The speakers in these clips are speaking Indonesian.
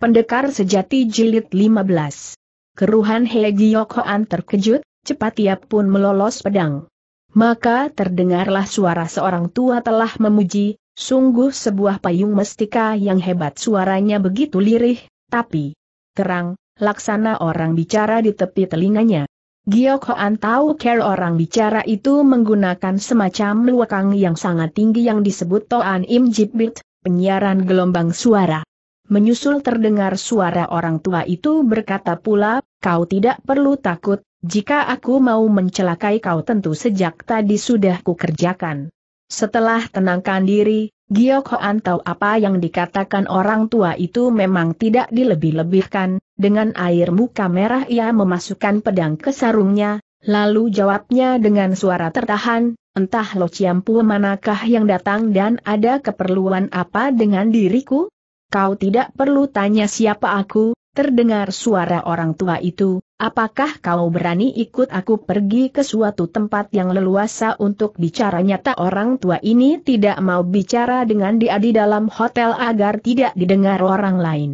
Pendekar Sejati Jilid 15. Keruhan Hei Hoan terkejut, cepat ia pun melolos pedang. Maka terdengarlah suara seorang tua telah memuji, sungguh sebuah payung mestika yang hebat suaranya begitu lirih, tapi terang, laksana orang bicara di tepi telinganya. Giok tahu care orang bicara itu menggunakan semacam luakang yang sangat tinggi yang disebut Toan Im Jibbit, penyiaran gelombang suara menyusul terdengar suara orang tua itu berkata pula, kau tidak perlu takut, jika aku mau mencelakai kau tentu sejak tadi sudah kukerjakan. Setelah tenangkan diri, Giok Hoan tahu apa yang dikatakan orang tua itu memang tidak dilebih-lebihkan, dengan air muka merah ia memasukkan pedang ke sarungnya, lalu jawabnya dengan suara tertahan, entah Lo Ciampu manakah yang datang dan ada keperluan apa dengan diriku? Kau tidak perlu tanya siapa aku, terdengar suara orang tua itu, apakah kau berani ikut aku pergi ke suatu tempat yang leluasa untuk bicara nyata orang tua ini tidak mau bicara dengan dia di dalam hotel agar tidak didengar orang lain.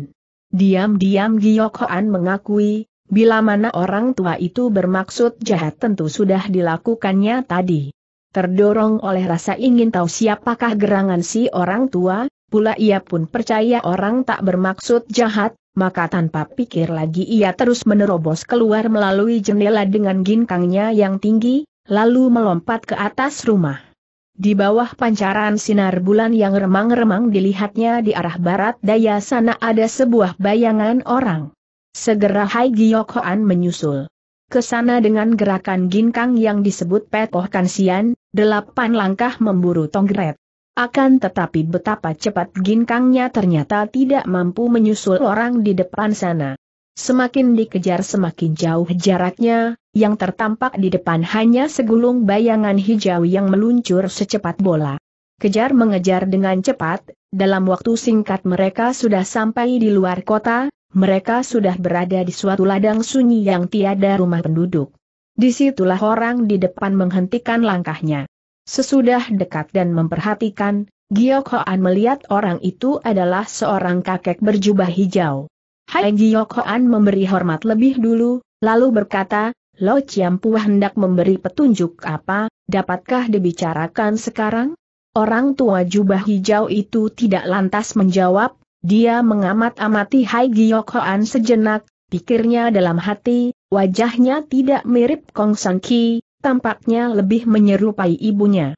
Diam-diam Giyokhoan mengakui, bila mana orang tua itu bermaksud jahat tentu sudah dilakukannya tadi. Terdorong oleh rasa ingin tahu siapakah gerangan si orang tua, pula ia pun percaya orang tak bermaksud jahat, maka tanpa pikir lagi ia terus menerobos keluar melalui jendela dengan ginkangnya yang tinggi, lalu melompat ke atas rumah. Di bawah pancaran sinar bulan yang remang-remang dilihatnya di arah barat daya sana ada sebuah bayangan orang. Segera Hai Giyok Hoan menyusul. Kesana dengan gerakan ginkang yang disebut Petoh Kansian, delapan langkah memburu Tonggret. Akan tetapi betapa cepat ginkangnya ternyata tidak mampu menyusul orang di depan sana. Semakin dikejar semakin jauh jaraknya, yang tertampak di depan hanya segulung bayangan hijau yang meluncur secepat bola. Kejar mengejar dengan cepat, dalam waktu singkat mereka sudah sampai di luar kota, mereka sudah berada di suatu ladang sunyi yang tiada rumah penduduk. Disitulah orang di depan menghentikan langkahnya. Sesudah dekat dan memperhatikan, Giok Hoan melihat orang itu adalah seorang kakek berjubah hijau. Hai Giok Hoan memberi hormat lebih dulu, lalu berkata, Lo Ciampu hendak memberi petunjuk apa, dapatkah dibicarakan sekarang? Orang tua jubah hijau itu tidak lantas menjawab, dia mengamat-amati Hai Giok Hoan sejenak, pikirnya dalam hati, wajahnya tidak mirip Kong San Ki, tampaknya lebih menyerupai ibunya.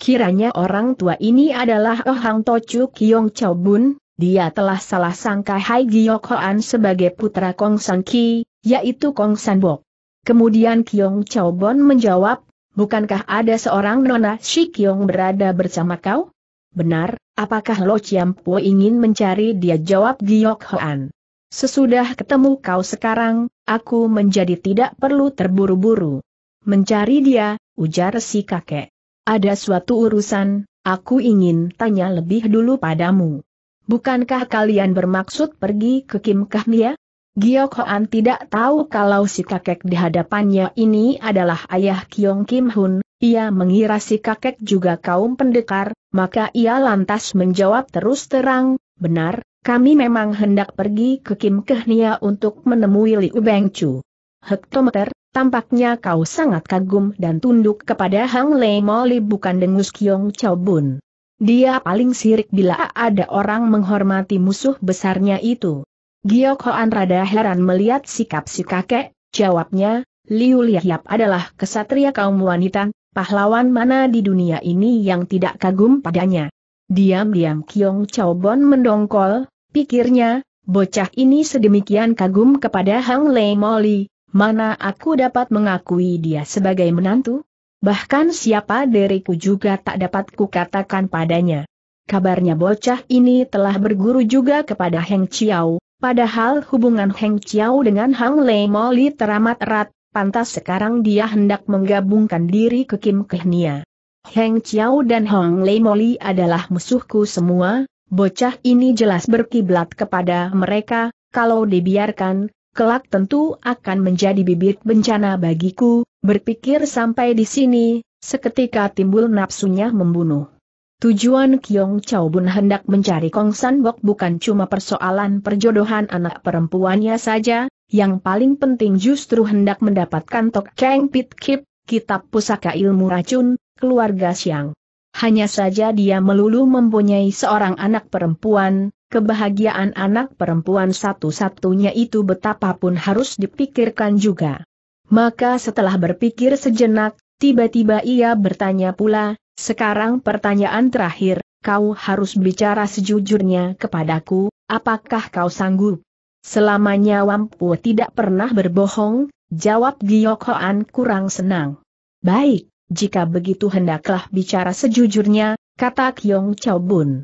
Kiranya orang tua ini adalah Oh Hang Tochu Kyong Chao Bun, dia telah salah sangka Hai Giok Hoan sebagai putra Kong San Ki, yaitu Kong San Bok. Kemudian Kyong Chao Bun menjawab, bukankah ada seorang nona Si Kyong berada bersama kau? Benar, apakah Lo Chiam Po ingin mencari dia jawab Giok Hoan. Sesudah ketemu kau sekarang, aku menjadi tidak perlu terburu-buru. Mencari dia, ujar si kakek. Ada suatu urusan, aku ingin tanya lebih dulu padamu. Bukankah kalian bermaksud pergi ke Kim Kahnia? Giok Hoan tidak tahu kalau si kakek di hadapannya ini adalah ayah Kyong Kim Hun, ia mengira si kakek juga kaum pendekar, maka ia lantas menjawab terus terang, benar, kami memang hendak pergi ke Kim Kehnia untuk menemui Liu Beng Chu. Hektometer, Tampaknya kau sangat kagum dan tunduk kepada Hang Lei Moli bukan dengus Kyong Chao Bun. Dia paling sirik bila ada orang menghormati musuh besarnya itu. Giok Hoan rada heran melihat sikap si kakek, jawabnya, Liu Liap adalah kesatria kaum wanita, pahlawan mana di dunia ini yang tidak kagum padanya. Diam-diam Kyong Chao Bun mendongkol, pikirnya, bocah ini sedemikian kagum kepada Hang Lei Moli, mana aku dapat mengakui dia sebagai menantu? Bahkan siapa diriku juga tak dapat kukatakan padanya. Kabarnya bocah ini telah berguru juga kepada Heng Chiao, padahal hubungan Heng Chiao dengan Hang Lei Moli teramat erat, pantas sekarang dia hendak menggabungkan diri ke Kim Kehnia. Heng Chiao dan Hang Lei Moli adalah musuhku semua, bocah ini jelas berkiblat kepada mereka, kalau dibiarkan, kelak tentu akan menjadi bibit bencana bagiku, berpikir sampai di sini, seketika timbul nafsunya membunuh. Tujuan Kiong Chau Bun hendak mencari Kong San Bok bukan cuma persoalan perjodohan anak perempuannya saja, yang paling penting justru hendak mendapatkan Tok Kang Pit Kip, kitab pusaka ilmu racun, keluarga Siang. Hanya saja dia melulu mempunyai seorang anak perempuan, kebahagiaan anak perempuan satu-satunya itu betapapun harus dipikirkan juga. Maka setelah berpikir sejenak, tiba-tiba ia bertanya pula, sekarang pertanyaan terakhir, kau harus bicara sejujurnya kepadaku, apakah kau sanggup? Selamanya Wampu tidak pernah berbohong, jawab Giyokhoan kurang senang. Baik, jika begitu hendaklah bicara sejujurnya, kata Kyong Chobun.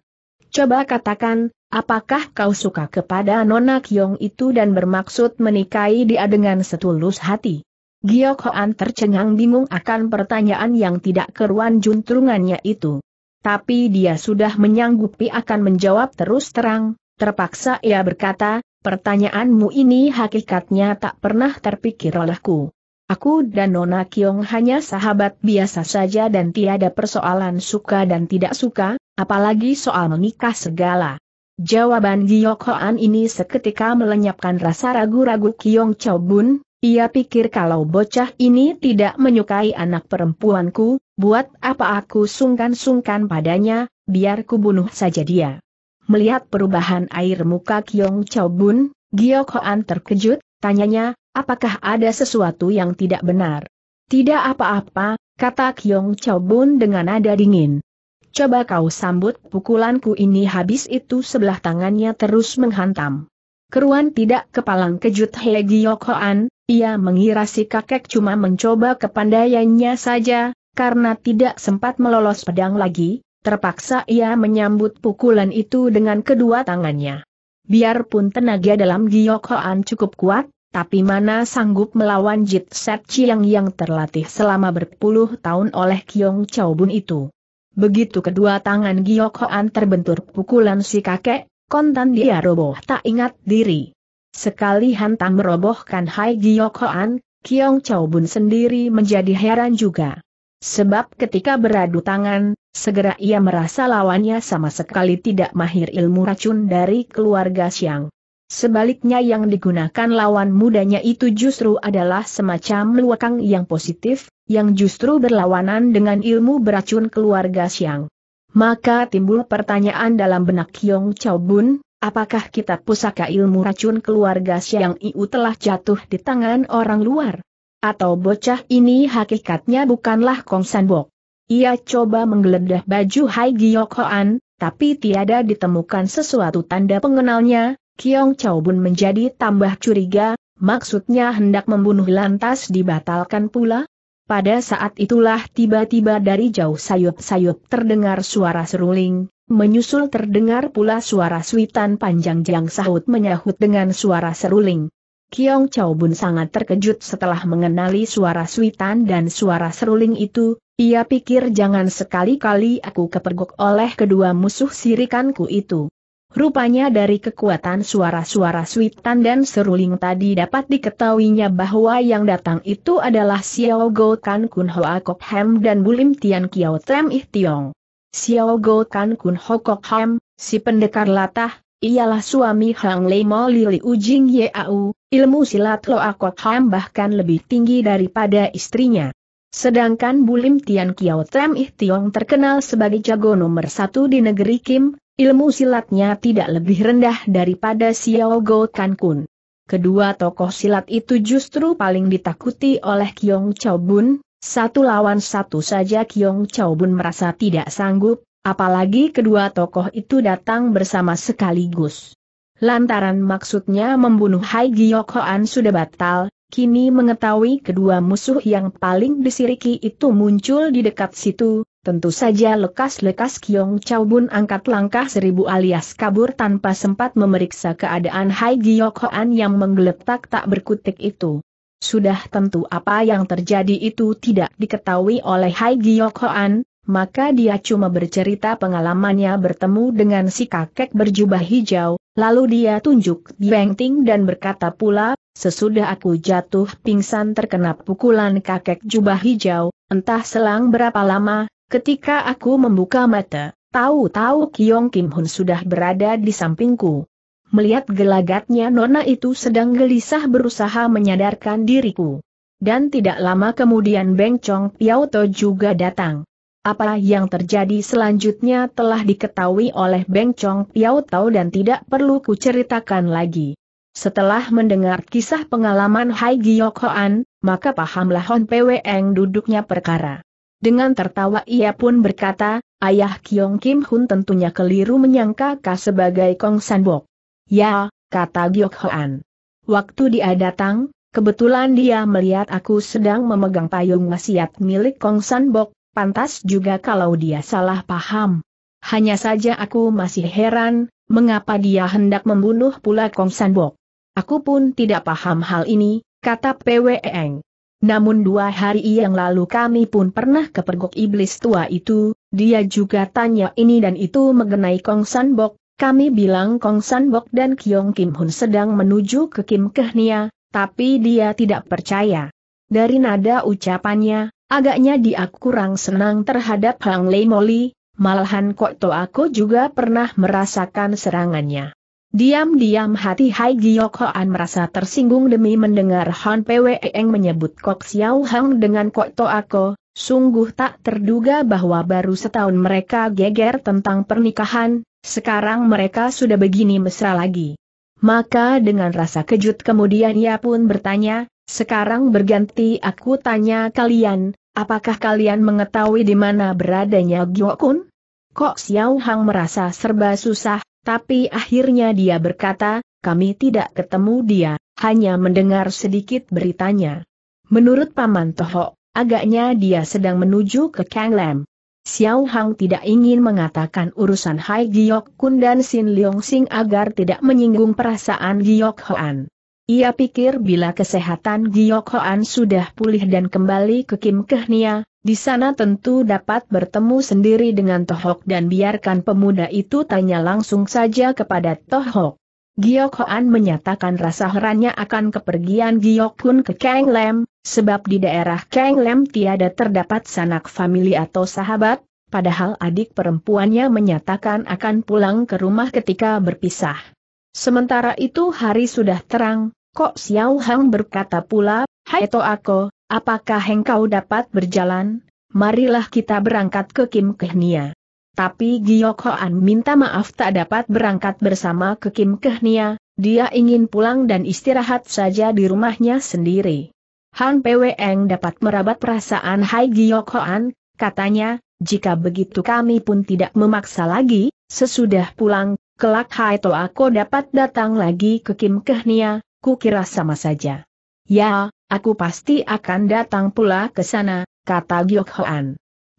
Coba katakan, Apakah kau suka kepada Nona Kyong itu dan bermaksud menikahi dia dengan setulus hati? Giok Hoan tercengang bingung akan pertanyaan yang tidak keruan juntrungannya itu. Tapi dia sudah menyanggupi akan menjawab terus terang, terpaksa ia berkata, pertanyaanmu ini hakikatnya tak pernah terpikir olehku. Aku dan Nona Kiong hanya sahabat biasa saja dan tiada persoalan suka dan tidak suka, apalagi soal menikah segala. Jawaban Giyok Hoan ini seketika melenyapkan rasa ragu-ragu Kiong Chow Bun, ia pikir kalau bocah ini tidak menyukai anak perempuanku, buat apa aku sungkan-sungkan padanya, biar ku bunuh saja dia. Melihat perubahan air muka Kiong Chow Bun, Hoan terkejut, tanyanya, apakah ada sesuatu yang tidak benar? Tidak apa-apa, kata Kiong Chow Bun dengan nada dingin coba kau sambut pukulanku ini habis itu sebelah tangannya terus menghantam. Keruan tidak kepalang kejut Hegi Yokhoan, ia mengira si kakek cuma mencoba kepandaiannya saja, karena tidak sempat melolos pedang lagi, terpaksa ia menyambut pukulan itu dengan kedua tangannya. Biarpun tenaga dalam Giyokhoan cukup kuat, tapi mana sanggup melawan Jit Set Chiang yang terlatih selama berpuluh tahun oleh Kiong Chao Bun itu. Begitu kedua tangan Giok terbentur pukulan si kakek, kontan dia roboh tak ingat diri. Sekali hantam merobohkan Hai Giok Hoan, Kiong Chow Bun sendiri menjadi heran juga. Sebab ketika beradu tangan, segera ia merasa lawannya sama sekali tidak mahir ilmu racun dari keluarga Siang. Sebaliknya yang digunakan lawan mudanya itu justru adalah semacam luakang yang positif, yang justru berlawanan dengan ilmu beracun keluarga Siang. Maka timbul pertanyaan dalam benak Yong Chao Bun, apakah kitab pusaka ilmu racun keluarga Siang Iu telah jatuh di tangan orang luar? Atau bocah ini hakikatnya bukanlah Kong San Bok? Ia coba menggeledah baju Hai Giok Hoan, tapi tiada ditemukan sesuatu tanda pengenalnya, Kiong Chow Bun menjadi tambah curiga, maksudnya hendak membunuh lantas dibatalkan pula? Pada saat itulah tiba-tiba dari jauh sayup-sayup terdengar suara seruling, menyusul terdengar pula suara suitan panjang yang sahut menyahut dengan suara seruling. Kiong Chow Bun sangat terkejut setelah mengenali suara suitan dan suara seruling itu, ia pikir jangan sekali-kali aku kepergok oleh kedua musuh sirikanku itu. Rupanya dari kekuatan suara-suara switan dan seruling tadi dapat diketahuinya bahwa yang datang itu adalah Xiao Go Kan Kun Hoa Kok Ham dan Bulim Tian Kiao Trem Ih Tiong. Xiao Go Kan Kun Ho Kok Ham, si pendekar latah, ialah suami Hang Lei Mo Lili Ujing Yeau, ilmu silat Loa Kok Ham bahkan lebih tinggi daripada istrinya. Sedangkan Bulim Tian Kiao Trem Ih Tiong terkenal sebagai jago nomor satu di negeri Kim, Ilmu silatnya tidak lebih rendah daripada Xiao Go Kan Kun. Kedua tokoh silat itu justru paling ditakuti oleh Kiong Chao Bun, satu lawan satu saja Kiong Chao Bun merasa tidak sanggup, apalagi kedua tokoh itu datang bersama sekaligus. Lantaran maksudnya membunuh Hai Giyok Hoan sudah batal, kini mengetahui kedua musuh yang paling disiriki itu muncul di dekat situ, Tentu saja lekas-lekas Kiong Chao Bun angkat langkah seribu alias kabur tanpa sempat memeriksa keadaan Hai Giok Hoan yang menggeletak tak berkutik itu. Sudah tentu apa yang terjadi itu tidak diketahui oleh Hai Giok Hoan, maka dia cuma bercerita pengalamannya bertemu dengan si kakek berjubah hijau, lalu dia tunjuk Beng Ting dan berkata pula, sesudah aku jatuh pingsan terkena pukulan kakek jubah hijau, entah selang berapa lama, Ketika aku membuka mata, tahu-tahu Kiong Kim Hun sudah berada di sampingku. Melihat gelagatnya Nona itu sedang gelisah berusaha menyadarkan diriku. Dan tidak lama kemudian Beng Chong Piao To juga datang. Apa yang terjadi selanjutnya telah diketahui oleh Beng Chong Piao To dan tidak perlu kuceritakan lagi. Setelah mendengar kisah pengalaman Hai Giok Hoan, maka pahamlah Hon Pwe Eng duduknya perkara. Dengan tertawa ia pun berkata, Ayah Kyong Kim Hun tentunya keliru menyangka kau sebagai Kong Sanbok. Ya, kata Giok Hoan. Waktu dia datang, kebetulan dia melihat aku sedang memegang payung wasiat milik Kong Sanbok, pantas juga kalau dia salah paham. Hanya saja aku masih heran, mengapa dia hendak membunuh pula Kong Sanbok. Aku pun tidak paham hal ini, kata Pwe Eng. Namun dua hari yang lalu kami pun pernah kepergok iblis tua itu, dia juga tanya ini dan itu mengenai Kong San Bok, kami bilang Kong San Bok dan Kyong Kim Hun sedang menuju ke Kim Kehnia, tapi dia tidak percaya. Dari nada ucapannya, agaknya dia kurang senang terhadap Hang Lei Moli, malahan kok to aku juga pernah merasakan serangannya. Diam-diam hati Hai Giok Hoan merasa tersinggung demi mendengar Han Pwe Eng menyebut Kok Xiao Hang dengan Kok To Ako, sungguh tak terduga bahwa baru setahun mereka geger tentang pernikahan, sekarang mereka sudah begini mesra lagi. Maka dengan rasa kejut kemudian ia pun bertanya, sekarang berganti aku tanya kalian, apakah kalian mengetahui di mana beradanya Giok Kun? Kok Xiao Hang merasa serba susah, tapi akhirnya dia berkata, kami tidak ketemu dia, hanya mendengar sedikit beritanya. Menurut Paman Toho, agaknya dia sedang menuju ke Kang Lam. Xiao Hang tidak ingin mengatakan urusan Hai Giok Kun dan Sin Leong Sing agar tidak menyinggung perasaan Giok Hoan. Ia pikir bila kesehatan Giyok Hoan sudah pulih dan kembali ke Kim Kehnia, di sana tentu dapat bertemu sendiri dengan Tohok dan biarkan pemuda itu tanya langsung saja kepada Tohok. Giyok Hoan menyatakan rasa herannya akan kepergian Giyok Kun ke Kang Lem, sebab di daerah Kang Lem tiada terdapat sanak famili atau sahabat, padahal adik perempuannya menyatakan akan pulang ke rumah ketika berpisah. Sementara itu hari sudah terang, Kok Xiao Hang berkata pula, Hai to aku, apakah engkau dapat berjalan? Marilah kita berangkat ke Kim Kehnia. Tapi Giyok Hoan minta maaf tak dapat berangkat bersama ke Kim Kehnia, dia ingin pulang dan istirahat saja di rumahnya sendiri. Han Pweng dapat merabat perasaan Hai Giyok Hoan, katanya, jika begitu kami pun tidak memaksa lagi, sesudah pulang, kelak Hai Toako dapat datang lagi ke Kim Kehnia, Ku kira sama saja. Ya, aku pasti akan datang pula ke sana, kata Giok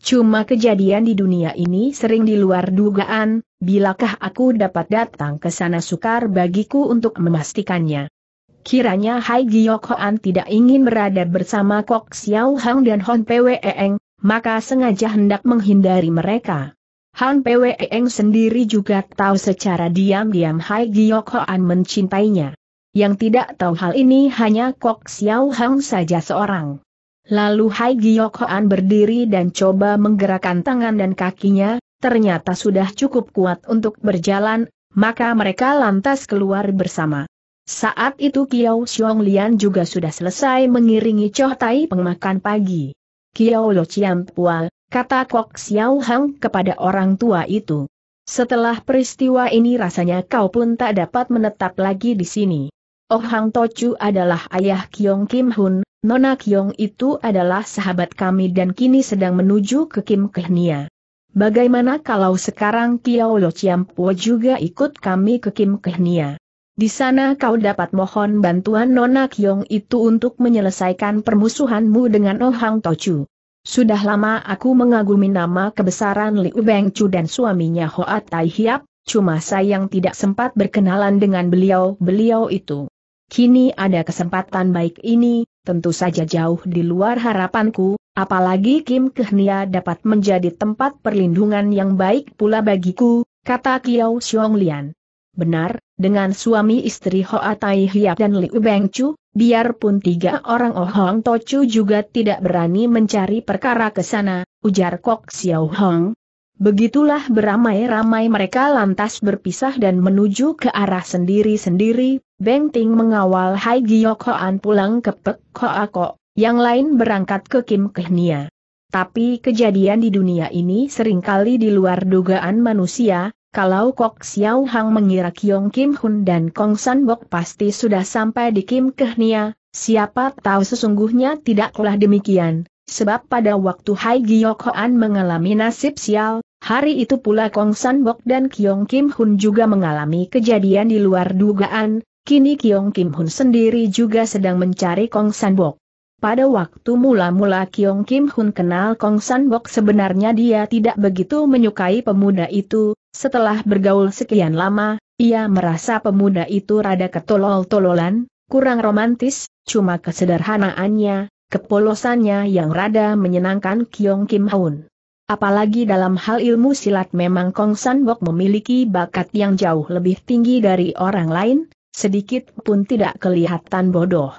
Cuma kejadian di dunia ini sering di luar dugaan, bilakah aku dapat datang ke sana sukar bagiku untuk memastikannya. Kiranya Hai Giok tidak ingin berada bersama Kok Xiao Hang dan Hon Pwe Eng, maka sengaja hendak menghindari mereka. Han Pwe Eng sendiri juga tahu secara diam-diam Hai Giok mencintainya. Yang tidak tahu hal ini hanya Kok Xiao Hang saja seorang. Lalu Hai Giok Hoan berdiri dan coba menggerakkan tangan dan kakinya, ternyata sudah cukup kuat untuk berjalan, maka mereka lantas keluar bersama. Saat itu Kiao Xiong Lian juga sudah selesai mengiringi Choh Tai pengmakan pagi. Kiao Lo Chiam Pua, kata Kok Xiao Hang kepada orang tua itu. Setelah peristiwa ini rasanya kau pun tak dapat menetap lagi di sini. Oh Hang Tochu adalah ayah Kyong Kim Hun, Nona Kyong itu adalah sahabat kami dan kini sedang menuju ke Kim Kehnia. Bagaimana kalau sekarang Kiao Lo Chiampo juga ikut kami ke Kim Kehnia? Di sana kau dapat mohon bantuan Nona Kyong itu untuk menyelesaikan permusuhanmu dengan Oh Hang Tochu. Sudah lama aku mengagumi nama kebesaran Liu Beng Chu dan suaminya Hoat Tai Hiap, cuma sayang tidak sempat berkenalan dengan beliau-beliau itu. Kini ada kesempatan baik ini, tentu saja jauh di luar harapanku, apalagi Kim Kehnia dapat menjadi tempat perlindungan yang baik pula bagiku, kata Kiao Xiong Benar, dengan suami istri Hoa Tai Hiap dan Liu Beng Chu, biarpun tiga orang Oh Hong Tochu juga tidak berani mencari perkara ke sana, ujar Kok Xiao Hong. Begitulah beramai-ramai mereka lantas berpisah dan menuju ke arah sendiri-sendiri, Beng Ting mengawal Hai Giok Hoan pulang ke Pek Ko, yang lain berangkat ke Kim Kehnia. Tapi kejadian di dunia ini seringkali di luar dugaan manusia, kalau Kok Xiao Hang mengira Kyong Kim Hun dan Kong San Bok pasti sudah sampai di Kim Kehnia, siapa tahu sesungguhnya tidaklah demikian, sebab pada waktu Hai Giok Hoan mengalami nasib sial, Hari itu pula Kong San Bok dan Kyong Kim Hun juga mengalami kejadian di luar dugaan, Kini Kiong Kim Hun sendiri juga sedang mencari Kong San Bok. Pada waktu mula-mula Kiong Kim Hun kenal Kong San Bok sebenarnya dia tidak begitu menyukai pemuda itu, setelah bergaul sekian lama, ia merasa pemuda itu rada ketolol-tololan, kurang romantis, cuma kesederhanaannya, kepolosannya yang rada menyenangkan Kiong Kim Hun. Apalagi dalam hal ilmu silat memang Kong San Bok memiliki bakat yang jauh lebih tinggi dari orang lain, sedikit pun tidak kelihatan bodoh.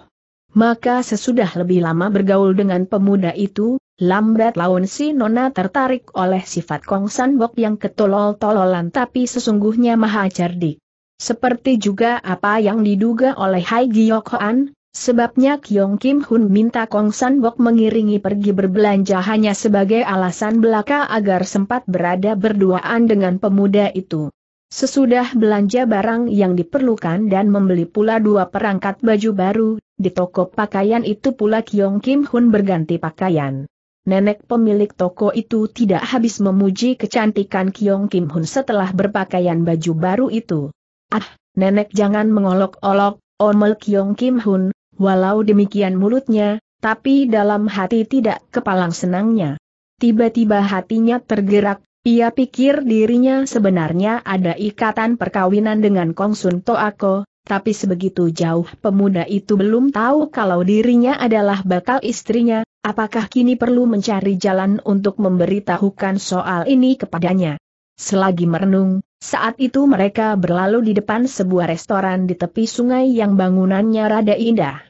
Maka sesudah lebih lama bergaul dengan pemuda itu, lambat laun si Nona tertarik oleh sifat Kong San Bok yang ketolol-tololan tapi sesungguhnya maha cerdik. Seperti juga apa yang diduga oleh Hai Giok Hoan, sebabnya Kyong Kim Hun minta Kong San Bok mengiringi pergi berbelanja hanya sebagai alasan belaka agar sempat berada berduaan dengan pemuda itu. Sesudah belanja barang yang diperlukan dan membeli pula dua perangkat baju baru, di toko pakaian itu pula Kyong Kim Hun berganti pakaian. Nenek pemilik toko itu tidak habis memuji kecantikan Kyong Kim Hun setelah berpakaian baju baru itu. Ah, nenek jangan mengolok-olok, omel Kyong Kim Hun, walau demikian mulutnya, tapi dalam hati tidak kepalang senangnya. Tiba-tiba hatinya tergerak, ia pikir dirinya sebenarnya ada ikatan perkawinan dengan Kongsun Toako, tapi sebegitu jauh pemuda itu belum tahu kalau dirinya adalah bakal istrinya, apakah kini perlu mencari jalan untuk memberitahukan soal ini kepadanya. Selagi merenung, saat itu mereka berlalu di depan sebuah restoran di tepi sungai yang bangunannya rada indah.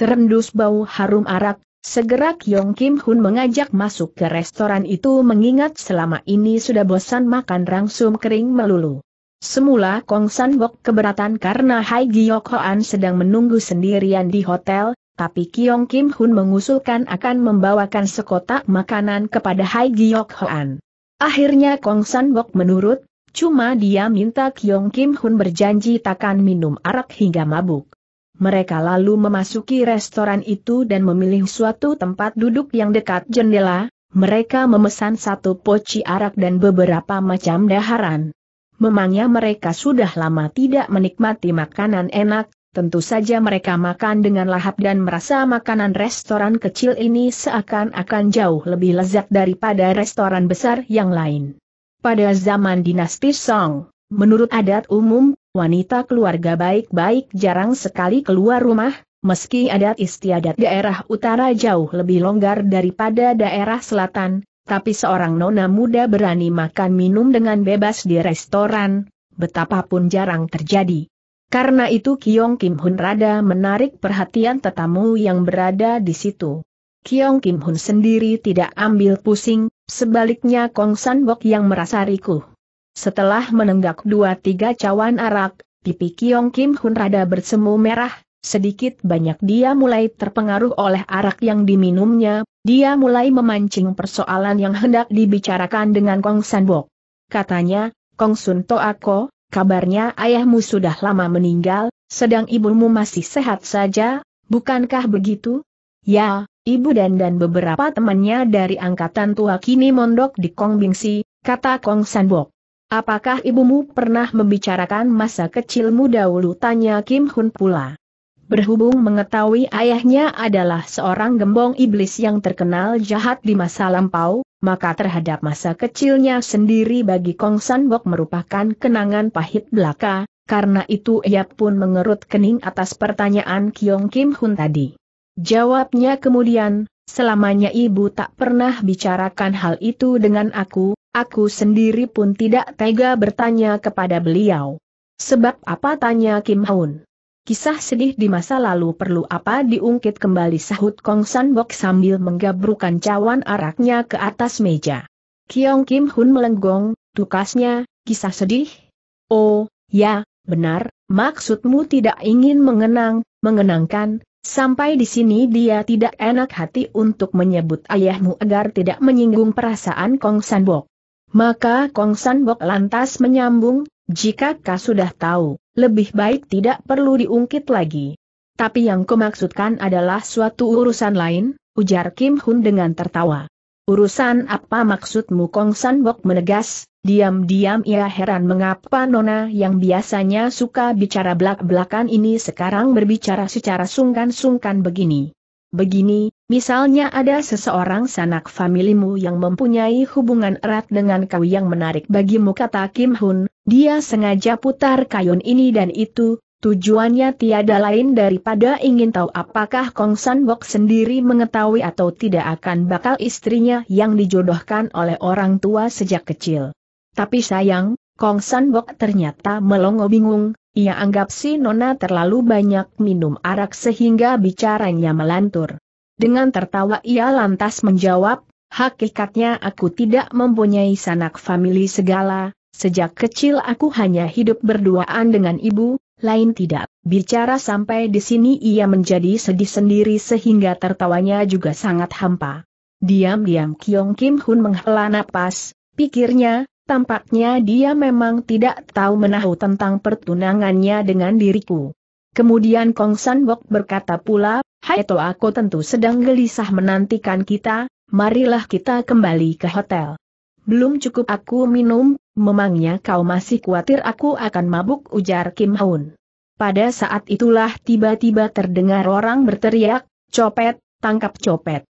Terendus bau harum arak, Segera Kyong Kim Hun mengajak masuk ke restoran itu mengingat selama ini sudah bosan makan rangsum kering melulu. Semula Kong San Bok keberatan karena Hai Giok Hoan sedang menunggu sendirian di hotel, tapi Kyong Kim Hun mengusulkan akan membawakan sekotak makanan kepada Hai Giok Hoan. Akhirnya Kong San Bok menurut, cuma dia minta Kyong Kim Hun berjanji takkan minum arak hingga mabuk. Mereka lalu memasuki restoran itu dan memilih suatu tempat duduk yang dekat jendela, mereka memesan satu poci arak dan beberapa macam daharan. Memangnya mereka sudah lama tidak menikmati makanan enak, tentu saja mereka makan dengan lahap dan merasa makanan restoran kecil ini seakan-akan jauh lebih lezat daripada restoran besar yang lain. Pada zaman dinasti Song, menurut adat umum, wanita keluarga baik-baik jarang sekali keluar rumah, meski adat istiadat daerah utara jauh lebih longgar daripada daerah selatan, tapi seorang nona muda berani makan minum dengan bebas di restoran, betapapun jarang terjadi. Karena itu Kiong Kim Hun rada menarik perhatian tetamu yang berada di situ. Kiong Kim Hun sendiri tidak ambil pusing, sebaliknya Kong San Bok yang merasa rikuh. Setelah menenggak dua tiga cawan arak, pipi Kiong Kim Hun rada bersemu merah, sedikit banyak dia mulai terpengaruh oleh arak yang diminumnya, dia mulai memancing persoalan yang hendak dibicarakan dengan Kong Sanbok. Katanya, Kong Sun Toako, kabarnya ayahmu sudah lama meninggal, sedang ibumu masih sehat saja, bukankah begitu? Ya, ibu dan dan beberapa temannya dari angkatan tua kini mondok di Kong Bingsi, kata Kong Sanbok. Apakah ibumu pernah membicarakan masa kecilmu dahulu? Tanya Kim Hun pula. Berhubung mengetahui ayahnya adalah seorang gembong iblis yang terkenal jahat di masa lampau, maka terhadap masa kecilnya sendiri bagi Kong San Bok merupakan kenangan pahit belaka, karena itu ia pun mengerut kening atas pertanyaan Kyong Kim Hun tadi. Jawabnya kemudian, Selamanya ibu tak pernah bicarakan hal itu dengan aku, aku sendiri pun tidak tega bertanya kepada beliau. Sebab apa tanya Kim Haun? Kisah sedih di masa lalu perlu apa diungkit kembali sahut Kong San Bok sambil menggabrukan cawan araknya ke atas meja. Kiong Kim Hun melenggong, tukasnya, kisah sedih? Oh, ya, benar, maksudmu tidak ingin mengenang, mengenangkan, Sampai di sini dia tidak enak hati untuk menyebut ayahmu agar tidak menyinggung perasaan Kong Sanbok. Maka Kong Sanbok lantas menyambung, jika kau sudah tahu, lebih baik tidak perlu diungkit lagi. Tapi yang kau maksudkan adalah suatu urusan lain, ujar Kim Hun dengan tertawa. Urusan apa maksudmu Kong San Bok menegas, diam-diam ia heran mengapa Nona yang biasanya suka bicara belak-belakan ini sekarang berbicara secara sungkan-sungkan begini. Begini, misalnya ada seseorang sanak familimu yang mempunyai hubungan erat dengan kau yang menarik bagimu kata Kim Hun, dia sengaja putar kayun ini dan itu, Tujuannya tiada lain daripada ingin tahu apakah Kong San Bok sendiri mengetahui atau tidak akan bakal istrinya yang dijodohkan oleh orang tua sejak kecil. Tapi sayang, Kong San Bok ternyata melongo bingung, ia anggap si Nona terlalu banyak minum arak sehingga bicaranya melantur. Dengan tertawa ia lantas menjawab, hakikatnya aku tidak mempunyai sanak famili segala, sejak kecil aku hanya hidup berduaan dengan ibu, lain tidak. Bicara sampai di sini ia menjadi sedih sendiri sehingga tertawanya juga sangat hampa. Diam-diam Kyong Kim Hun menghela napas, pikirnya, tampaknya dia memang tidak tahu menahu tentang pertunangannya dengan diriku. Kemudian Kong San Bok berkata pula, Hai to aku tentu sedang gelisah menantikan kita, marilah kita kembali ke hotel. Belum cukup aku minum, memangnya kau masih khawatir aku akan mabuk ujar Kim Haun. Pada saat itulah tiba-tiba terdengar orang berteriak, copet, tangkap copet.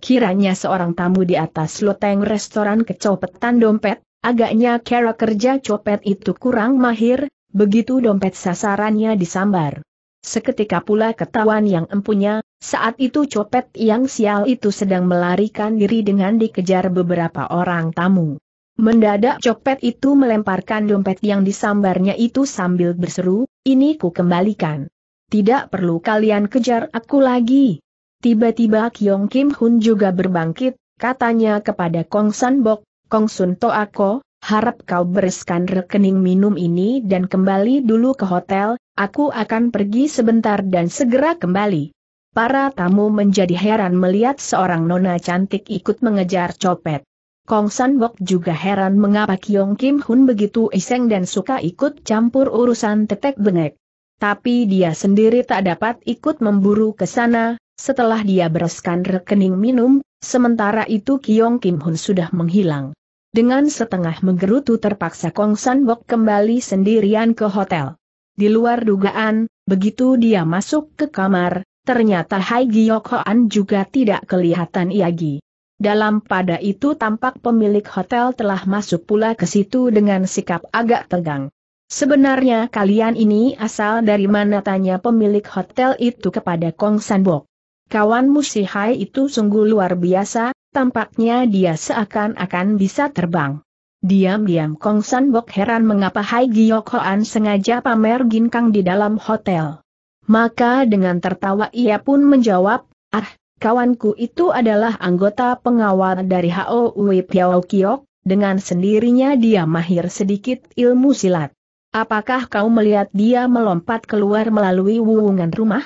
Kiranya seorang tamu di atas loteng restoran kecopetan dompet, agaknya cara kerja copet itu kurang mahir, begitu dompet sasarannya disambar. Seketika pula ketahuan yang empunya, saat itu copet yang sial itu sedang melarikan diri dengan dikejar beberapa orang tamu. Mendadak copet itu melemparkan dompet yang disambarnya itu sambil berseru, ini ku kembalikan. Tidak perlu kalian kejar aku lagi. Tiba-tiba Kyong Kim Hun juga berbangkit, katanya kepada Kong San Bok, Kong Sun To Ako, harap kau bereskan rekening minum ini dan kembali dulu ke hotel, Aku akan pergi sebentar dan segera kembali. Para tamu menjadi heran melihat seorang nona cantik ikut mengejar copet. Kong San Bok juga heran mengapa Kyong Kim Hun begitu iseng dan suka ikut campur urusan tetek bengek. Tapi dia sendiri tak dapat ikut memburu ke sana, setelah dia bereskan rekening minum, sementara itu Kyong Kim Hun sudah menghilang. Dengan setengah menggerutu terpaksa Kong San Bok kembali sendirian ke hotel. Di luar dugaan, begitu dia masuk ke kamar, ternyata Hai Giyok Hoan juga tidak kelihatan Iagi. Dalam pada itu tampak pemilik hotel telah masuk pula ke situ dengan sikap agak tegang. Sebenarnya kalian ini asal dari mana tanya pemilik hotel itu kepada Kong Sanbok. Kawanmu si Hai itu sungguh luar biasa, tampaknya dia seakan-akan bisa terbang. Diam-diam Kong San Bok heran mengapa Hai Giok sengaja pamer ginkang di dalam hotel. Maka dengan tertawa ia pun menjawab, ah, kawanku itu adalah anggota pengawal dari Wei Piao Kiok, dengan sendirinya dia mahir sedikit ilmu silat. Apakah kau melihat dia melompat keluar melalui wuungan rumah?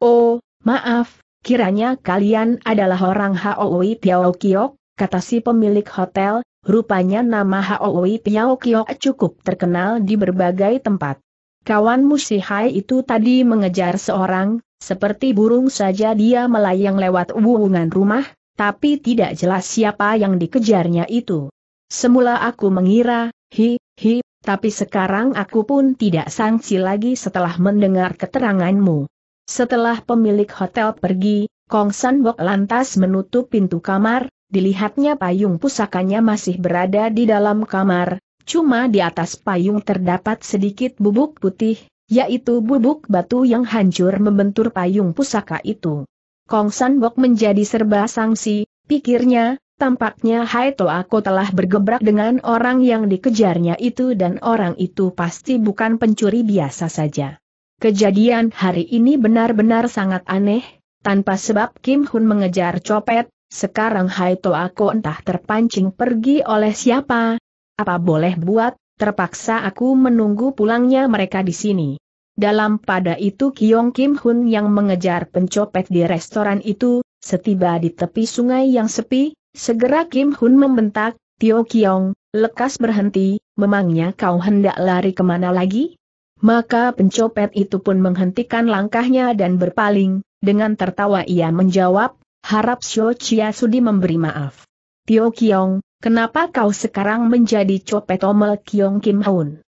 Oh, maaf, kiranya kalian adalah orang Wei Piao Kiok, kata si pemilik hotel, Rupanya nama Haowi Piao Kio cukup terkenal di berbagai tempat. Kawan Musihai itu tadi mengejar seorang, seperti burung saja dia melayang lewat hubungan rumah, tapi tidak jelas siapa yang dikejarnya itu. Semula aku mengira, hi, hi, tapi sekarang aku pun tidak sangsi lagi setelah mendengar keteranganmu. Setelah pemilik hotel pergi, Kong San Bok lantas menutup pintu kamar, dilihatnya payung pusakanya masih berada di dalam kamar, cuma di atas payung terdapat sedikit bubuk putih, yaitu bubuk batu yang hancur membentur payung pusaka itu. Kong Sanbok menjadi serba sangsi, pikirnya, tampaknya Hai aku telah bergebrak dengan orang yang dikejarnya itu dan orang itu pasti bukan pencuri biasa saja. Kejadian hari ini benar-benar sangat aneh, tanpa sebab Kim Hun mengejar copet, sekarang Hai aku entah terpancing pergi oleh siapa. Apa boleh buat, terpaksa aku menunggu pulangnya mereka di sini. Dalam pada itu Kiong Kim Hun yang mengejar pencopet di restoran itu, setiba di tepi sungai yang sepi, segera Kim Hun membentak, Tio Kiong, lekas berhenti, memangnya kau hendak lari kemana lagi? Maka pencopet itu pun menghentikan langkahnya dan berpaling, dengan tertawa ia menjawab, Harap Xiao Chia Sudi memberi maaf. Tio Kiong, kenapa kau sekarang menjadi copet Omel Kiong Kim Haun?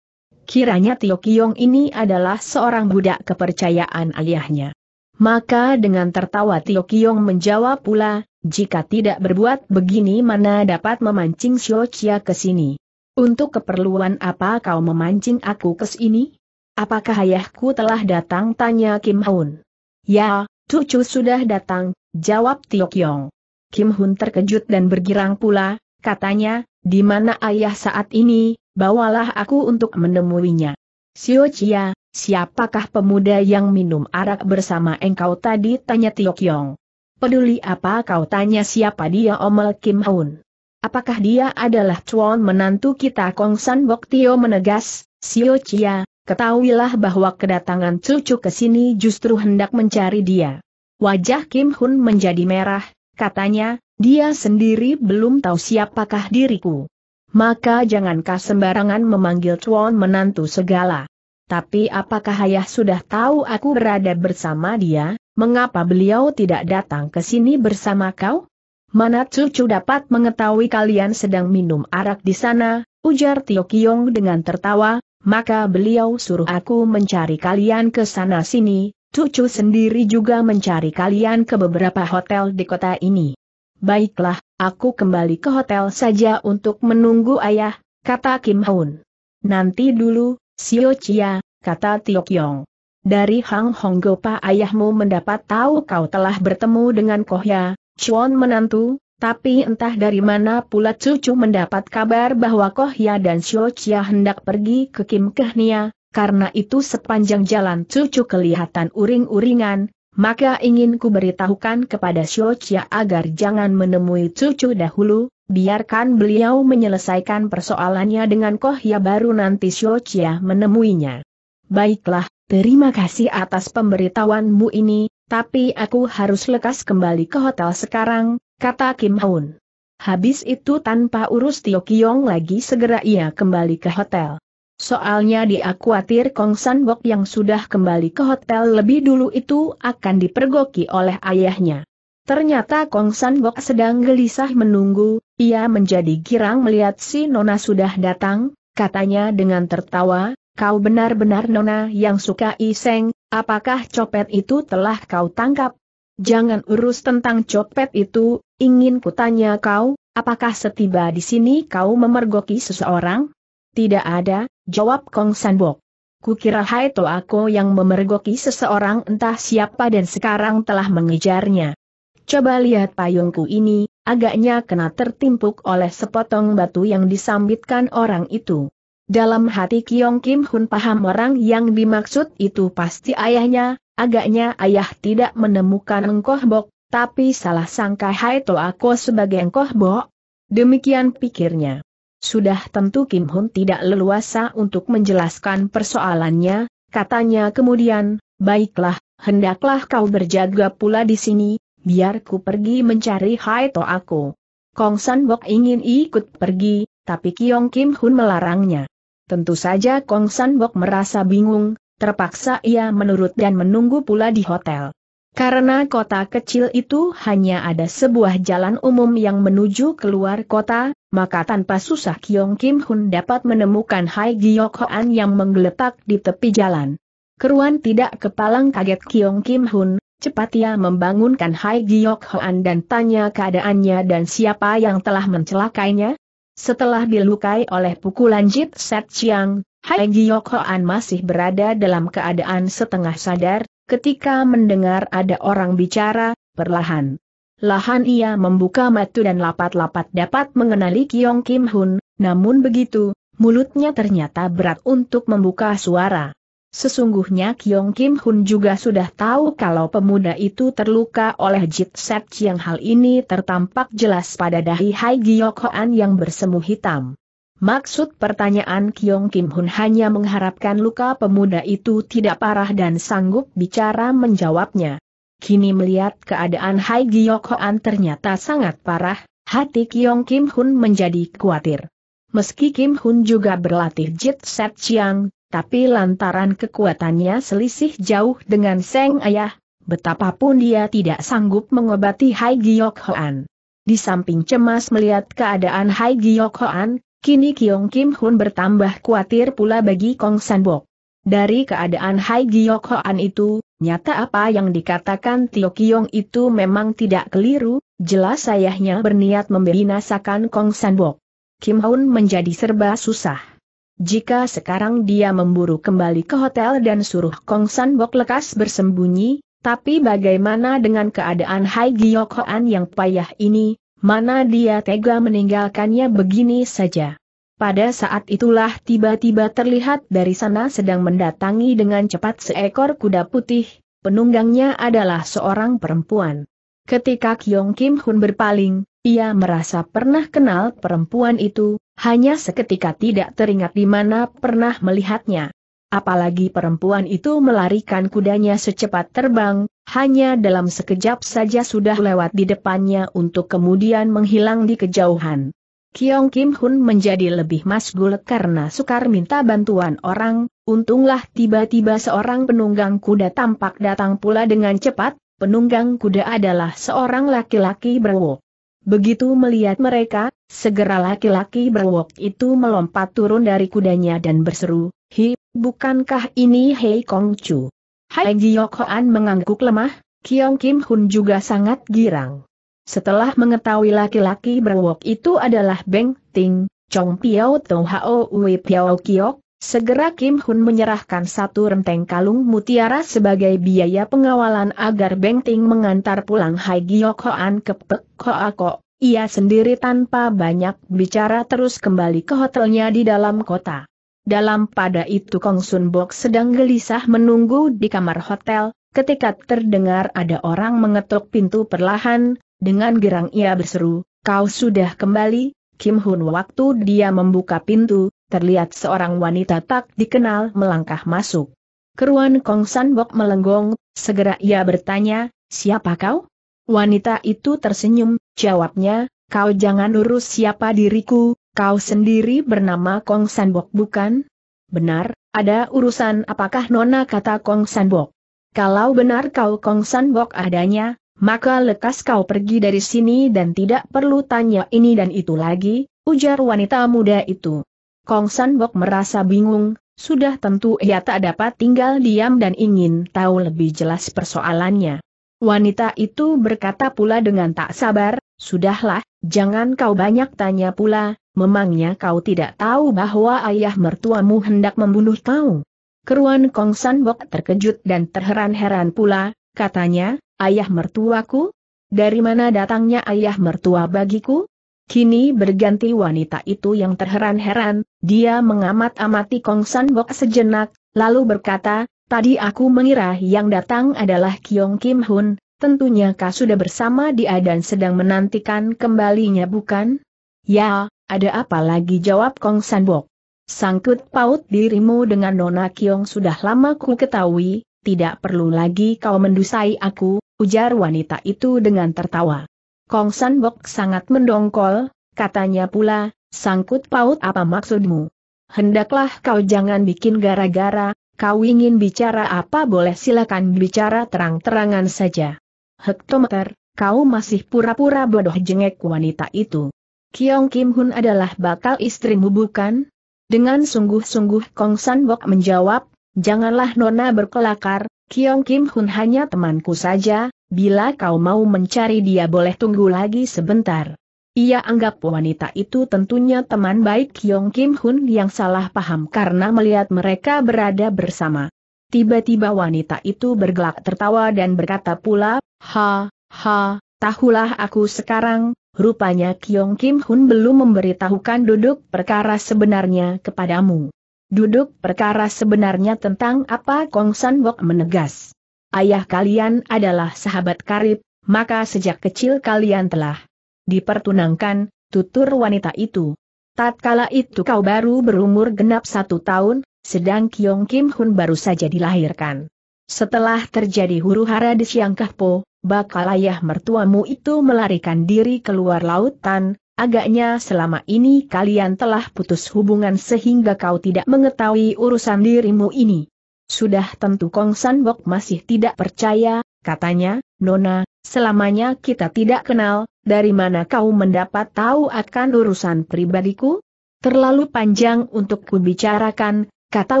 Kiranya Tio Kiong ini adalah seorang budak kepercayaan ayahnya. Maka dengan tertawa Tio Kiong menjawab pula, jika tidak berbuat begini mana dapat memancing Xiao Chia ke sini. Untuk keperluan apa kau memancing aku ke sini? Apakah ayahku telah datang tanya Kim Haun? Ya, Cucu sudah datang, jawab Tio Kyong. Kim Hun terkejut dan bergirang pula, katanya, di mana ayah saat ini, bawalah aku untuk menemuinya. Sio Chia, siapakah pemuda yang minum arak bersama engkau tadi tanya Tio Kyong. Peduli apa kau tanya siapa dia omel Kim Hun. Apakah dia adalah tuan menantu kita Kong San Bok Tio menegas, Sio Chia, Ketahuilah bahwa kedatangan cucu ke sini justru hendak mencari dia. Wajah Kim Hun menjadi merah, katanya, dia sendiri belum tahu siapakah diriku. Maka jangankah sembarangan memanggil Chuan menantu segala. Tapi apakah ayah sudah tahu aku berada bersama dia, mengapa beliau tidak datang ke sini bersama kau? Mana cucu dapat mengetahui kalian sedang minum arak di sana, ujar Tio Kiong dengan tertawa, maka beliau suruh aku mencari kalian ke sana sini, Cucu sendiri juga mencari kalian ke beberapa hotel di kota ini. Baiklah, aku kembali ke hotel saja untuk menunggu ayah, kata Kim Hoon. Nanti dulu, Sio Chia, kata Tiok Yong. Dari Hang Hong Gopa ayahmu mendapat tahu kau telah bertemu dengan Kohya, Chuan menantu, tapi entah dari mana pula cucu mendapat kabar bahwa Kohya dan Shochia hendak pergi ke Kim Kehnia, karena itu sepanjang jalan cucu kelihatan uring-uringan, maka ingin ku beritahukan kepada Shochia agar jangan menemui cucu dahulu, biarkan beliau menyelesaikan persoalannya dengan Kohya baru nanti Shochia menemuinya. Baiklah, terima kasih atas pemberitahuanmu ini, tapi aku harus lekas kembali ke hotel sekarang, kata Kim Haun. Habis itu tanpa urus Tio Kiong lagi segera ia kembali ke hotel. Soalnya dia khawatir Kong San Bok yang sudah kembali ke hotel lebih dulu itu akan dipergoki oleh ayahnya. Ternyata Kong San Bok sedang gelisah menunggu, ia menjadi girang melihat si Nona sudah datang, katanya dengan tertawa, kau benar-benar Nona yang suka iseng, apakah copet itu telah kau tangkap? Jangan urus tentang copet itu, ingin kutanya kau, apakah setiba di sini kau memergoki seseorang? Tidak ada, jawab Kong Sanbok. Kukira Hai aku yang memergoki seseorang entah siapa dan sekarang telah mengejarnya. Coba lihat payungku ini, agaknya kena tertimpuk oleh sepotong batu yang disambitkan orang itu. Dalam hati Kiong Kim Hun paham orang yang dimaksud itu pasti ayahnya, Agaknya ayah tidak menemukan engkoh bok, tapi salah sangka Hai To aku sebagai engkoh bok. Demikian pikirnya. Sudah tentu Kim Hun tidak leluasa untuk menjelaskan persoalannya, katanya kemudian, baiklah, hendaklah kau berjaga pula di sini, biar ku pergi mencari Hai To aku. Kong San Bok ingin ikut pergi, tapi Kiong Kim Hun melarangnya. Tentu saja Kong San Bok merasa bingung, Terpaksa ia menurut dan menunggu pula di hotel. Karena kota kecil itu hanya ada sebuah jalan umum yang menuju keluar kota, maka tanpa susah Kyong Kim Hun dapat menemukan Hai Giok Hoan yang menggeletak di tepi jalan. Keruan tidak kepalang kaget Kyong Kim Hun, cepat ia membangunkan Hai Giok Hoan dan tanya keadaannya dan siapa yang telah mencelakainya, setelah dilukai oleh pukulan Jit Set Chiang, Hai Giyokhoan masih berada dalam keadaan setengah sadar, ketika mendengar ada orang bicara, perlahan. Lahan ia membuka mata dan lapat-lapat dapat mengenali Kiong Kim Hun, namun begitu, mulutnya ternyata berat untuk membuka suara. Sesungguhnya Kyong Kim Hun juga sudah tahu kalau pemuda itu terluka oleh Jit Set yang hal ini tertampak jelas pada dahi Hai Giok Hoan yang bersemu hitam. Maksud pertanyaan Kyong Kim Hun hanya mengharapkan luka pemuda itu tidak parah dan sanggup bicara menjawabnya. Kini melihat keadaan Hai Giok Hoan ternyata sangat parah, hati Kyong Kim Hun menjadi khawatir. Meski Kim Hun juga berlatih Jit Set Chiang, tapi lantaran kekuatannya selisih jauh dengan Seng Ayah, betapapun dia tidak sanggup mengobati Hai Giok Hoan. Di samping cemas melihat keadaan Hai Giok Hoan, kini Kiong Kim Hun bertambah khawatir pula bagi Kong Sanbok. Dari keadaan Hai Giok Hoan itu, nyata apa yang dikatakan Tio Kiong itu memang tidak keliru, jelas ayahnya berniat membinasakan Kong Sanbok. Kim Hun menjadi serba susah. Jika sekarang dia memburu kembali ke hotel dan suruh Kong San Bok lekas bersembunyi, tapi bagaimana dengan keadaan Hai Giok Hoan yang payah ini, mana dia tega meninggalkannya begini saja. Pada saat itulah tiba-tiba terlihat dari sana sedang mendatangi dengan cepat seekor kuda putih, penunggangnya adalah seorang perempuan. Ketika Kyong Kim Hun berpaling, ia merasa pernah kenal perempuan itu, hanya seketika tidak teringat di mana pernah melihatnya. Apalagi perempuan itu melarikan kudanya secepat terbang, hanya dalam sekejap saja sudah lewat di depannya untuk kemudian menghilang di kejauhan. Kiong Kim Hun menjadi lebih masgul karena sukar minta bantuan orang, untunglah tiba-tiba seorang penunggang kuda tampak datang pula dengan cepat, penunggang kuda adalah seorang laki-laki berwok. Begitu melihat mereka, segera laki-laki berwok itu melompat turun dari kudanya dan berseru, Hi, bukankah ini Hei Kong Chu? Hai Jiokhoan Hoan mengangguk lemah, Kiong Kim Hun juga sangat girang. Setelah mengetahui laki-laki berwok itu adalah Beng Ting, Chong Piao Tong Hao Ui Piao Kiok, Segera Kim Hun menyerahkan satu renteng kalung mutiara sebagai biaya pengawalan agar Beng Ting mengantar pulang Hai Giok Hoan ke Pek Hoa Ko. Ia sendiri tanpa banyak bicara terus kembali ke hotelnya di dalam kota. Dalam pada itu Kong Sun Bok sedang gelisah menunggu di kamar hotel, ketika terdengar ada orang mengetuk pintu perlahan, dengan gerang ia berseru, kau sudah kembali, Kim Hun waktu dia membuka pintu, terlihat seorang wanita tak dikenal melangkah masuk. Keruan Kong San Bok melenggong, segera ia bertanya, siapa kau? Wanita itu tersenyum, jawabnya, kau jangan urus siapa diriku, kau sendiri bernama Kong San Bok bukan? Benar, ada urusan apakah nona kata Kong San Bok? Kalau benar kau Kong San Bok adanya, maka lekas kau pergi dari sini dan tidak perlu tanya ini dan itu lagi, ujar wanita muda itu. Kong San Bok merasa bingung, sudah tentu ia tak dapat tinggal diam dan ingin tahu lebih jelas persoalannya. Wanita itu berkata pula dengan tak sabar, Sudahlah, jangan kau banyak tanya pula, memangnya kau tidak tahu bahwa ayah mertuamu hendak membunuh kau? Keruan Kong San Bok terkejut dan terheran-heran pula, katanya, Ayah mertuaku? Dari mana datangnya ayah mertua bagiku? Kini berganti wanita itu yang terheran-heran, dia mengamat-amati Kong San Bok sejenak, lalu berkata, tadi aku mengira yang datang adalah Kiong Kim Hun, tentunya kau sudah bersama dia dan sedang menantikan kembalinya bukan? Ya, ada apa lagi jawab Kong San Bok. Sangkut paut dirimu dengan Nona Kiong sudah lama ku ketahui, tidak perlu lagi kau mendusai aku, ujar wanita itu dengan tertawa. Kong San Bok sangat mendongkol, katanya pula, sangkut paut apa maksudmu? Hendaklah kau jangan bikin gara-gara, kau ingin bicara apa boleh silakan bicara terang-terangan saja. Hektometer, kau masih pura-pura bodoh jengek wanita itu. Kiong Kim Hun adalah bakal istrimu bukan? Dengan sungguh-sungguh Kong San Bok menjawab, janganlah Nona berkelakar, Kiong Kim Hun hanya temanku saja, bila kau mau mencari dia boleh tunggu lagi sebentar. Ia anggap wanita itu tentunya teman baik Kiong Kim Hun yang salah paham karena melihat mereka berada bersama. Tiba-tiba wanita itu bergelak tertawa dan berkata pula, Ha, ha, tahulah aku sekarang, rupanya Kiong Kim Hun belum memberitahukan duduk perkara sebenarnya kepadamu. Duduk perkara sebenarnya tentang apa Kong San Wok menegas. Ayah kalian adalah sahabat karib, maka sejak kecil kalian telah dipertunangkan, tutur wanita itu. Tatkala itu kau baru berumur genap satu tahun, sedang Kyong Kim Hun baru saja dilahirkan. Setelah terjadi huru hara di Siang Kahpo, bakal ayah mertuamu itu melarikan diri keluar lautan, Agaknya selama ini kalian telah putus hubungan sehingga kau tidak mengetahui urusan dirimu ini. Sudah tentu Kong San Bok masih tidak percaya, katanya, Nona, selamanya kita tidak kenal, dari mana kau mendapat tahu akan urusan pribadiku? Terlalu panjang untuk kubicarakan, kata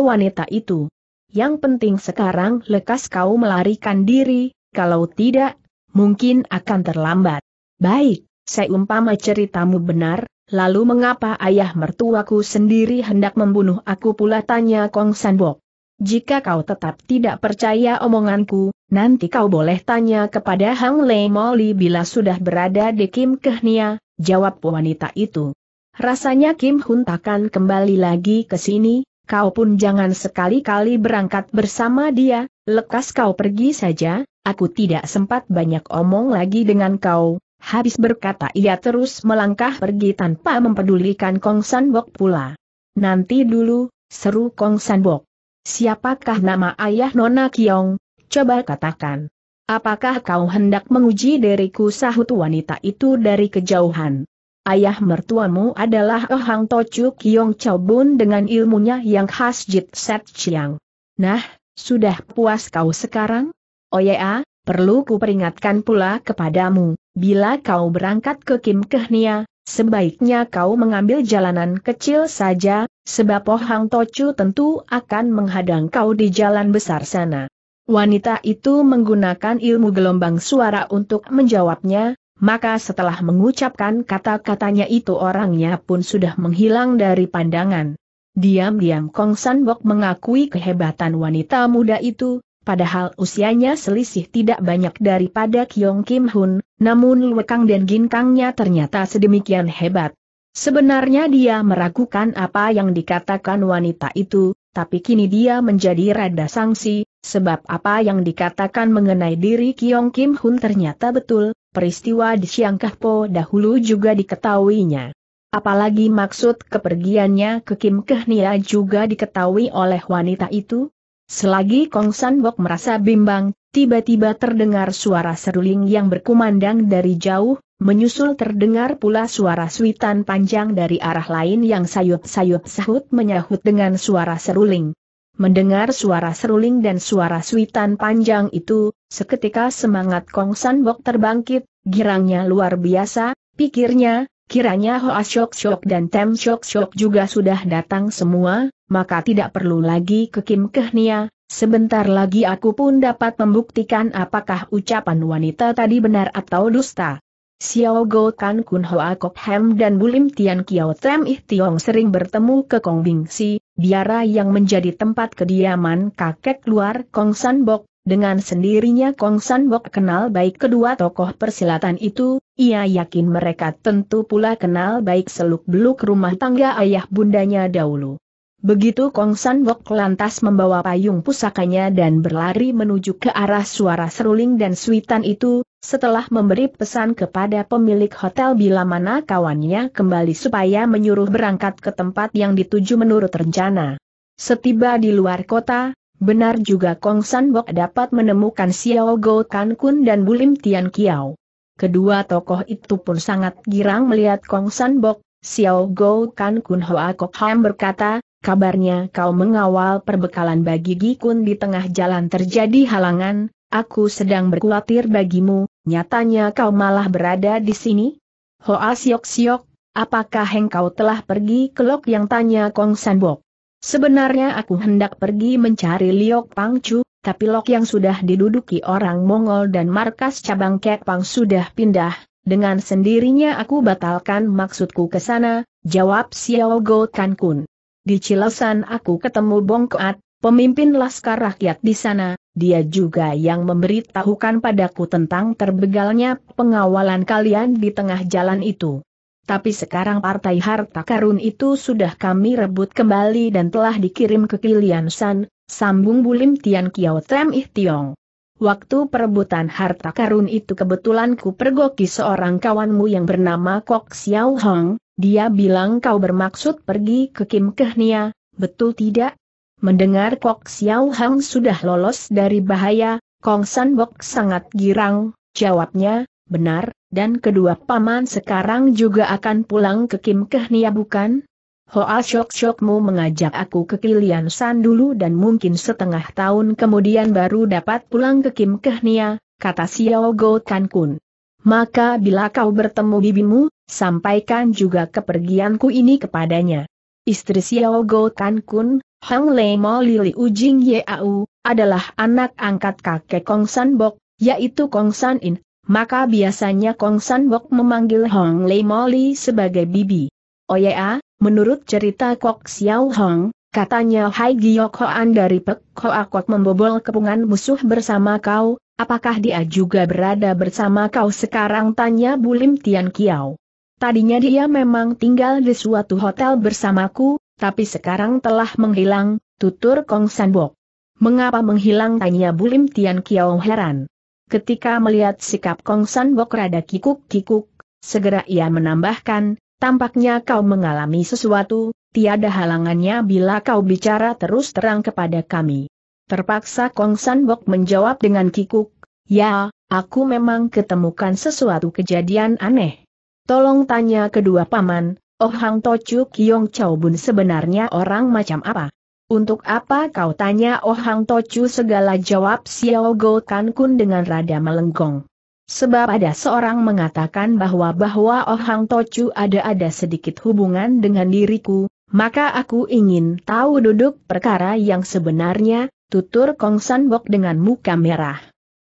wanita itu. Yang penting sekarang lekas kau melarikan diri, kalau tidak, mungkin akan terlambat. Baik, Seumpama ceritamu benar, lalu mengapa ayah mertuaku sendiri hendak membunuh aku pula tanya Kong Sanbok. Jika kau tetap tidak percaya omonganku, nanti kau boleh tanya kepada Hang Lei Moli bila sudah berada di Kim Kehnia, jawab wanita itu. Rasanya Kim Hun takkan kembali lagi ke sini, kau pun jangan sekali-kali berangkat bersama dia, lekas kau pergi saja, aku tidak sempat banyak omong lagi dengan kau, Habis berkata ia terus melangkah pergi tanpa mempedulikan Kong Sanbok pula. Nanti dulu, seru Kong Sanbok. Siapakah nama ayah Nona Kiong? Coba katakan. Apakah kau hendak menguji diriku sahut wanita itu dari kejauhan? Ayah mertuamu adalah Oh Hang Tocu Kiong Chao Bun dengan ilmunya yang khas Jit Set Chiang. Nah, sudah puas kau sekarang? Oh ya, Perlu kuperingatkan pula kepadamu, bila kau berangkat ke Kim Kehnia, sebaiknya kau mengambil jalanan kecil saja, sebab pohang Hang Tochu tentu akan menghadang kau di jalan besar sana. Wanita itu menggunakan ilmu gelombang suara untuk menjawabnya, maka setelah mengucapkan kata-katanya itu orangnya pun sudah menghilang dari pandangan. Diam-diam Kong San Bok mengakui kehebatan wanita muda itu, Padahal usianya selisih tidak banyak daripada Kyong Kim Hun, namun lekang dan Ginkangnya ternyata sedemikian hebat. Sebenarnya dia meragukan apa yang dikatakan wanita itu, tapi kini dia menjadi rada sangsi, sebab apa yang dikatakan mengenai diri Kyong Kim Hun ternyata betul, peristiwa di Siangkah Po dahulu juga diketahuinya. Apalagi maksud kepergiannya ke Kim Kehnia juga diketahui oleh wanita itu, Selagi Kong San Bok merasa bimbang, tiba-tiba terdengar suara seruling yang berkumandang dari jauh, menyusul terdengar pula suara suitan panjang dari arah lain yang sayup-sayup sahut menyahut dengan suara seruling. Mendengar suara seruling dan suara suitan panjang itu, seketika semangat Kong San Bok terbangkit, girangnya luar biasa, pikirnya, Kiranya Hoa Shok Shok dan Tem Shok Shok juga sudah datang semua, maka tidak perlu lagi ke Kim Kehnia, sebentar lagi aku pun dapat membuktikan apakah ucapan wanita tadi benar atau dusta. Xiao Go Kan Kun Hoa Kok Hem dan Bulim Tian Kiao Tem Ih Tiong sering bertemu ke Kong Bing Si, biara yang menjadi tempat kediaman kakek luar Kong San Bok, dengan sendirinya Kong San Bok kenal baik kedua tokoh persilatan itu, ia yakin mereka tentu pula kenal baik seluk-beluk rumah tangga ayah bundanya dahulu. Begitu Kong San Bok lantas membawa payung pusakanya dan berlari menuju ke arah suara seruling dan suitan itu, setelah memberi pesan kepada pemilik hotel bila mana kawannya kembali supaya menyuruh berangkat ke tempat yang dituju menurut rencana. Setiba di luar kota, Benar juga Kong San Bok dapat menemukan Xiao Go Kan Kun dan Bulim Tian Kiao. Kedua tokoh itu pun sangat girang melihat Kong San Bok, Xiao Go Kan Kun Hoa Kok Ham berkata, kabarnya kau mengawal perbekalan bagi Gikun di tengah jalan terjadi halangan, aku sedang berkulatir bagimu, nyatanya kau malah berada di sini? Hoa Siok Siok, apakah engkau telah pergi ke Lok yang tanya Kong San Sanbok? Sebenarnya aku hendak pergi mencari Liok Pangcu, tapi Lok yang sudah diduduki orang Mongol dan markas cabang Pang sudah pindah, dengan sendirinya aku batalkan maksudku ke sana, jawab Xiao Go Kun. Di Cilesan aku ketemu Koat, pemimpin Laskar Rakyat di sana, dia juga yang memberitahukan padaku tentang terbegalnya pengawalan kalian di tengah jalan itu. Tapi sekarang partai harta karun itu sudah kami rebut kembali dan telah dikirim ke Kilian San, sambung Bulim Tian Kiao Tem Ih Tiong. Waktu perebutan harta karun itu kebetulan ku pergoki seorang kawanmu yang bernama Kok Xiao Hong, dia bilang kau bermaksud pergi ke Kim Kehnia, betul tidak? Mendengar Kok Xiao Hong sudah lolos dari bahaya, Kong San Bok sangat girang, jawabnya, Benar, dan kedua paman sekarang juga akan pulang ke Kim Kehnia bukan? Hoa Shok syokmu mengajak aku ke Kilian San dulu dan mungkin setengah tahun kemudian baru dapat pulang ke Kim Kehnia, kata Xiao Go Kan Kun. Maka bila kau bertemu bibimu, sampaikan juga kepergianku ini kepadanya. Istri Xiao Go Kan Kun, Hang Lei Mo Lili Ujing Au, adalah anak angkat kakek Kong San Bok, yaitu Kong San In, maka biasanya Kong San Bok memanggil Hong Lei Moli sebagai bibi. Oh ya, menurut cerita Kok Xiao Hong, katanya Hai Giok Hoan dari Pek Hoa Kok membobol kepungan musuh bersama kau, apakah dia juga berada bersama kau sekarang tanya Bulim Tian Kiao. Tadinya dia memang tinggal di suatu hotel bersamaku, tapi sekarang telah menghilang, tutur Kong San Bok. Mengapa menghilang tanya Bulim Tian Kiao heran. Ketika melihat sikap Kong San Bok rada kikuk-kikuk, segera ia menambahkan, tampaknya kau mengalami sesuatu, tiada halangannya bila kau bicara terus terang kepada kami. Terpaksa Kong San Bok menjawab dengan kikuk, ya, aku memang ketemukan sesuatu kejadian aneh. Tolong tanya kedua paman, Oh Hang Tochuk, Kiong Chow Bun sebenarnya orang macam apa? Untuk apa kau tanya Oh Hang Tochu segala jawab Xiao Go Kan Kun dengan rada melengkung. Sebab ada seorang mengatakan bahwa bahwa Oh Hang Tochu ada-ada sedikit hubungan dengan diriku, maka aku ingin tahu duduk perkara yang sebenarnya, tutur Kong San Bok dengan muka merah.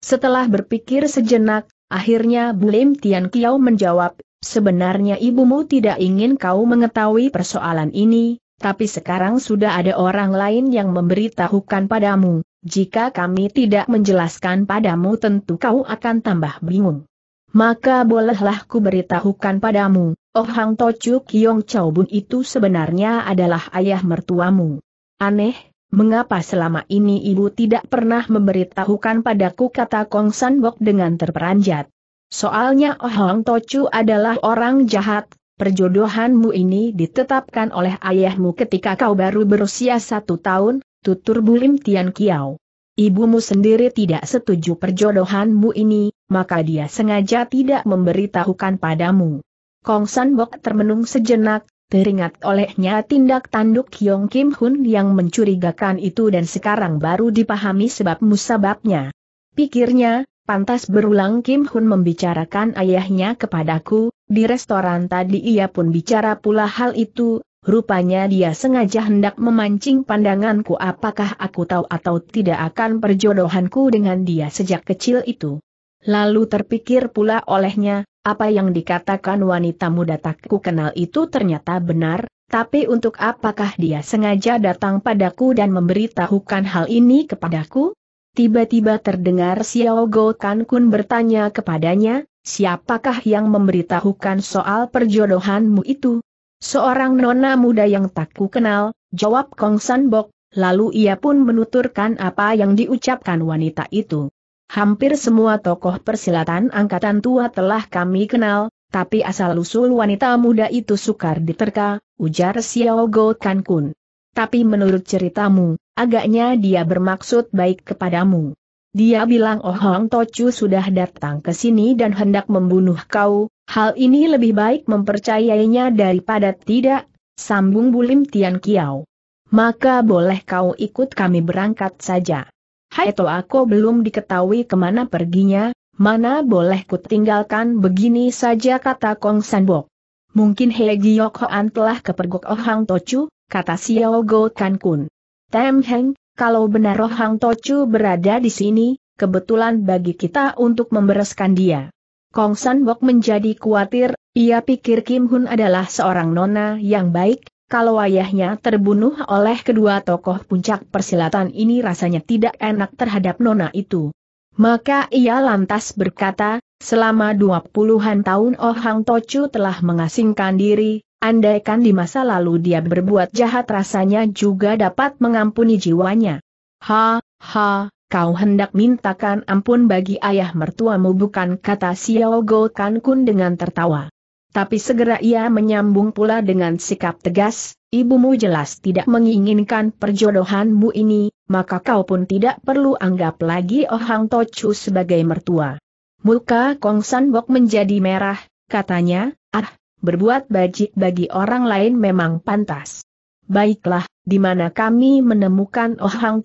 Setelah berpikir sejenak, akhirnya Bu Bulim Tian Kiao menjawab, sebenarnya ibumu tidak ingin kau mengetahui persoalan ini, tapi sekarang sudah ada orang lain yang memberitahukan padamu, jika kami tidak menjelaskan padamu tentu kau akan tambah bingung. Maka bolehlah ku beritahukan padamu, Oh Hang Tocu Kiong Chow Bun itu sebenarnya adalah ayah mertuamu. Aneh, mengapa selama ini ibu tidak pernah memberitahukan padaku kata Kong San Bok dengan terperanjat. Soalnya Oh Hang Tocu adalah orang jahat perjodohanmu ini ditetapkan oleh ayahmu ketika kau baru berusia satu tahun, tutur Bulim Tian Kiao. Ibumu sendiri tidak setuju perjodohanmu ini, maka dia sengaja tidak memberitahukan padamu. Kong San Bok termenung sejenak, teringat olehnya tindak tanduk Yong Kim Hun yang mencurigakan itu dan sekarang baru dipahami sebab musababnya. Pikirnya, pantas berulang Kim Hun membicarakan ayahnya kepadaku, di restoran tadi ia pun bicara pula hal itu, rupanya dia sengaja hendak memancing pandanganku apakah aku tahu atau tidak akan perjodohanku dengan dia sejak kecil itu. Lalu terpikir pula olehnya, apa yang dikatakan wanita muda tak kenal itu ternyata benar, tapi untuk apakah dia sengaja datang padaku dan memberitahukan hal ini kepadaku? Tiba-tiba terdengar Xiao Go Kan Kun bertanya kepadanya, siapakah yang memberitahukan soal perjodohanmu itu? Seorang nona muda yang tak ku kenal, jawab Kong San Bok, lalu ia pun menuturkan apa yang diucapkan wanita itu. Hampir semua tokoh persilatan angkatan tua telah kami kenal, tapi asal-usul wanita muda itu sukar diterka, ujar Xiao Go Kan Kun. Tapi menurut ceritamu, agaknya dia bermaksud baik kepadamu. Dia bilang Oh Hong Tochu sudah datang ke sini dan hendak membunuh kau, hal ini lebih baik mempercayainya daripada tidak, sambung Bulim Tian Kiao. Maka boleh kau ikut kami berangkat saja. Hai to aku belum diketahui kemana perginya, mana boleh ku tinggalkan begini saja kata Kong Sanbok. Mungkin He Giok telah kepergok Oh Hang Tochu, kata Xiao Go Kan Kun. Tem Heng, kalau benar Roh Hang Tochu berada di sini, kebetulan bagi kita untuk membereskan dia. Kong San Bok menjadi khawatir, ia pikir Kim Hun adalah seorang nona yang baik, kalau ayahnya terbunuh oleh kedua tokoh puncak persilatan ini rasanya tidak enak terhadap nona itu. Maka ia lantas berkata, selama dua puluhan tahun Oh Hang Tochu telah mengasingkan diri, Andaikan di masa lalu dia berbuat jahat rasanya juga dapat mengampuni jiwanya. Ha, ha, kau hendak mintakan ampun bagi ayah mertuamu bukan kata Xiao Go Kan Kun dengan tertawa. Tapi segera ia menyambung pula dengan sikap tegas, ibumu jelas tidak menginginkan perjodohanmu ini, maka kau pun tidak perlu anggap lagi Ohang Hang Tochu sebagai mertua. Muka Kong San Bok menjadi merah, katanya, ah, berbuat bajik bagi orang lain memang pantas. Baiklah, di mana kami menemukan Oh Hang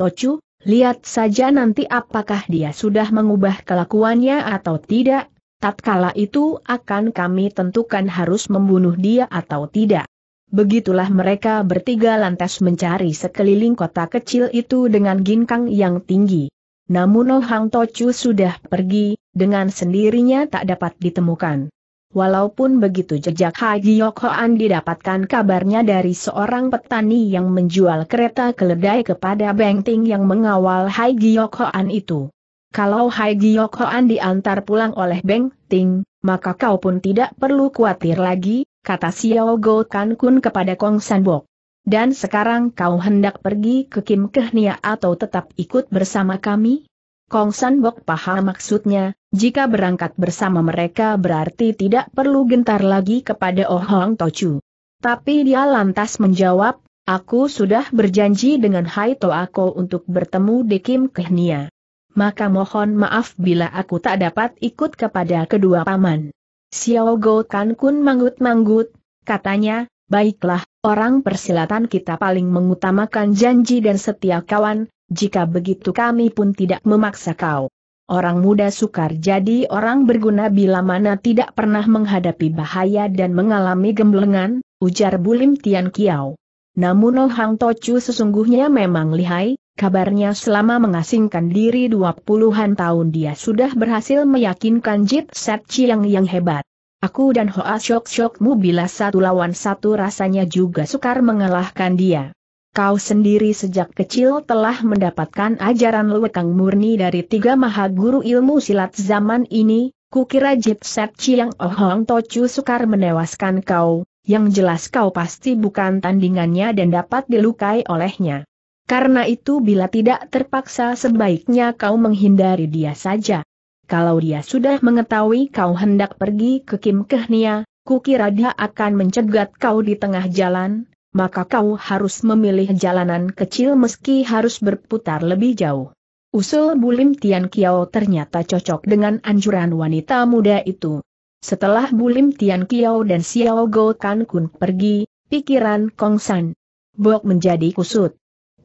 lihat saja nanti apakah dia sudah mengubah kelakuannya atau tidak, tatkala itu akan kami tentukan harus membunuh dia atau tidak. Begitulah mereka bertiga lantas mencari sekeliling kota kecil itu dengan ginkang yang tinggi. Namun Oh Hang sudah pergi, dengan sendirinya tak dapat ditemukan. Walaupun begitu jejak Haji Yokhoan didapatkan kabarnya dari seorang petani yang menjual kereta keledai kepada Bengting yang mengawal Haji Yokhoan itu. Kalau Haji Yokhoan diantar pulang oleh Bengting, maka kau pun tidak perlu khawatir lagi, kata Xiao Go Kan Kun kepada Kong Sanbok. Dan sekarang kau hendak pergi ke Kim Kehnia atau tetap ikut bersama kami? Kong Sanbok paham maksudnya, jika berangkat bersama mereka berarti tidak perlu gentar lagi kepada Oh Hong Tochu. Tapi dia lantas menjawab, aku sudah berjanji dengan Hai Toako untuk bertemu di Kim Kehnia. Maka mohon maaf bila aku tak dapat ikut kepada kedua paman. Xiao Go Kan Kun manggut-manggut, katanya, baiklah, orang persilatan kita paling mengutamakan janji dan setia kawan, jika begitu kami pun tidak memaksa kau. Orang muda sukar jadi orang berguna bila mana tidak pernah menghadapi bahaya dan mengalami gemblengan, ujar Bulim Tian Kiao. Namun Oh Hang Tochu sesungguhnya memang lihai, kabarnya selama mengasingkan diri dua puluhan tahun dia sudah berhasil meyakinkan Jit Set Chiang yang hebat. Aku dan Hoa Shok Shokmu bila satu lawan satu rasanya juga sukar mengalahkan dia. Kau sendiri sejak kecil telah mendapatkan ajaran lewekang murni dari tiga maha guru ilmu silat zaman ini, kukira Set Chiang Ohong oh Tochu sukar menewaskan kau, yang jelas kau pasti bukan tandingannya dan dapat dilukai olehnya. Karena itu bila tidak terpaksa sebaiknya kau menghindari dia saja. Kalau dia sudah mengetahui kau hendak pergi ke Kim Kehnia, kukira dia akan mencegat kau di tengah jalan, maka kau harus memilih jalanan kecil meski harus berputar lebih jauh. Usul Bulim Tian Kiao ternyata cocok dengan anjuran wanita muda itu. Setelah Bulim Tian Kiao dan Xiao Go Kan Kun pergi, pikiran Kong San Bok menjadi kusut.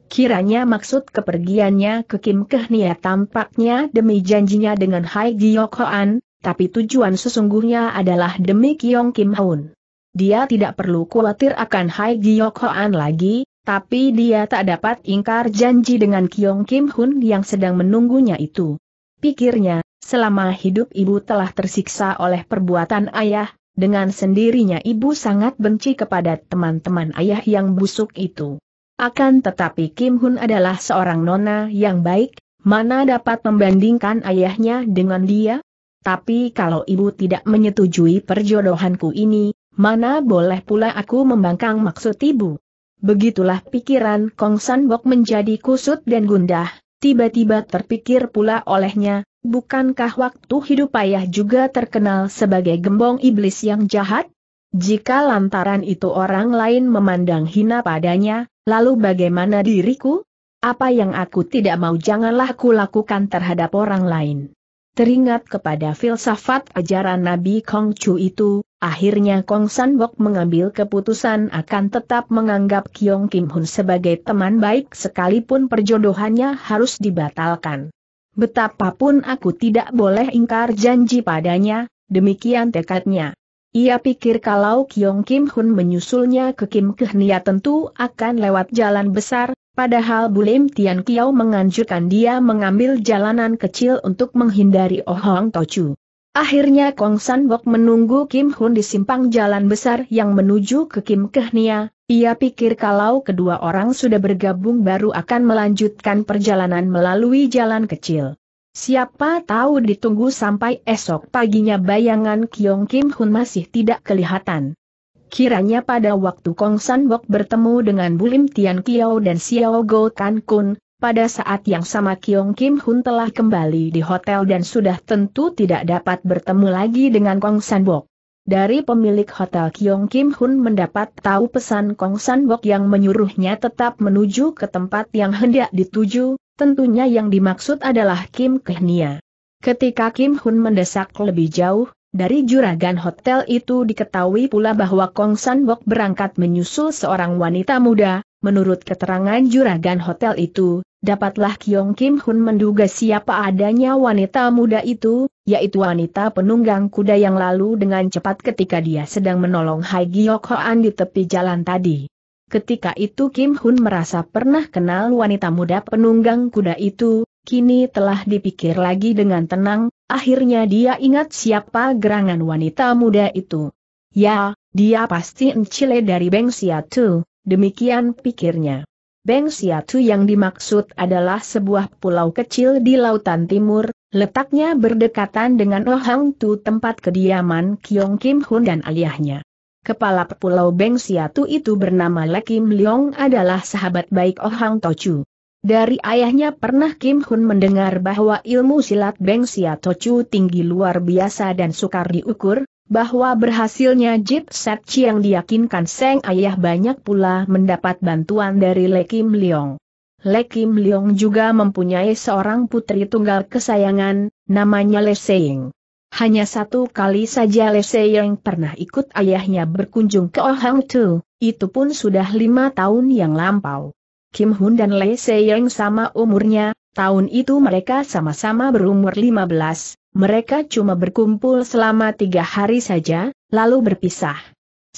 Kiranya maksud kepergiannya ke Kim Kehnia tampaknya demi janjinya dengan Hai Giok Hoan, tapi tujuan sesungguhnya adalah demi Kiong Kim Hoon. Dia tidak perlu khawatir akan Hai Giok Hoan lagi, tapi dia tak dapat ingkar janji dengan Kyong Kim Hun yang sedang menunggunya itu. Pikirnya, selama hidup ibu telah tersiksa oleh perbuatan ayah, dengan sendirinya ibu sangat benci kepada teman-teman ayah yang busuk itu. Akan tetapi Kim Hun adalah seorang nona yang baik, mana dapat membandingkan ayahnya dengan dia? Tapi kalau ibu tidak menyetujui perjodohanku ini, Mana boleh pula aku membangkang maksud ibu? Begitulah pikiran Kong San Bok menjadi kusut dan gundah, tiba-tiba terpikir pula olehnya, bukankah waktu hidup ayah juga terkenal sebagai gembong iblis yang jahat? Jika lantaran itu orang lain memandang hina padanya, lalu bagaimana diriku? Apa yang aku tidak mau janganlah aku lakukan terhadap orang lain. Teringat kepada filsafat ajaran Nabi Kongcu itu, Akhirnya Kong San Bok mengambil keputusan akan tetap menganggap Kyong Kim Hun sebagai teman baik sekalipun perjodohannya harus dibatalkan. Betapapun aku tidak boleh ingkar janji padanya, demikian tekadnya. Ia pikir kalau Kyong Kim Hun menyusulnya ke Kim Kehnia tentu akan lewat jalan besar, padahal Bulim Tian Kiao menganjurkan dia mengambil jalanan kecil untuk menghindari Ohong oh Tochu. Akhirnya Kong Sanbok menunggu Kim Hun di simpang jalan besar yang menuju ke Kim Kehnia, ia pikir kalau kedua orang sudah bergabung baru akan melanjutkan perjalanan melalui jalan kecil. Siapa tahu ditunggu sampai esok paginya bayangan Kyong Kim Hun masih tidak kelihatan. Kiranya pada waktu Kong Sanbok bertemu dengan Bulim Tian Kiao dan Xiao Go Kan Kun, pada saat yang sama Kiong Kim Hun telah kembali di hotel dan sudah tentu tidak dapat bertemu lagi dengan Kong Sanbok. Dari pemilik hotel Kiong Kim Hun mendapat tahu pesan Kong Sanbok yang menyuruhnya tetap menuju ke tempat yang hendak dituju, tentunya yang dimaksud adalah Kim Kehnia. Ketika Kim Hun mendesak lebih jauh, dari juragan hotel itu diketahui pula bahwa Kong Sanbok berangkat menyusul seorang wanita muda, Menurut keterangan juragan hotel itu, dapatlah Kyong Kim Hun menduga siapa adanya wanita muda itu, yaitu wanita penunggang kuda yang lalu dengan cepat ketika dia sedang menolong Hai Giok Hoan di tepi jalan tadi. Ketika itu Kim Hun merasa pernah kenal wanita muda penunggang kuda itu, kini telah dipikir lagi dengan tenang, akhirnya dia ingat siapa gerangan wanita muda itu. Ya, dia pasti encile dari Beng Siatu, demikian pikirnya. Beng Siatu yang dimaksud adalah sebuah pulau kecil di lautan timur, letaknya berdekatan dengan Ohang Tu tempat kediaman Kyong Kim Hun dan aliahnya. Kepala pulau Beng Siatu itu bernama Le Kim Leong adalah sahabat baik Ohang Tochu. Dari ayahnya pernah Kim Hun mendengar bahwa ilmu silat Beng Siatu tinggi luar biasa dan sukar diukur, bahwa berhasilnya Jip Set yang diyakinkan Seng Ayah banyak pula mendapat bantuan dari Le Kim Leong. Le Kim Leong juga mempunyai seorang putri tunggal kesayangan, namanya Le Seing. Hanya satu kali saja Le Seing pernah ikut ayahnya berkunjung ke Oh Tu, itu pun sudah lima tahun yang lampau. Kim Hun dan Le Seing sama umurnya, Tahun itu mereka sama-sama berumur 15, mereka cuma berkumpul selama tiga hari saja, lalu berpisah.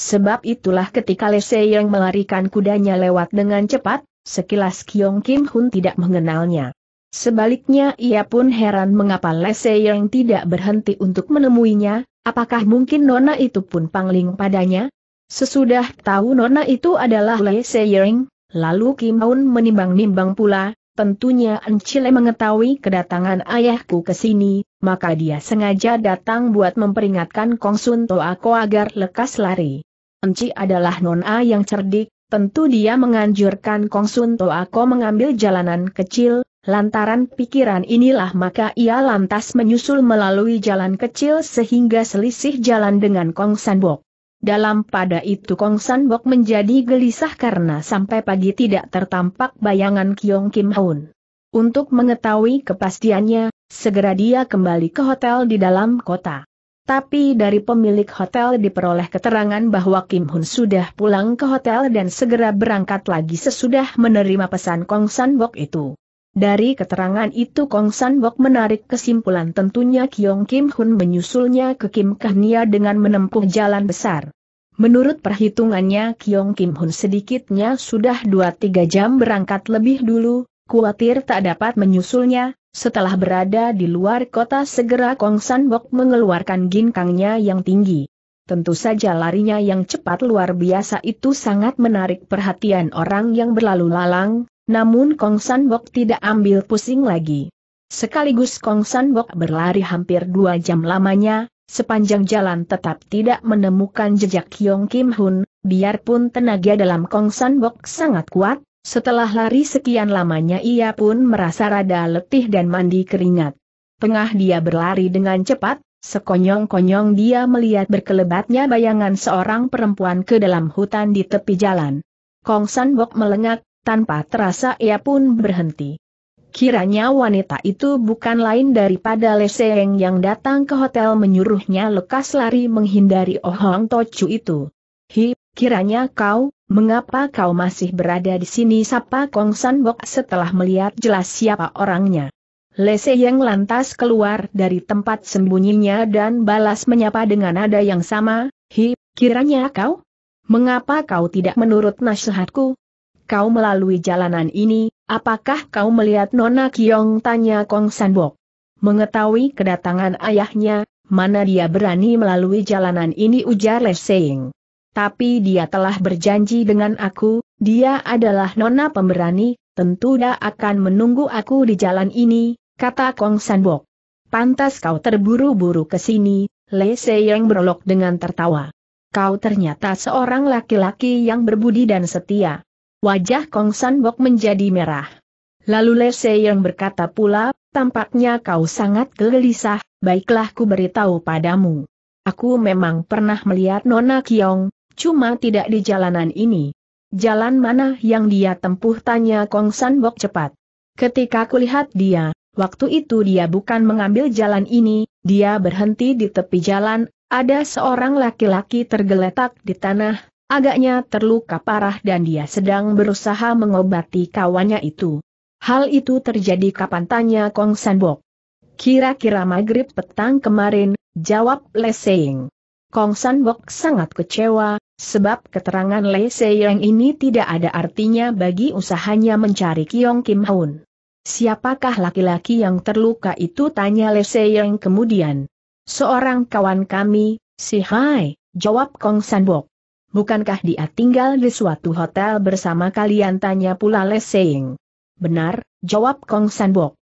Sebab itulah ketika Lese yang melarikan kudanya lewat dengan cepat, sekilas Kyong Kim Hun tidak mengenalnya. Sebaliknya ia pun heran mengapa Lese yang tidak berhenti untuk menemuinya, apakah mungkin Nona itu pun pangling padanya? Sesudah tahu Nona itu adalah Lese Yering, lalu Kim Hun menimbang-nimbang pula, Tentunya Encile mengetahui kedatangan ayahku ke sini, maka dia sengaja datang buat memperingatkan Kong Kongsun Toako agar lekas lari. Enci adalah nona yang cerdik, tentu dia menganjurkan Kong Kongsun Toako mengambil jalanan kecil, Lantaran pikiran inilah maka ia lantas menyusul melalui jalan kecil sehingga selisih jalan dengan Kong Sanbok. Dalam pada itu Kong San Bok menjadi gelisah karena sampai pagi tidak tertampak bayangan Kiong Kim Hoon. Untuk mengetahui kepastiannya, segera dia kembali ke hotel di dalam kota. Tapi dari pemilik hotel diperoleh keterangan bahwa Kim Hoon sudah pulang ke hotel dan segera berangkat lagi sesudah menerima pesan Kong San Bok itu. Dari keterangan itu Kong San Bok menarik kesimpulan tentunya Kiong Kim Hun menyusulnya ke Kim Kahnia dengan menempuh jalan besar. Menurut perhitungannya Kiong Kim Hun sedikitnya sudah 2-3 jam berangkat lebih dulu, khawatir tak dapat menyusulnya, setelah berada di luar kota segera Kong San Bok mengeluarkan ginkangnya yang tinggi. Tentu saja larinya yang cepat luar biasa itu sangat menarik perhatian orang yang berlalu lalang, namun Kong San Bok tidak ambil pusing lagi. Sekaligus Kong San Bok berlari hampir dua jam lamanya, sepanjang jalan tetap tidak menemukan jejak Yong Kim Hun, biarpun tenaga dalam Kong San Bok sangat kuat, setelah lari sekian lamanya ia pun merasa rada letih dan mandi keringat. Tengah dia berlari dengan cepat, sekonyong-konyong dia melihat berkelebatnya bayangan seorang perempuan ke dalam hutan di tepi jalan. Kong San Bok melengak, tanpa terasa ia pun berhenti. Kiranya wanita itu bukan lain daripada Leseng yang datang ke hotel menyuruhnya lekas lari menghindari Ohong Tocu itu. Hi, kiranya kau, mengapa kau masih berada di sini sapa Kong San Bok setelah melihat jelas siapa orangnya. Leseng lantas keluar dari tempat sembunyinya dan balas menyapa dengan nada yang sama, Hi, kiranya kau? Mengapa kau tidak menurut nasihatku? kau melalui jalanan ini, apakah kau melihat Nona Kiong? Tanya Kong Sanbok. Mengetahui kedatangan ayahnya, mana dia berani melalui jalanan ini ujar Leseing. Tapi dia telah berjanji dengan aku, dia adalah Nona pemberani, tentu dia akan menunggu aku di jalan ini, kata Kong Sanbok. Pantas kau terburu-buru ke sini, Le Seyeng berolok dengan tertawa. Kau ternyata seorang laki-laki yang berbudi dan setia. Wajah Kong San Bok menjadi merah. Lalu Lese yang berkata pula, tampaknya kau sangat gelisah, baiklah ku beritahu padamu. Aku memang pernah melihat Nona Kiong, cuma tidak di jalanan ini. Jalan mana yang dia tempuh tanya Kong San Bok cepat. Ketika kulihat dia, waktu itu dia bukan mengambil jalan ini, dia berhenti di tepi jalan, ada seorang laki-laki tergeletak di tanah, Agaknya terluka parah dan dia sedang berusaha mengobati kawannya itu. Hal itu terjadi kapan tanya Kong Sanbok. Kira-kira maghrib petang kemarin, jawab Le Seing. Kong Sanbok sangat kecewa, sebab keterangan Le Seing ini tidak ada artinya bagi usahanya mencari Kiong Kim Haun. Siapakah laki-laki yang terluka itu tanya Le Seing kemudian. Seorang kawan kami, si Hai, jawab Kong Sanbok bukankah dia tinggal di suatu hotel bersama kalian? Tanya pula Le Benar, jawab Kong Sanbok.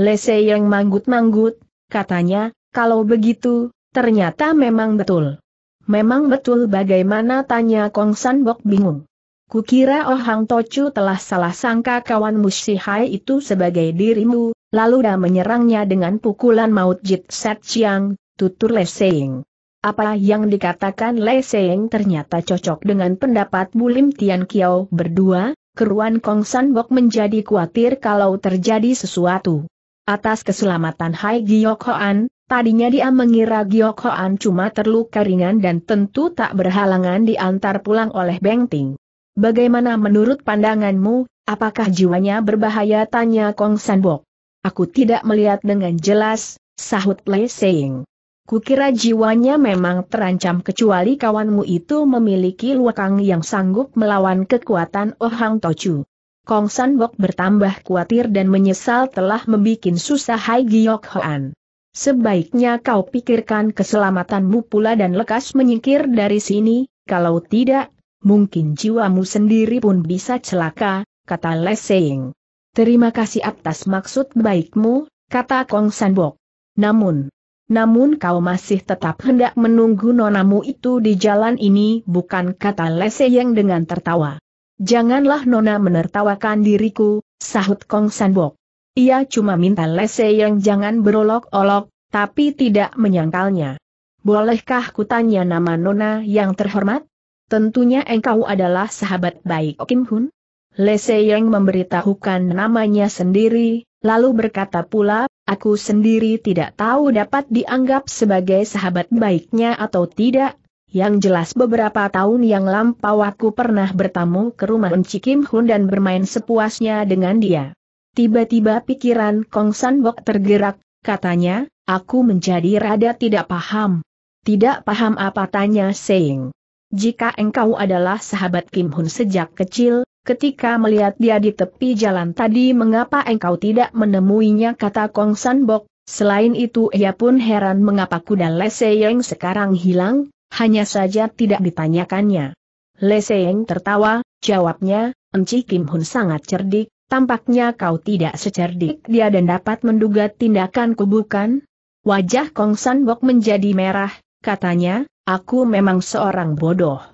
Le Seing manggut-manggut, katanya, kalau begitu, ternyata memang betul. Memang betul bagaimana tanya Kong Sanbok bingung. Kukira Oh Hang Tochu telah salah sangka kawan Hai itu sebagai dirimu, lalu dah menyerangnya dengan pukulan maut Jit Set Chiang, tutur Leseying. Apa yang dikatakan Lei Seng ternyata cocok dengan pendapat Bulim Tian Kiao berdua, keruan Kong San Bok menjadi khawatir kalau terjadi sesuatu. Atas keselamatan Hai Giyok Hoan, tadinya dia mengira Giyok Hoan cuma terluka ringan dan tentu tak berhalangan diantar pulang oleh Beng Ting. Bagaimana menurut pandanganmu, apakah jiwanya berbahaya tanya Kong San Bok? Aku tidak melihat dengan jelas, sahut Lei Seng. Kukira jiwanya memang terancam kecuali kawanmu itu memiliki luakang yang sanggup melawan kekuatan Ohang Tochu. Kong San Bok bertambah khawatir dan menyesal telah membuat susah Hai Giok Hoan. Sebaiknya kau pikirkan keselamatanmu pula dan lekas menyingkir dari sini, kalau tidak, mungkin jiwamu sendiri pun bisa celaka, kata Lesseing. Terima kasih atas maksud baikmu, kata Kong San Bok. Namun, namun kau masih tetap hendak menunggu nonamu itu di jalan ini bukan kata Lese yang dengan tertawa. Janganlah nona menertawakan diriku, sahut Kong Sanbok. Ia cuma minta Lese yang jangan berolok-olok, tapi tidak menyangkalnya. Bolehkah kutanya nama nona yang terhormat? Tentunya engkau adalah sahabat baik Kim Hun. yang memberitahukan namanya sendiri, lalu berkata pula Aku sendiri tidak tahu dapat dianggap sebagai sahabat baiknya atau tidak. Yang jelas beberapa tahun yang lampau aku pernah bertamu ke rumah Enci Kim Hun dan bermain sepuasnya dengan dia. Tiba-tiba pikiran Kong San Bok tergerak, katanya, aku menjadi rada tidak paham. Tidak paham apa tanya Seng. Jika engkau adalah sahabat Kim Hun sejak kecil, Ketika melihat dia di tepi jalan tadi mengapa engkau tidak menemuinya kata Kong San Bok, selain itu ia pun heran mengapa kuda Leseyeng sekarang hilang, hanya saja tidak ditanyakannya. Leseyeng tertawa, jawabnya, Enci Kim Hun sangat cerdik, tampaknya kau tidak secerdik dia dan dapat menduga tindakanku bukan? Wajah Kong San Bok menjadi merah, katanya, aku memang seorang bodoh.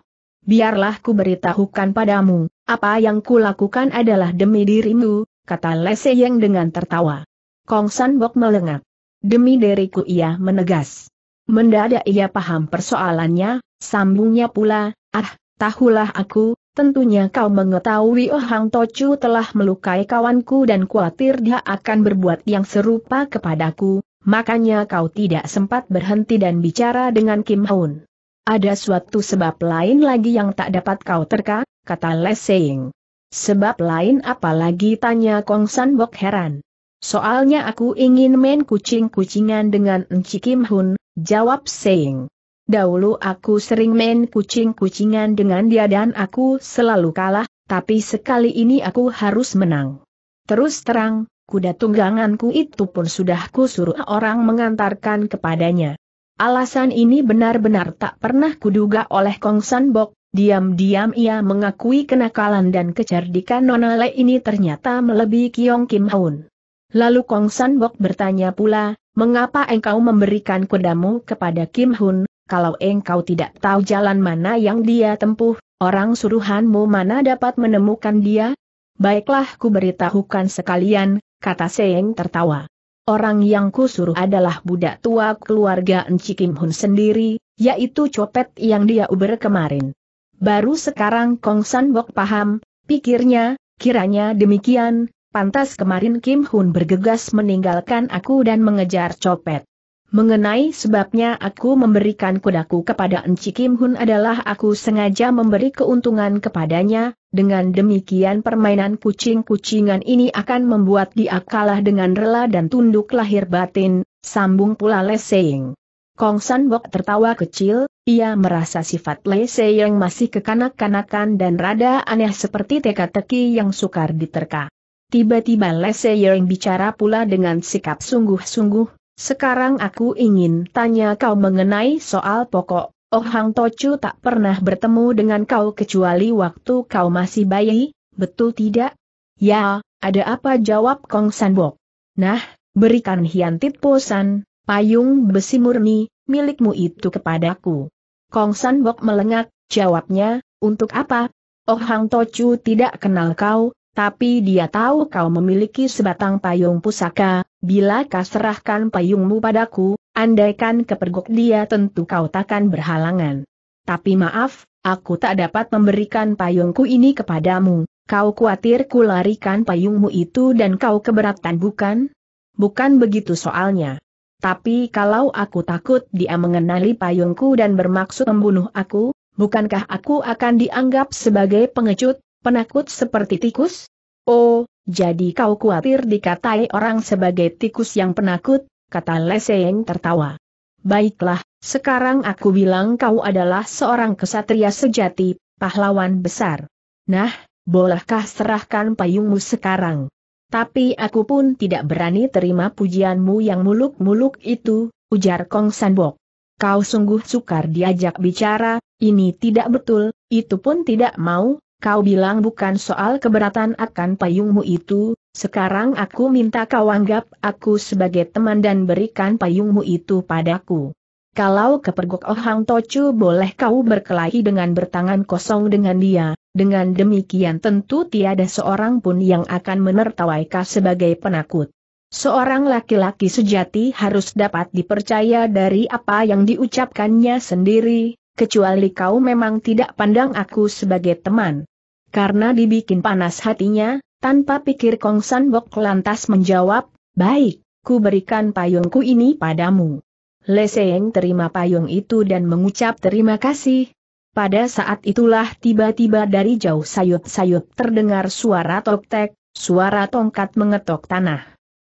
Biarlah ku beritahukan padamu, apa yang kulakukan adalah demi dirimu, kata Lese Yang dengan tertawa. Kong San Bok melengak. Demi diriku ia menegas. Mendadak ia paham persoalannya, sambungnya pula, ah, tahulah aku, tentunya kau mengetahui Oh Hang Chu telah melukai kawanku dan khawatir dia akan berbuat yang serupa kepadaku, makanya kau tidak sempat berhenti dan bicara dengan Kim Hoon. Ada suatu sebab lain lagi yang tak dapat kau terka, kata Lesseing. Sebab lain apalagi tanya Kong San Bok heran. Soalnya aku ingin main kucing-kucingan dengan Enci Kim Hun, jawab Seing. Dahulu aku sering main kucing-kucingan dengan dia dan aku selalu kalah, tapi sekali ini aku harus menang. Terus terang, kuda tungganganku itu pun sudah kusuruh orang mengantarkan kepadanya. Alasan ini benar-benar tak pernah kuduga oleh Kong San Bok, diam-diam ia mengakui kenakalan dan kecerdikan Nona Le ini ternyata melebihi Kiong Kim Haun. Lalu Kong San Bok bertanya pula, mengapa engkau memberikan kudamu kepada Kim Hun, kalau engkau tidak tahu jalan mana yang dia tempuh, orang suruhanmu mana dapat menemukan dia? Baiklah ku beritahukan sekalian, kata Seeng tertawa orang yang kusuruh adalah budak tua keluarga Enci Kim Hun sendiri, yaitu copet yang dia uber kemarin. Baru sekarang Kong San Bok paham, pikirnya, kiranya demikian, pantas kemarin Kim Hun bergegas meninggalkan aku dan mengejar copet. Mengenai sebabnya aku memberikan kudaku kepada Enci Kim Hun adalah aku sengaja memberi keuntungan kepadanya, dengan demikian permainan kucing-kucingan ini akan membuat dia kalah dengan rela dan tunduk lahir batin, sambung pula Le Leseying. Kong San Bok tertawa kecil, ia merasa sifat Le yang masih kekanak-kanakan dan rada aneh seperti teka-teki yang sukar diterka. Tiba-tiba Le Leseying bicara pula dengan sikap sungguh-sungguh, sekarang aku ingin tanya kau mengenai soal pokok. Oh Hang Tocu tak pernah bertemu dengan kau kecuali waktu kau masih bayi, betul tidak? Ya, ada apa jawab Kong Sanbok. Nah, berikan hian posan, payung besi murni, milikmu itu kepadaku. Kong Sanbok melengak, jawabnya, untuk apa? Oh Hang Tocu tidak kenal kau, tapi dia tahu kau memiliki sebatang payung pusaka, bila kau serahkan payungmu padaku, andaikan kepergok dia tentu kau takkan berhalangan. Tapi maaf, aku tak dapat memberikan payungku ini kepadamu, kau khawatir ku larikan payungmu itu dan kau keberatan bukan? Bukan begitu soalnya. Tapi kalau aku takut dia mengenali payungku dan bermaksud membunuh aku, bukankah aku akan dianggap sebagai pengecut? Penakut seperti tikus? Oh, jadi kau khawatir dikatai orang sebagai tikus yang penakut, kata Leseng tertawa. Baiklah, sekarang aku bilang kau adalah seorang kesatria sejati, pahlawan besar. Nah, bolehkah serahkan payungmu sekarang? Tapi aku pun tidak berani terima pujianmu yang muluk-muluk itu, ujar Kong Sanbok. Kau sungguh sukar diajak bicara, ini tidak betul, itu pun tidak mau, Kau bilang bukan soal keberatan akan payungmu itu, sekarang aku minta kau anggap aku sebagai teman dan berikan payungmu itu padaku. Kalau kepergok Ohang Tochu, Tocu boleh kau berkelahi dengan bertangan kosong dengan dia, dengan demikian tentu tiada seorang pun yang akan menertawai kau sebagai penakut. Seorang laki-laki sejati harus dapat dipercaya dari apa yang diucapkannya sendiri, kecuali kau memang tidak pandang aku sebagai teman. Karena dibikin panas hatinya, tanpa pikir Kong San Bok lantas menjawab, Baik, ku berikan payungku ini padamu. Leseng terima payung itu dan mengucap terima kasih. Pada saat itulah tiba-tiba dari jauh sayup-sayup terdengar suara tok suara tongkat mengetok tanah.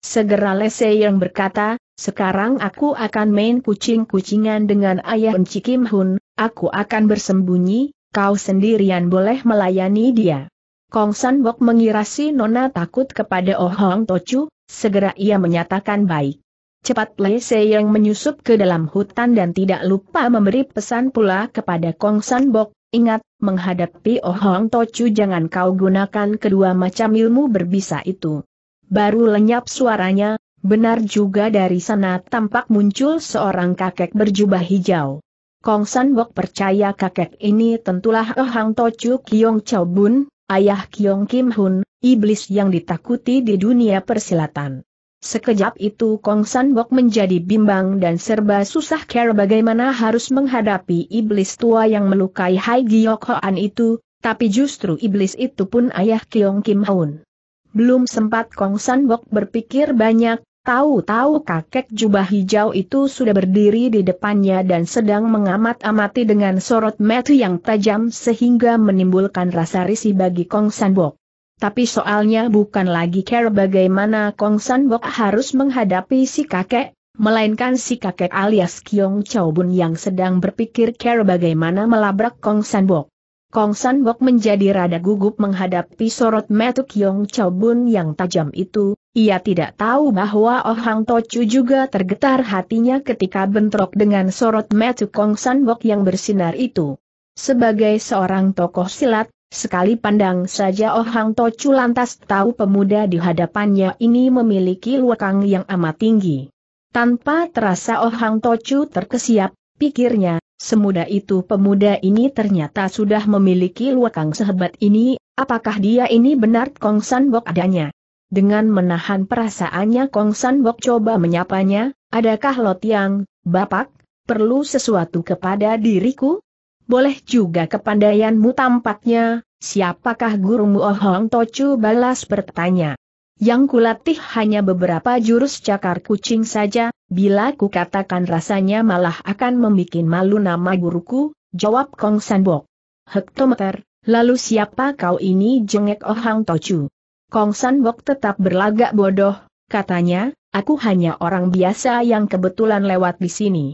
Segera Lese yang berkata, sekarang aku akan main kucing-kucingan dengan ayah Kim Hun, aku akan bersembunyi, kau sendirian boleh melayani dia. Kong San Bok mengira si Nona takut kepada Oh Hong Tochu, segera ia menyatakan baik. Cepat Le Yang menyusup ke dalam hutan dan tidak lupa memberi pesan pula kepada Kong San Bok, ingat, menghadapi Oh Hong Tochu jangan kau gunakan kedua macam ilmu berbisa itu. Baru lenyap suaranya, benar juga dari sana tampak muncul seorang kakek berjubah hijau. Kong San Bok percaya kakek ini tentulah Oh Hang Tocu Kiong Bun, ayah Kiong Kim Hun, iblis yang ditakuti di dunia persilatan. Sekejap itu Kong San Bok menjadi bimbang dan serba susah care bagaimana harus menghadapi iblis tua yang melukai Hai Giok Hoan itu, tapi justru iblis itu pun ayah Kiong Kim Hun. Belum sempat Kong San Bok berpikir banyak, Tahu-tahu kakek jubah hijau itu sudah berdiri di depannya dan sedang mengamat-amati dengan sorot mata yang tajam sehingga menimbulkan rasa risih bagi Kong Sanbok. Tapi soalnya bukan lagi care bagaimana Kong Sanbok harus menghadapi si kakek, melainkan si kakek alias Kiong Chow Bun yang sedang berpikir care bagaimana melabrak Kong Sanbok. Kong San Bok menjadi rada gugup menghadapi sorot metu Kyong Chao yang tajam itu, ia tidak tahu bahwa Oh Hang To Chu juga tergetar hatinya ketika bentrok dengan sorot metu Kong San Bok yang bersinar itu. Sebagai seorang tokoh silat, sekali pandang saja Oh Hang To Chu lantas tahu pemuda di hadapannya ini memiliki luakang yang amat tinggi. Tanpa terasa Oh Hang To Chu terkesiap, pikirnya, Semudah itu pemuda ini ternyata sudah memiliki luakang sehebat ini, apakah dia ini benar Kong San Bok adanya? Dengan menahan perasaannya Kong San Bok coba menyapanya, adakah Lot yang, Bapak, perlu sesuatu kepada diriku? Boleh juga kepandaianmu tampaknya, siapakah gurumu Oh Hong Tochu balas bertanya. Yang kulatih hanya beberapa jurus cakar kucing saja, bila ku katakan rasanya malah akan membuat malu nama guruku, jawab Kong Sanbok. Hektometer, lalu siapa kau ini jengek Oh Hang Tochu? Kong Sanbok tetap berlagak bodoh, katanya, aku hanya orang biasa yang kebetulan lewat di sini.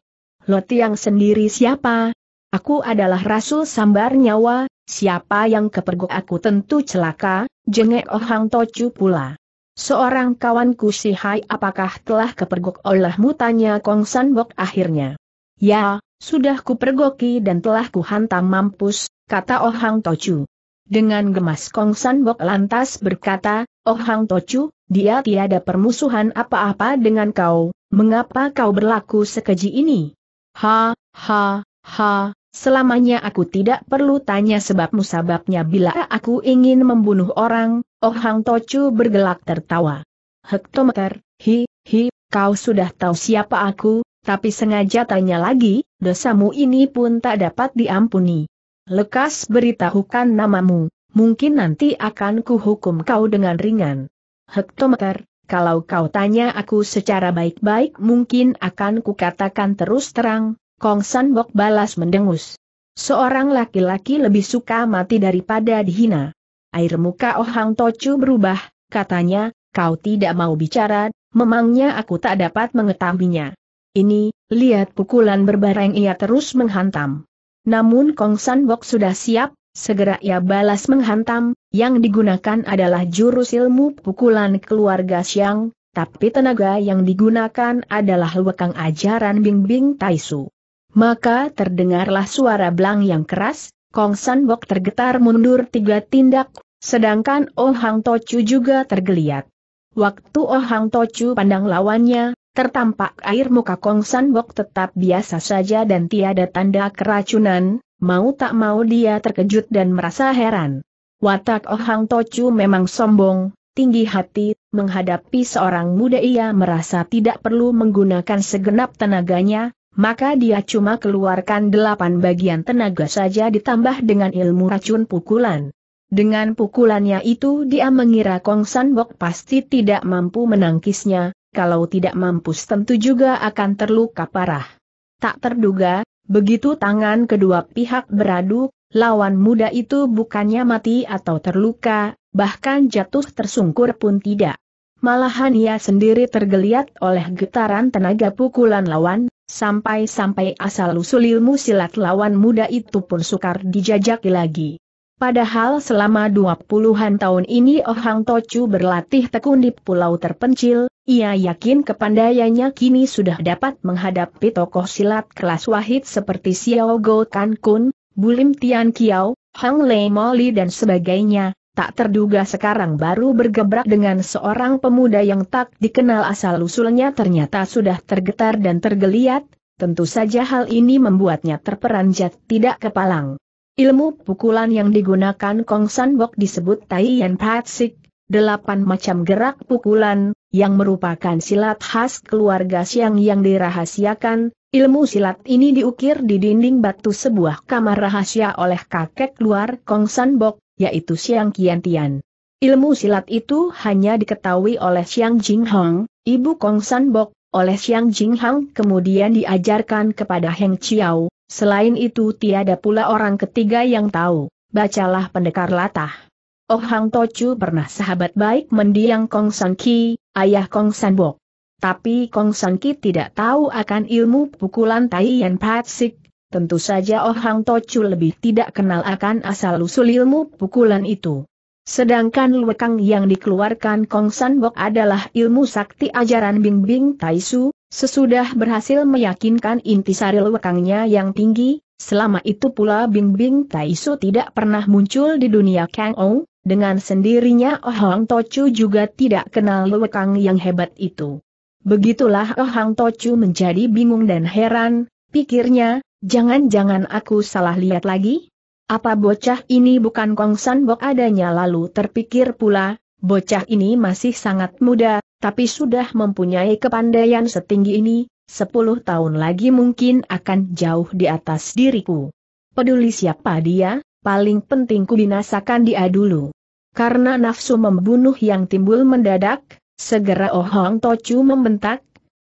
Loti yang sendiri siapa? Aku adalah Rasul Sambar Nyawa, siapa yang kepergok aku tentu celaka, jengek Oh Hang Tochu pula. Seorang kawanku si Hai apakah telah kepergok olehmu mutanya Kong San Bok akhirnya. Ya, sudah kupergoki dan telah kuhantam mampus, kata Oh Hang Tochu. Dengan gemas Kong San Bok lantas berkata, Oh Hang Tochu, dia tiada permusuhan apa-apa dengan kau, mengapa kau berlaku sekeji ini? Ha, ha, ha, Selamanya aku tidak perlu tanya sebab-musababnya bila aku ingin membunuh orang, Oh Hang Tochu bergelak tertawa. Hektometer, hi, hi, kau sudah tahu siapa aku, tapi sengaja tanya lagi, dosamu ini pun tak dapat diampuni. Lekas beritahukan namamu, mungkin nanti akan kuhukum kau dengan ringan. Hektometer, kalau kau tanya aku secara baik-baik mungkin akan kukatakan terus terang, Kong San Bok balas mendengus. Seorang laki-laki lebih suka mati daripada dihina. Air muka Ohang Hang Tocu berubah, katanya, kau tidak mau bicara, memangnya aku tak dapat mengetahuinya. Ini, lihat pukulan berbareng ia terus menghantam. Namun Kong San Bok sudah siap, segera ia balas menghantam, yang digunakan adalah jurus ilmu pukulan keluarga Siang, tapi tenaga yang digunakan adalah lekang ajaran Bing Bing Taisu. Maka terdengarlah suara belang yang keras, Kong San Bok tergetar mundur tiga tindak, sedangkan Oh Hang Tochu juga tergeliat. Waktu Oh Hang Tochu pandang lawannya, tertampak air muka Kong San Bok tetap biasa saja dan tiada tanda keracunan, mau tak mau dia terkejut dan merasa heran. Watak Oh Hang Tochu memang sombong, tinggi hati, menghadapi seorang muda ia merasa tidak perlu menggunakan segenap tenaganya, maka dia cuma keluarkan delapan bagian tenaga saja ditambah dengan ilmu racun pukulan. Dengan pukulannya itu dia mengira Kong San Bok pasti tidak mampu menangkisnya, kalau tidak mampu tentu juga akan terluka parah. Tak terduga, begitu tangan kedua pihak beradu, lawan muda itu bukannya mati atau terluka, bahkan jatuh tersungkur pun tidak. Malahan ia sendiri tergeliat oleh getaran tenaga pukulan lawan, sampai-sampai asal-usul ilmu silat lawan muda itu pun sukar dijajaki lagi. Padahal selama dua puluhan tahun ini Oh Hang Tochu berlatih tekun di pulau terpencil, ia yakin kepandaiannya kini sudah dapat menghadapi tokoh silat kelas wahid seperti Xiao Go Kan Kun, Bulim Tian Kiao, Hang Lei Moli dan sebagainya, tak terduga sekarang baru bergebrak dengan seorang pemuda yang tak dikenal asal-usulnya ternyata sudah tergetar dan tergeliat, tentu saja hal ini membuatnya terperanjat tidak kepalang. Ilmu pukulan yang digunakan Kong San Bok disebut Tai Yan Patsik, delapan macam gerak pukulan, yang merupakan silat khas keluarga Siang yang dirahasiakan, ilmu silat ini diukir di dinding batu sebuah kamar rahasia oleh kakek luar Kong San Bok, yaitu siang kian tian Ilmu silat itu hanya diketahui oleh siang jing Jinghong, ibu Kong san bok oleh siang jing Jinghong kemudian diajarkan kepada Heng Chiao, selain itu tiada pula orang ketiga yang tahu, bacalah pendekar latah. Oh Hang Tochu pernah sahabat baik mendiang Kong San Ki, ayah Kong San Bok. Tapi Kong San Ki tidak tahu akan ilmu pukulan tai Taiyan Patsik, Tentu saja Oh Hang Tocu lebih tidak kenal akan asal-usul ilmu pukulan itu. Sedangkan lekang yang dikeluarkan Kong San Bok adalah ilmu sakti ajaran Bing Bing Tai Su, sesudah berhasil meyakinkan intisari lekangnya yang tinggi, selama itu pula Bing Bing Tai Su tidak pernah muncul di dunia Kang Ou, dengan sendirinya Oh Hang Tocu juga tidak kenal lekang yang hebat itu. Begitulah Oh Hang Tocu menjadi bingung dan heran, pikirnya, Jangan-jangan aku salah lihat lagi? Apa bocah ini bukan Kong San Bok adanya lalu terpikir pula, bocah ini masih sangat muda, tapi sudah mempunyai kepandaian setinggi ini, sepuluh tahun lagi mungkin akan jauh di atas diriku. Peduli siapa dia, paling penting ku binasakan dia dulu. Karena nafsu membunuh yang timbul mendadak, segera Oh Hong Tochu membentak,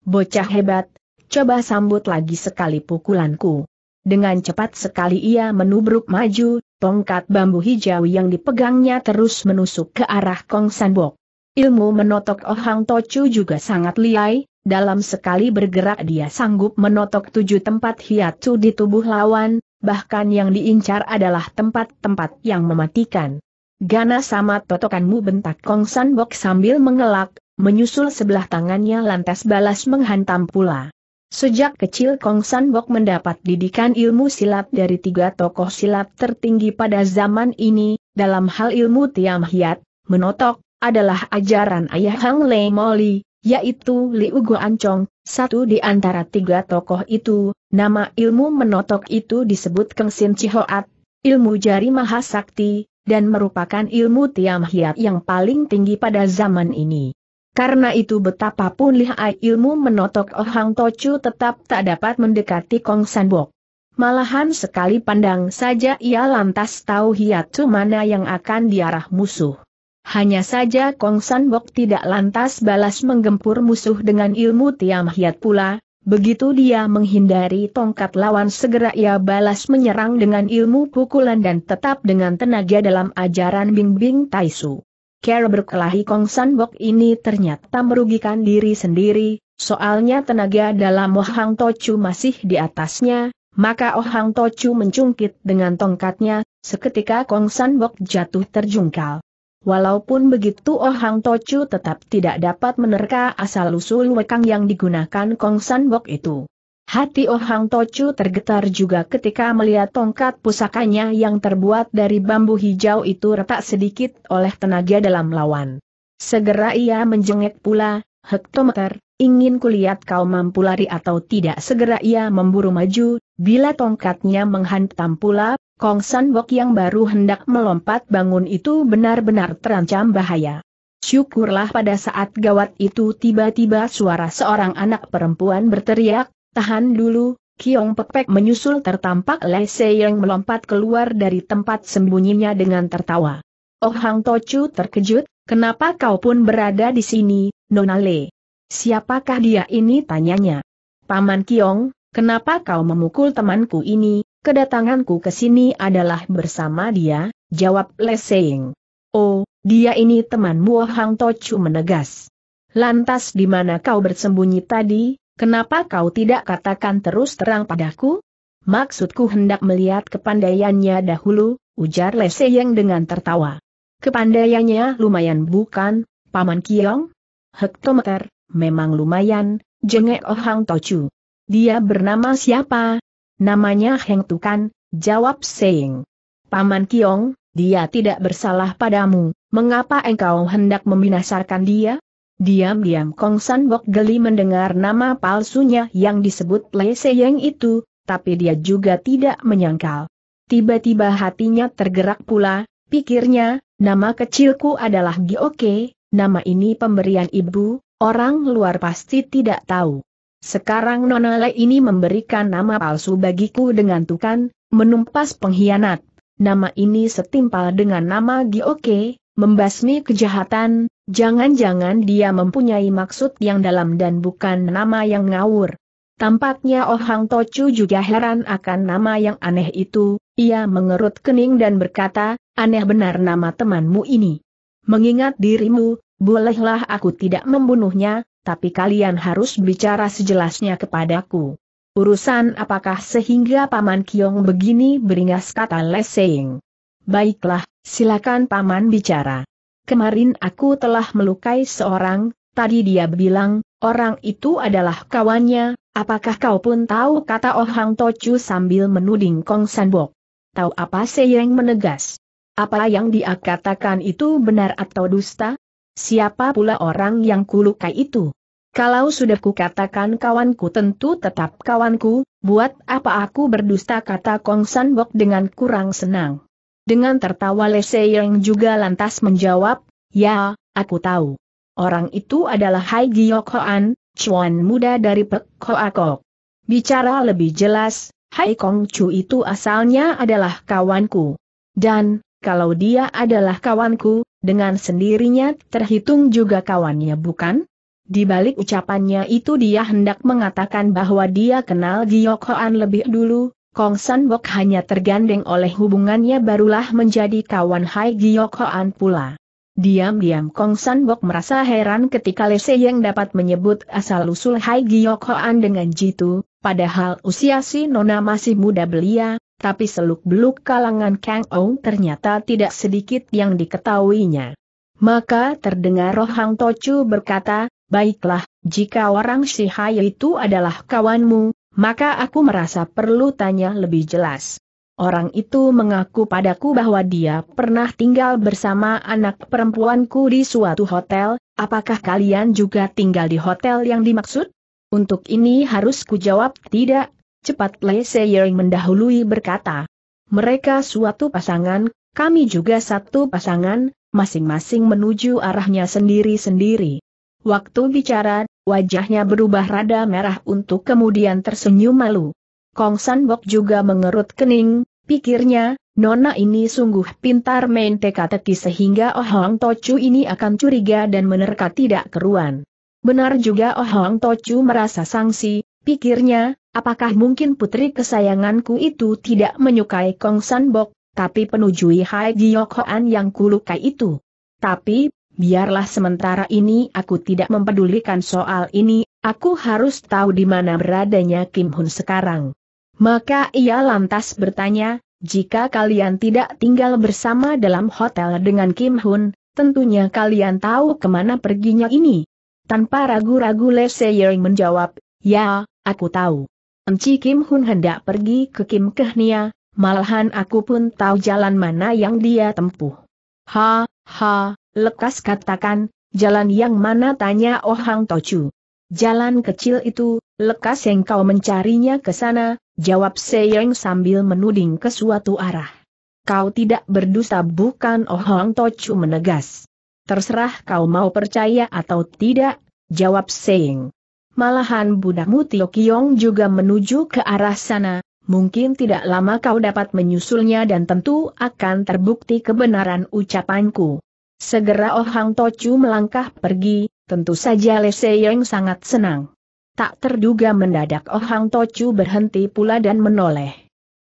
bocah hebat, coba sambut lagi sekali pukulanku. Dengan cepat sekali ia menubruk maju, tongkat bambu hijau yang dipegangnya terus menusuk ke arah Kong Sanbok. Ilmu menotok Oh Hang juga sangat liai, dalam sekali bergerak dia sanggup menotok tujuh tempat hiatu di tubuh lawan, bahkan yang diincar adalah tempat-tempat yang mematikan. Gana sama totokanmu bentak Kong Sanbok sambil mengelak, menyusul sebelah tangannya lantas balas menghantam pula. Sejak kecil Kong San Bok mendapat didikan ilmu silat dari tiga tokoh silat tertinggi pada zaman ini, dalam hal ilmu Tiam Hiat, menotok, adalah ajaran ayah Hang Le Moli, yaitu Liu Ancong, satu di antara tiga tokoh itu, nama ilmu menotok itu disebut Kengsin Cihoat, ilmu jari mahasakti, dan merupakan ilmu Tiam Hiat yang paling tinggi pada zaman ini. Karena itu betapapun lihai ilmu menotok Ohang Hang Tochu tetap tak dapat mendekati Kong Sanbok. Malahan sekali pandang saja ia lantas tahu hiatu mana yang akan diarah musuh. Hanya saja Kong Sanbok tidak lantas balas menggempur musuh dengan ilmu Tiam Hiat pula, Begitu dia menghindari tongkat lawan segera ia balas menyerang dengan ilmu pukulan dan tetap dengan tenaga dalam ajaran Bing Bing Taisu. Cara berkelahi Kong San Bok ini ternyata merugikan diri sendiri, soalnya tenaga dalam Oh Tochu masih di atasnya, maka Ohang Tochu mencungkit dengan tongkatnya, seketika Kong San Bok jatuh terjungkal. Walaupun begitu Ohang Tochu tetap tidak dapat menerka asal-usul wekang yang digunakan Kong San Bok itu. Hati Oh Hang Tocu tergetar juga ketika melihat tongkat pusakanya yang terbuat dari bambu hijau itu retak sedikit oleh tenaga dalam lawan. Segera ia menjengek pula, hektometer, ingin kulihat kau mampu lari atau tidak segera ia memburu maju, bila tongkatnya menghantam pula, Kong San Bok yang baru hendak melompat bangun itu benar-benar terancam bahaya. Syukurlah pada saat gawat itu tiba-tiba suara seorang anak perempuan berteriak, Tahan dulu, Kiong Pepek menyusul tertampak Lese yang melompat keluar dari tempat sembunyinya dengan tertawa. Oh Hang Tochu terkejut, kenapa kau pun berada di sini, Nona Le? Siapakah dia ini tanyanya? Paman Kiong, kenapa kau memukul temanku ini, kedatanganku ke sini adalah bersama dia, jawab Le Ying. Oh, dia ini temanmu Oh Hang Tochu menegas. Lantas di mana kau bersembunyi tadi, Kenapa kau tidak katakan terus terang padaku? Maksudku hendak melihat kepandaiannya dahulu, ujar Leseyeng dengan tertawa. Kepandaiannya lumayan bukan, Paman Kiong? Hektometer, memang lumayan, jengek Oh Hang Tochu. Dia bernama siapa? Namanya Heng Tukan, jawab Seyeng. Paman Kiong, dia tidak bersalah padamu, mengapa engkau hendak membinasakan dia? Diam-diam Kong San Bok geli mendengar nama palsunya yang disebut Lee Seyeng itu, tapi dia juga tidak menyangkal. Tiba-tiba hatinya tergerak pula, pikirnya, nama kecilku adalah Gioke, nama ini pemberian ibu, orang luar pasti tidak tahu. Sekarang Nona Le ini memberikan nama palsu bagiku dengan tukan, menumpas pengkhianat. Nama ini setimpal dengan nama Gioke, membasmi kejahatan, Jangan-jangan dia mempunyai maksud yang dalam dan bukan nama yang ngawur. Tampaknya Oh Hang Tochu juga heran akan nama yang aneh itu, ia mengerut kening dan berkata, aneh benar nama temanmu ini. Mengingat dirimu, bolehlah aku tidak membunuhnya, tapi kalian harus bicara sejelasnya kepadaku. Urusan apakah sehingga Paman Kiong begini beringas kata Leseng. Baiklah, silakan Paman bicara kemarin aku telah melukai seorang, tadi dia bilang, orang itu adalah kawannya, apakah kau pun tahu kata Oh Hang Tochu sambil menuding Kong Sanbok. Tahu apa Seyeng menegas? Apa yang dia katakan itu benar atau dusta? Siapa pula orang yang kulukai itu? Kalau sudah kukatakan kawanku tentu tetap kawanku, buat apa aku berdusta kata Kong Sanbok dengan kurang senang. Dengan tertawa Lese yang juga lantas menjawab, Ya, aku tahu. Orang itu adalah Hai Giyok Hoan, cuan muda dari Pek Hoakok. Bicara lebih jelas, Hai Kong Chu itu asalnya adalah kawanku. Dan, kalau dia adalah kawanku, dengan sendirinya terhitung juga kawannya bukan? Di balik ucapannya itu dia hendak mengatakan bahwa dia kenal Giyok Hoan lebih dulu, Kong San Bok hanya tergandeng oleh hubungannya barulah menjadi kawan Hai Giok Hoan pula. Diam-diam Kong San Bok merasa heran ketika Le Se yang dapat menyebut asal-usul Hai Giok Hoan dengan jitu, padahal usia si Nona masih muda belia, tapi seluk-beluk kalangan Kang Ong ternyata tidak sedikit yang diketahuinya. Maka terdengar Rohang Tochu berkata, Baiklah, jika orang Shihai itu adalah kawanmu, maka aku merasa perlu tanya lebih jelas. Orang itu mengaku padaku bahwa dia pernah tinggal bersama anak perempuanku di suatu hotel, apakah kalian juga tinggal di hotel yang dimaksud? Untuk ini harus kujawab tidak, cepat Le Seyering mendahului berkata. Mereka suatu pasangan, kami juga satu pasangan, masing-masing menuju arahnya sendiri-sendiri. Waktu bicara, wajahnya berubah rada merah untuk kemudian tersenyum malu. Kong San Bok juga mengerut kening, pikirnya, Nona ini sungguh pintar main teka-teki sehingga Oh Hong Tochu ini akan curiga dan menerka tidak keruan. Benar juga Oh Hong Tochu merasa sangsi, pikirnya, apakah mungkin putri kesayanganku itu tidak menyukai Kong San Bok, tapi penujui Hai Giok yang kulukai itu. Tapi, Biarlah sementara ini aku tidak mempedulikan soal ini, aku harus tahu di mana beradanya Kim Hun sekarang. Maka ia lantas bertanya, jika kalian tidak tinggal bersama dalam hotel dengan Kim Hun, tentunya kalian tahu kemana perginya ini. Tanpa ragu-ragu Le Seyering menjawab, ya, aku tahu. Enci Kim Hun hendak pergi ke Kim Kehnia, malahan aku pun tahu jalan mana yang dia tempuh. Ha, ha, Lekas katakan, jalan yang mana tanya Oh Hang Tochu. Jalan kecil itu, lekas yang kau mencarinya ke sana, jawab Seyeng sambil menuding ke suatu arah. Kau tidak berdusta bukan Oh Hang Tochu menegas. Terserah kau mau percaya atau tidak, jawab Seyeng. Malahan budakmu Tio Kiong juga menuju ke arah sana, Mungkin tidak lama kau dapat menyusulnya dan tentu akan terbukti kebenaran ucapanku. Segera Oh Hang Tochu melangkah pergi, tentu saja Le Seyong sangat senang. Tak terduga mendadak Oh Hang Tochu berhenti pula dan menoleh.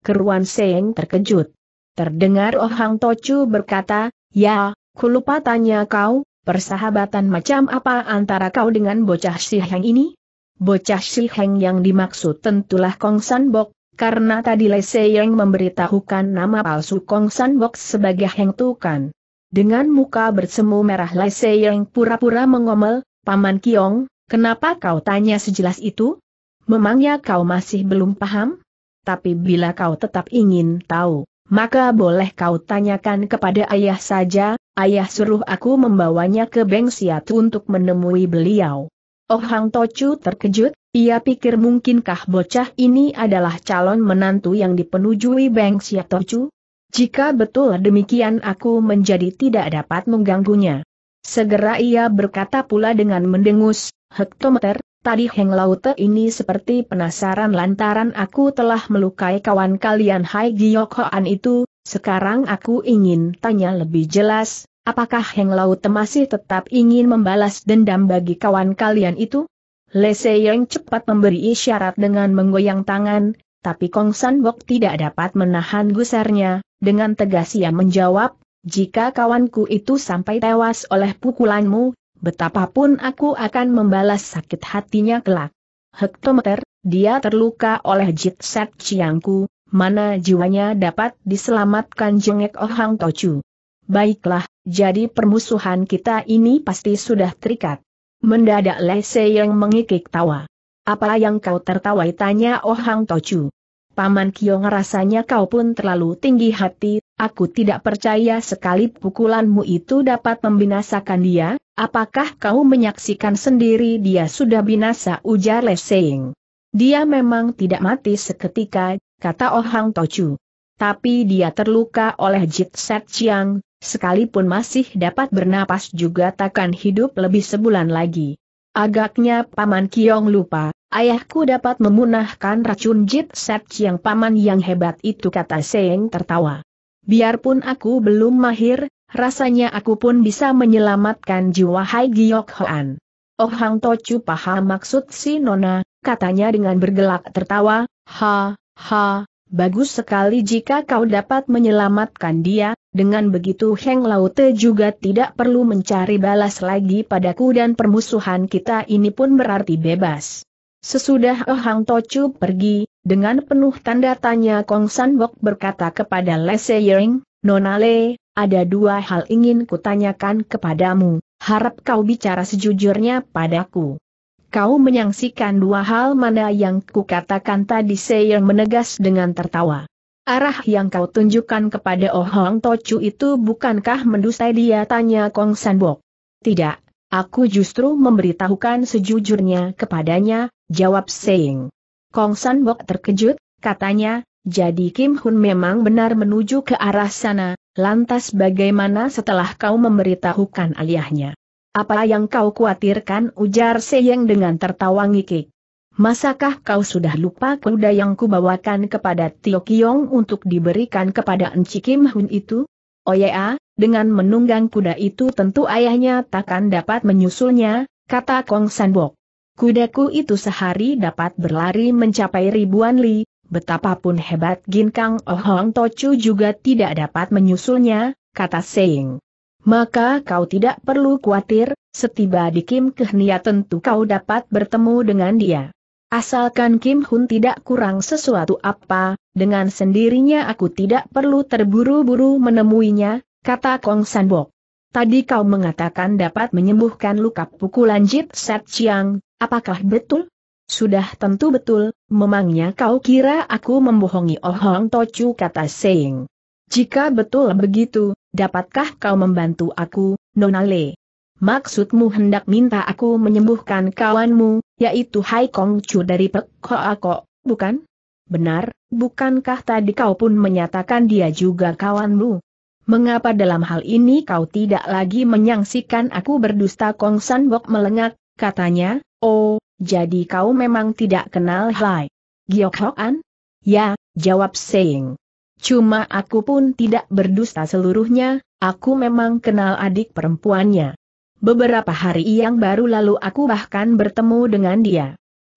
Keruan Seyeng terkejut. Terdengar Oh Hang Tochu berkata, Ya, ku lupa tanya kau, persahabatan macam apa antara kau dengan bocah si Heng ini? Bocah si Heng yang dimaksud tentulah Kong San Bok, karena tadi Le memberitahukan nama palsu Kong San Bok sebagai Heng Tukan. Dengan muka bersemu merah Lai Seyeng pura-pura mengomel, Paman Kiong, kenapa kau tanya sejelas itu? Memangnya kau masih belum paham? Tapi bila kau tetap ingin tahu, maka boleh kau tanyakan kepada ayah saja, ayah suruh aku membawanya ke Beng Siat untuk menemui beliau. Oh Hang Tochu terkejut, ia pikir mungkinkah bocah ini adalah calon menantu yang dipenujui Beng Siat Tochu? Jika betul demikian aku menjadi tidak dapat mengganggunya. Segera ia berkata pula dengan mendengus, hektometer, tadi Heng Laute ini seperti penasaran lantaran aku telah melukai kawan kalian Hai Hoan itu, sekarang aku ingin tanya lebih jelas, apakah Heng Laute masih tetap ingin membalas dendam bagi kawan kalian itu? Le Seyeng cepat memberi isyarat dengan menggoyang tangan, tapi Kong San Bok tidak dapat menahan gusarnya, dengan tegas ia menjawab, jika kawanku itu sampai tewas oleh pukulanmu, betapapun aku akan membalas sakit hatinya kelak. Hektometer, dia terluka oleh jitset ciangku, mana jiwanya dapat diselamatkan jengek Ohang Tochu. Baiklah, jadi permusuhan kita ini pasti sudah terikat. Mendadak Lese yang mengikik tawa. Apa yang kau tertawai tanya Ohang Tochu. Paman Kiong rasanya kau pun terlalu tinggi hati, aku tidak percaya sekali pukulanmu itu dapat membinasakan dia, apakah kau menyaksikan sendiri dia sudah binasa ujar Leseng. Dia memang tidak mati seketika, kata Oh Hang Tochu. Tapi dia terluka oleh Jit Set Chiang, sekalipun masih dapat bernapas juga takkan hidup lebih sebulan lagi. Agaknya Paman Kiong lupa, Ayahku dapat memunahkan racun Jit Set yang Paman yang hebat itu kata Seng tertawa. Biarpun aku belum mahir, rasanya aku pun bisa menyelamatkan jiwa Hai Giok Hoan. Oh Hang Tochu paham maksud si Nona, katanya dengan bergelak tertawa, ha, ha, bagus sekali jika kau dapat menyelamatkan dia, dengan begitu Heng Laute juga tidak perlu mencari balas lagi padaku dan permusuhan kita ini pun berarti bebas. Sesudah Oh Hang Tochu pergi, dengan penuh tanda tanya Kong San Bok berkata kepada Le Seyering, Nona Le, ada dua hal ingin kutanyakan kepadamu, harap kau bicara sejujurnya padaku. Kau menyaksikan dua hal mana yang kukatakan tadi Seyering menegas dengan tertawa. Arah yang kau tunjukkan kepada Oh Hang Tochu itu bukankah mendustai dia tanya Kong San Bok? Tidak, Aku justru memberitahukan sejujurnya kepadanya, Jawab Seing. Kong San Bok terkejut, katanya, jadi Kim Hun memang benar menuju ke arah sana, lantas bagaimana setelah kau memberitahukan ayahnya? Apa yang kau khawatirkan ujar Seyeng dengan tertawa ngikik. Masakah kau sudah lupa kuda yang kubawakan kepada Tio Kiong untuk diberikan kepada Enci Kim Hun itu? Oh ya, dengan menunggang kuda itu tentu ayahnya takkan dapat menyusulnya, kata Kong San-bok. Kudaku itu sehari dapat berlari mencapai ribuan li, betapapun hebat Ginkang Ohong Tochu juga tidak dapat menyusulnya, kata Seing. Maka kau tidak perlu khawatir, setiba di Kim Kehnia tentu kau dapat bertemu dengan dia. Asalkan Kim Hun tidak kurang sesuatu apa, dengan sendirinya aku tidak perlu terburu-buru menemuinya, kata Kong Sanbok. Tadi kau mengatakan dapat menyembuhkan luka pukulan Jit Set Chiang, apakah betul? Sudah tentu betul, memangnya kau kira aku membohongi Oh Hong Tochu kata Seng. Jika betul begitu, dapatkah kau membantu aku, Nona Le? Maksudmu hendak minta aku menyembuhkan kawanmu, yaitu Hai Kong Chu dari Pek Ako, bukan? Benar, bukankah tadi kau pun menyatakan dia juga kawanmu? mengapa dalam hal ini kau tidak lagi menyangsikan aku berdusta Kong San Bok melengak, katanya, oh, jadi kau memang tidak kenal Hai. Giok An? Ya, jawab Seing. Cuma aku pun tidak berdusta seluruhnya, aku memang kenal adik perempuannya. Beberapa hari yang baru lalu aku bahkan bertemu dengan dia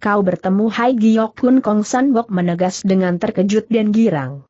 kau bertemu Hai Giok Kun Kong San Bok menegas dengan terkejut dan girang.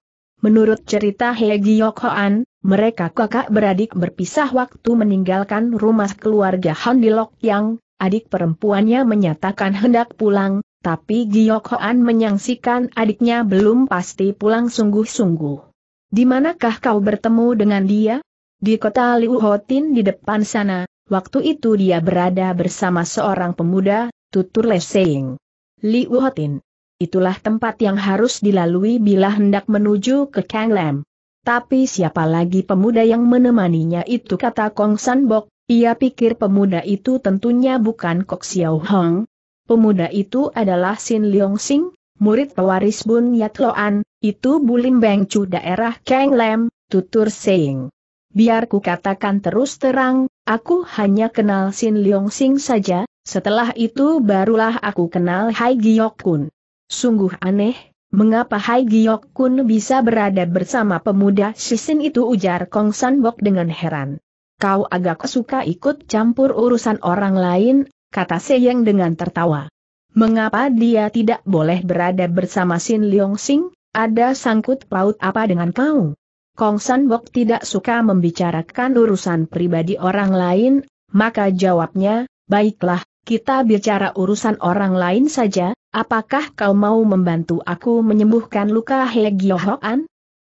Menurut cerita He Giyokhoan, mereka kakak beradik berpisah waktu meninggalkan rumah keluarga Han di Lok Yang, adik perempuannya menyatakan hendak pulang, tapi Giyokhoan menyangsikan adiknya belum pasti pulang sungguh-sungguh. Di manakah kau bertemu dengan dia? Di kota Liuhotin di depan sana, waktu itu dia berada bersama seorang pemuda, tutur Leseng. Liuhotin. Itulah tempat yang harus dilalui bila hendak menuju ke Kang Kanglem. Tapi siapa lagi pemuda yang menemaninya itu kata Kong San Bok, ia pikir pemuda itu tentunya bukan Kok Xiao Hong. Pemuda itu adalah Sin Leong Sing, murid pewaris Bun Yat Loan, itu Bulim Beng Chu daerah Kanglem, tutur Sing. Biar ku katakan terus terang, aku hanya kenal Sin Leong Sing saja, setelah itu barulah aku kenal Hai Giok Kun. Sungguh aneh, mengapa Hai Giok Kun bisa berada bersama pemuda Shishin itu ujar Kong San Bok dengan heran. Kau agak suka ikut campur urusan orang lain, kata Seyeng dengan tertawa. Mengapa dia tidak boleh berada bersama Sin Leong Sing? Ada sangkut paut apa dengan kau? Kong San Bok tidak suka membicarakan urusan pribadi orang lain, maka jawabnya, baiklah, kita bicara urusan orang lain saja, apakah kau mau membantu aku menyembuhkan luka He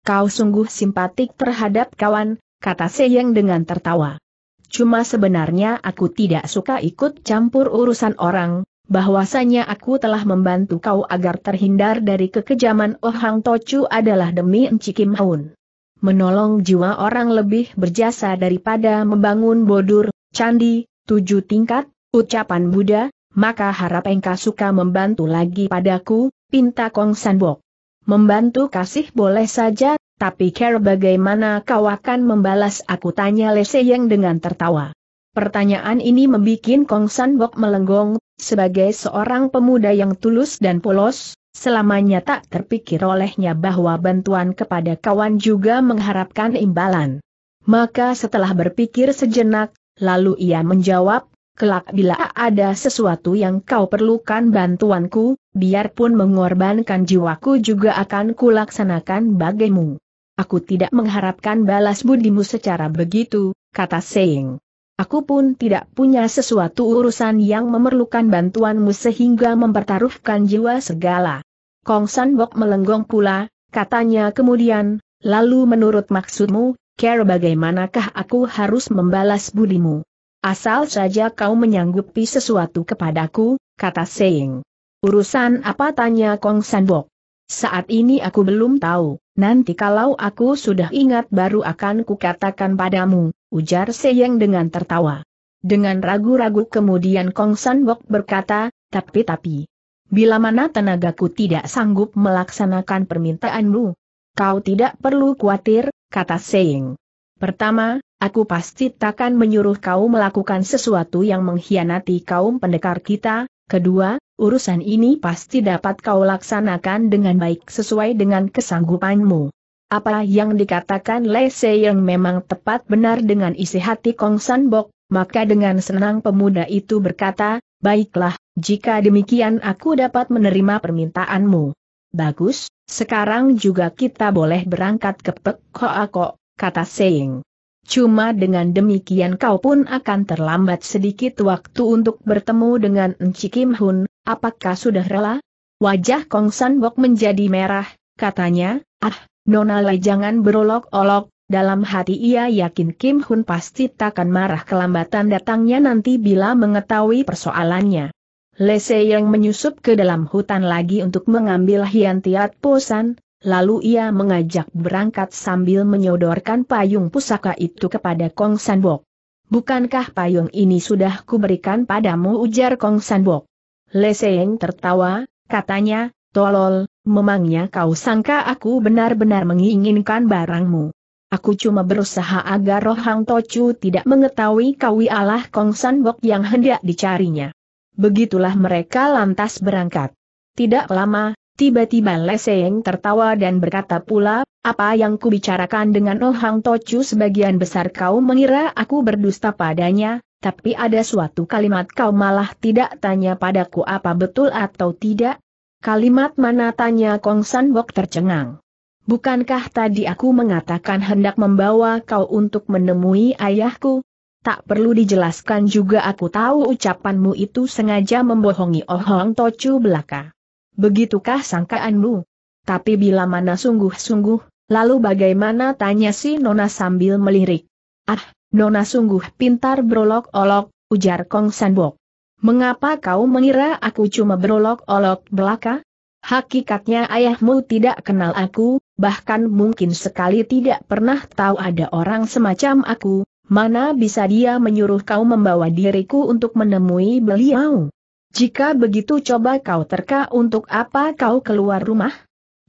Kau sungguh simpatik terhadap kawan, kata Seyeng dengan tertawa. Cuma sebenarnya aku tidak suka ikut campur urusan orang, bahwasanya aku telah membantu kau agar terhindar dari kekejaman Oh Hang Tochu adalah demi Enci Kim Haun. Menolong jiwa orang lebih berjasa daripada membangun bodur, candi, tujuh tingkat, Ucapan Buddha, maka harap engkau suka membantu lagi padaku, pinta Kong Sanbok. Membantu kasih boleh saja, tapi care bagaimana kau akan membalas aku tanya Lese Yang dengan tertawa. Pertanyaan ini membuat Kong Sanbok melenggong, sebagai seorang pemuda yang tulus dan polos, selamanya tak terpikir olehnya bahwa bantuan kepada kawan juga mengharapkan imbalan. Maka setelah berpikir sejenak, lalu ia menjawab, kelak bila ada sesuatu yang kau perlukan bantuanku, biarpun mengorbankan jiwaku juga akan kulaksanakan bagimu. Aku tidak mengharapkan balas budimu secara begitu, kata Seing. Aku pun tidak punya sesuatu urusan yang memerlukan bantuanmu sehingga mempertaruhkan jiwa segala. Kong San Bok melenggong pula, katanya kemudian, lalu menurut maksudmu, care bagaimanakah aku harus membalas budimu? Asal saja kau menyanggupi sesuatu kepadaku, kata Seing. Urusan apa tanya Kong Sanbok? Saat ini aku belum tahu, nanti kalau aku sudah ingat baru akan kukatakan padamu, ujar Seyeng dengan tertawa. Dengan ragu-ragu kemudian Kong Sanbok berkata, tapi-tapi. Bila mana tenagaku tidak sanggup melaksanakan permintaanmu, kau tidak perlu khawatir, kata Seyeng. Pertama, aku pasti takkan menyuruh kau melakukan sesuatu yang mengkhianati kaum pendekar kita. Kedua, urusan ini pasti dapat kau laksanakan dengan baik sesuai dengan kesanggupanmu. Apa yang dikatakan Le yang memang tepat benar dengan isi hati Kong San Bok, maka dengan senang pemuda itu berkata, baiklah, jika demikian aku dapat menerima permintaanmu. Bagus, sekarang juga kita boleh berangkat ke Pek Koa kata Seing. Cuma dengan demikian kau pun akan terlambat sedikit waktu untuk bertemu dengan Enci Kim Hun, apakah sudah rela? Wajah Kong San Bok menjadi merah, katanya, ah, Nona Lai jangan berolok-olok, dalam hati ia yakin Kim Hun pasti takkan marah kelambatan datangnya nanti bila mengetahui persoalannya. Se yang menyusup ke dalam hutan lagi untuk mengambil Hian Tiat Posan, Lalu ia mengajak berangkat sambil menyodorkan payung pusaka itu kepada Kong Sanbok. Bukankah payung ini sudah kuberikan padamu ujar Kong Sanbok. Leseng tertawa, katanya, tolol, memangnya kau sangka aku benar-benar menginginkan barangmu. Aku cuma berusaha agar roh Hang Tochu tidak mengetahui kawi Allah Kong Sanbok yang hendak dicarinya. Begitulah mereka lantas berangkat. Tidak lama, Tiba-tiba Leseng tertawa dan berkata pula, apa yang kubicarakan dengan Oh Hang Tochu sebagian besar kau mengira aku berdusta padanya, tapi ada suatu kalimat kau malah tidak tanya padaku apa betul atau tidak? Kalimat mana tanya Kong San Bok tercengang. Bukankah tadi aku mengatakan hendak membawa kau untuk menemui ayahku? Tak perlu dijelaskan juga aku tahu ucapanmu itu sengaja membohongi Oh Hang Tochu belaka. Begitukah sangkaanmu? Tapi bila mana sungguh-sungguh, lalu bagaimana tanya si Nona sambil melirik. Ah, Nona sungguh pintar berolok-olok, ujar Kong Sanbok. Mengapa kau mengira aku cuma berolok-olok belaka? Hakikatnya ayahmu tidak kenal aku, bahkan mungkin sekali tidak pernah tahu ada orang semacam aku, mana bisa dia menyuruh kau membawa diriku untuk menemui beliau. Jika begitu coba kau terka untuk apa kau keluar rumah?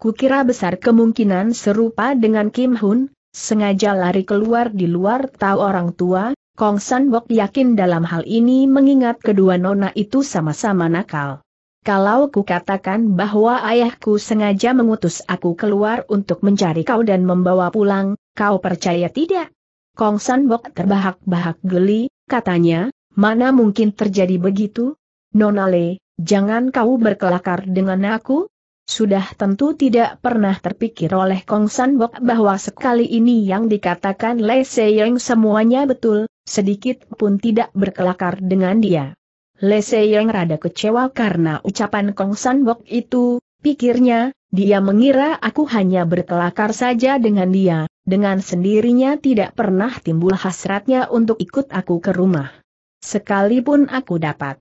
Kukira besar kemungkinan serupa dengan Kim Hun, sengaja lari keluar di luar tahu orang tua, Kong San Wok yakin dalam hal ini mengingat kedua nona itu sama-sama nakal. Kalau ku katakan bahwa ayahku sengaja mengutus aku keluar untuk mencari kau dan membawa pulang, kau percaya tidak? Kong San Wok terbahak-bahak geli, katanya, mana mungkin terjadi begitu? Nonale, jangan kau berkelakar dengan aku? Sudah tentu tidak pernah terpikir oleh Kong Sanbok bahwa sekali ini yang dikatakan Le Yeng semuanya betul, sedikit pun tidak berkelakar dengan dia. Le Yeng rada kecewa karena ucapan Kong Sanbok itu, pikirnya, dia mengira aku hanya berkelakar saja dengan dia, dengan sendirinya tidak pernah timbul hasratnya untuk ikut aku ke rumah. Sekalipun aku dapat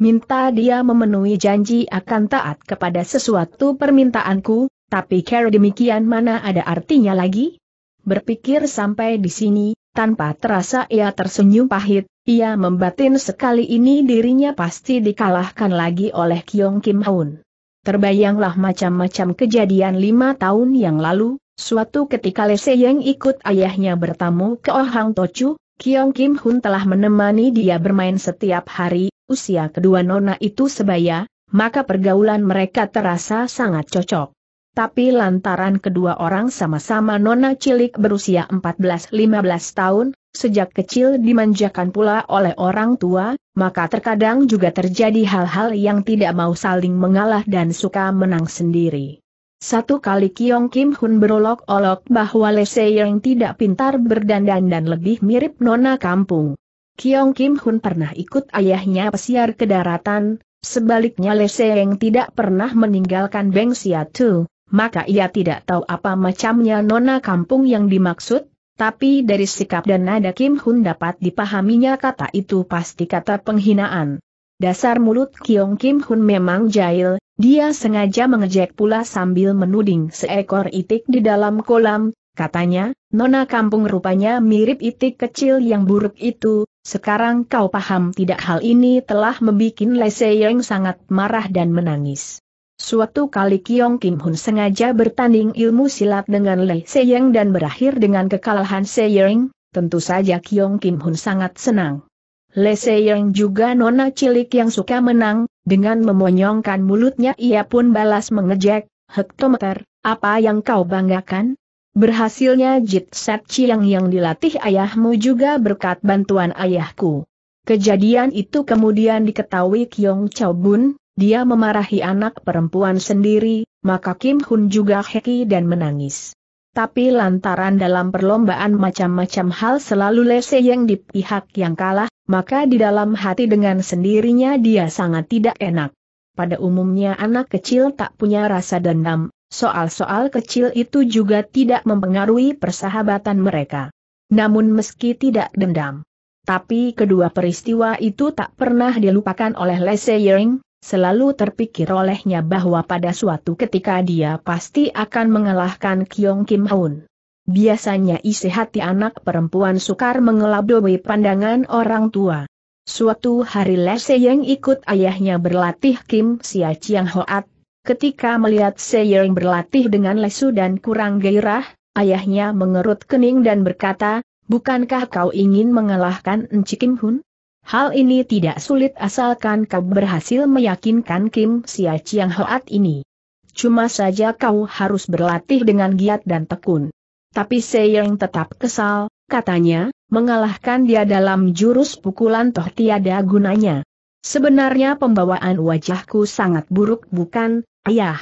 Minta dia memenuhi janji akan taat kepada sesuatu permintaanku, tapi kira demikian mana ada artinya lagi? Berpikir sampai di sini, tanpa terasa ia tersenyum pahit, ia membatin sekali ini dirinya pasti dikalahkan lagi oleh Kyong Kim Haun. Terbayanglah macam-macam kejadian lima tahun yang lalu, suatu ketika Lese yang ikut ayahnya bertamu ke Oh Hang Tochu, Kyong Kim Hun telah menemani dia bermain setiap hari, usia kedua nona itu sebaya, maka pergaulan mereka terasa sangat cocok. Tapi lantaran kedua orang sama-sama nona cilik berusia 14-15 tahun, sejak kecil dimanjakan pula oleh orang tua, maka terkadang juga terjadi hal-hal yang tidak mau saling mengalah dan suka menang sendiri. Satu kali Kiong Kim Hun berolok-olok bahwa Le Se yang tidak pintar berdandan dan lebih mirip nona kampung. Kiong Kim Hun pernah ikut ayahnya pesiar ke daratan, sebaliknya Le Seng tidak pernah meninggalkan Beng Siatu, maka ia tidak tahu apa macamnya nona kampung yang dimaksud, tapi dari sikap dan nada Kim Hun dapat dipahaminya kata itu pasti kata penghinaan. Dasar mulut Kiong Kim Hun memang jahil, dia sengaja mengejek pula sambil menuding seekor itik di dalam kolam, katanya, nona kampung rupanya mirip itik kecil yang buruk itu, sekarang kau paham tidak hal ini telah membuat Le Seyeng sangat marah dan menangis. Suatu kali Kiong Kim Hun sengaja bertanding ilmu silat dengan Lei Seyeng dan berakhir dengan kekalahan Seyeng, tentu saja Kiong Kim Hun sangat senang. Lei Seyeng juga nona cilik yang suka menang, dengan memonyongkan mulutnya ia pun balas mengejek, Hektometer, apa yang kau banggakan? Berhasilnya Jit Set Chiang yang dilatih ayahmu juga berkat bantuan ayahku. Kejadian itu kemudian diketahui Kyong Chao Bun, dia memarahi anak perempuan sendiri, maka Kim Hun juga heki dan menangis. Tapi lantaran dalam perlombaan macam-macam hal selalu lese yang di pihak yang kalah, maka di dalam hati dengan sendirinya dia sangat tidak enak. Pada umumnya anak kecil tak punya rasa dendam, soal-soal kecil itu juga tidak mempengaruhi persahabatan mereka. Namun meski tidak dendam, tapi kedua peristiwa itu tak pernah dilupakan oleh Lese Yering, selalu terpikir olehnya bahwa pada suatu ketika dia pasti akan mengalahkan Kyong Kim Hoon. Biasanya isi hati anak perempuan sukar mengelabui pandangan orang tua. Suatu hari Lese Yering ikut ayahnya berlatih Kim Sia Chiang Hoat, Ketika melihat Seyeng berlatih dengan lesu dan kurang gairah, ayahnya mengerut kening dan berkata, Bukankah kau ingin mengalahkan Enci Kim Hun? Hal ini tidak sulit asalkan kau berhasil meyakinkan Kim Sia Chiang Hoat ini. Cuma saja kau harus berlatih dengan giat dan tekun. Tapi Seyeng tetap kesal, katanya, mengalahkan dia dalam jurus pukulan toh tiada gunanya. Sebenarnya pembawaan wajahku sangat buruk bukan, Ayah,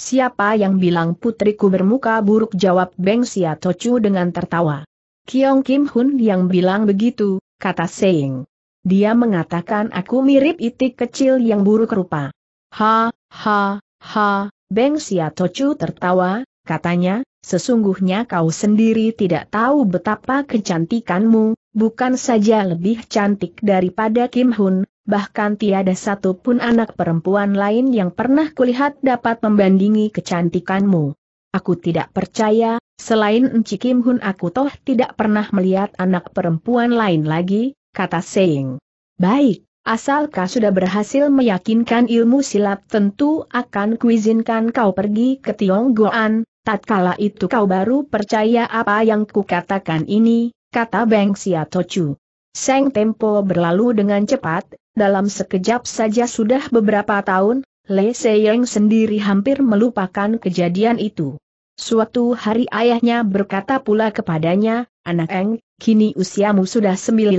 Siapa yang bilang putriku bermuka buruk jawab Beng Sia Tocu dengan tertawa. Kiong Kim Hun yang bilang begitu, kata Seing. Dia mengatakan aku mirip itik kecil yang buruk rupa. Ha, ha, ha, Beng Sia Tocu tertawa, katanya, sesungguhnya kau sendiri tidak tahu betapa kecantikanmu, bukan saja lebih cantik daripada Kim Hun, bahkan tiada satu pun anak perempuan lain yang pernah kulihat dapat membandingi kecantikanmu. Aku tidak percaya, selain Enci Kim Hun aku toh tidak pernah melihat anak perempuan lain lagi, kata Seing. Baik, asalkah sudah berhasil meyakinkan ilmu silat tentu akan kuizinkan kau pergi ke Goan, tatkala itu kau baru percaya apa yang kukatakan ini, kata Beng Tochu. Seng tempo berlalu dengan cepat, dalam sekejap saja sudah beberapa tahun, Le Seyeng sendiri hampir melupakan kejadian itu. Suatu hari ayahnya berkata pula kepadanya, Anak Eng, kini usiamu sudah 19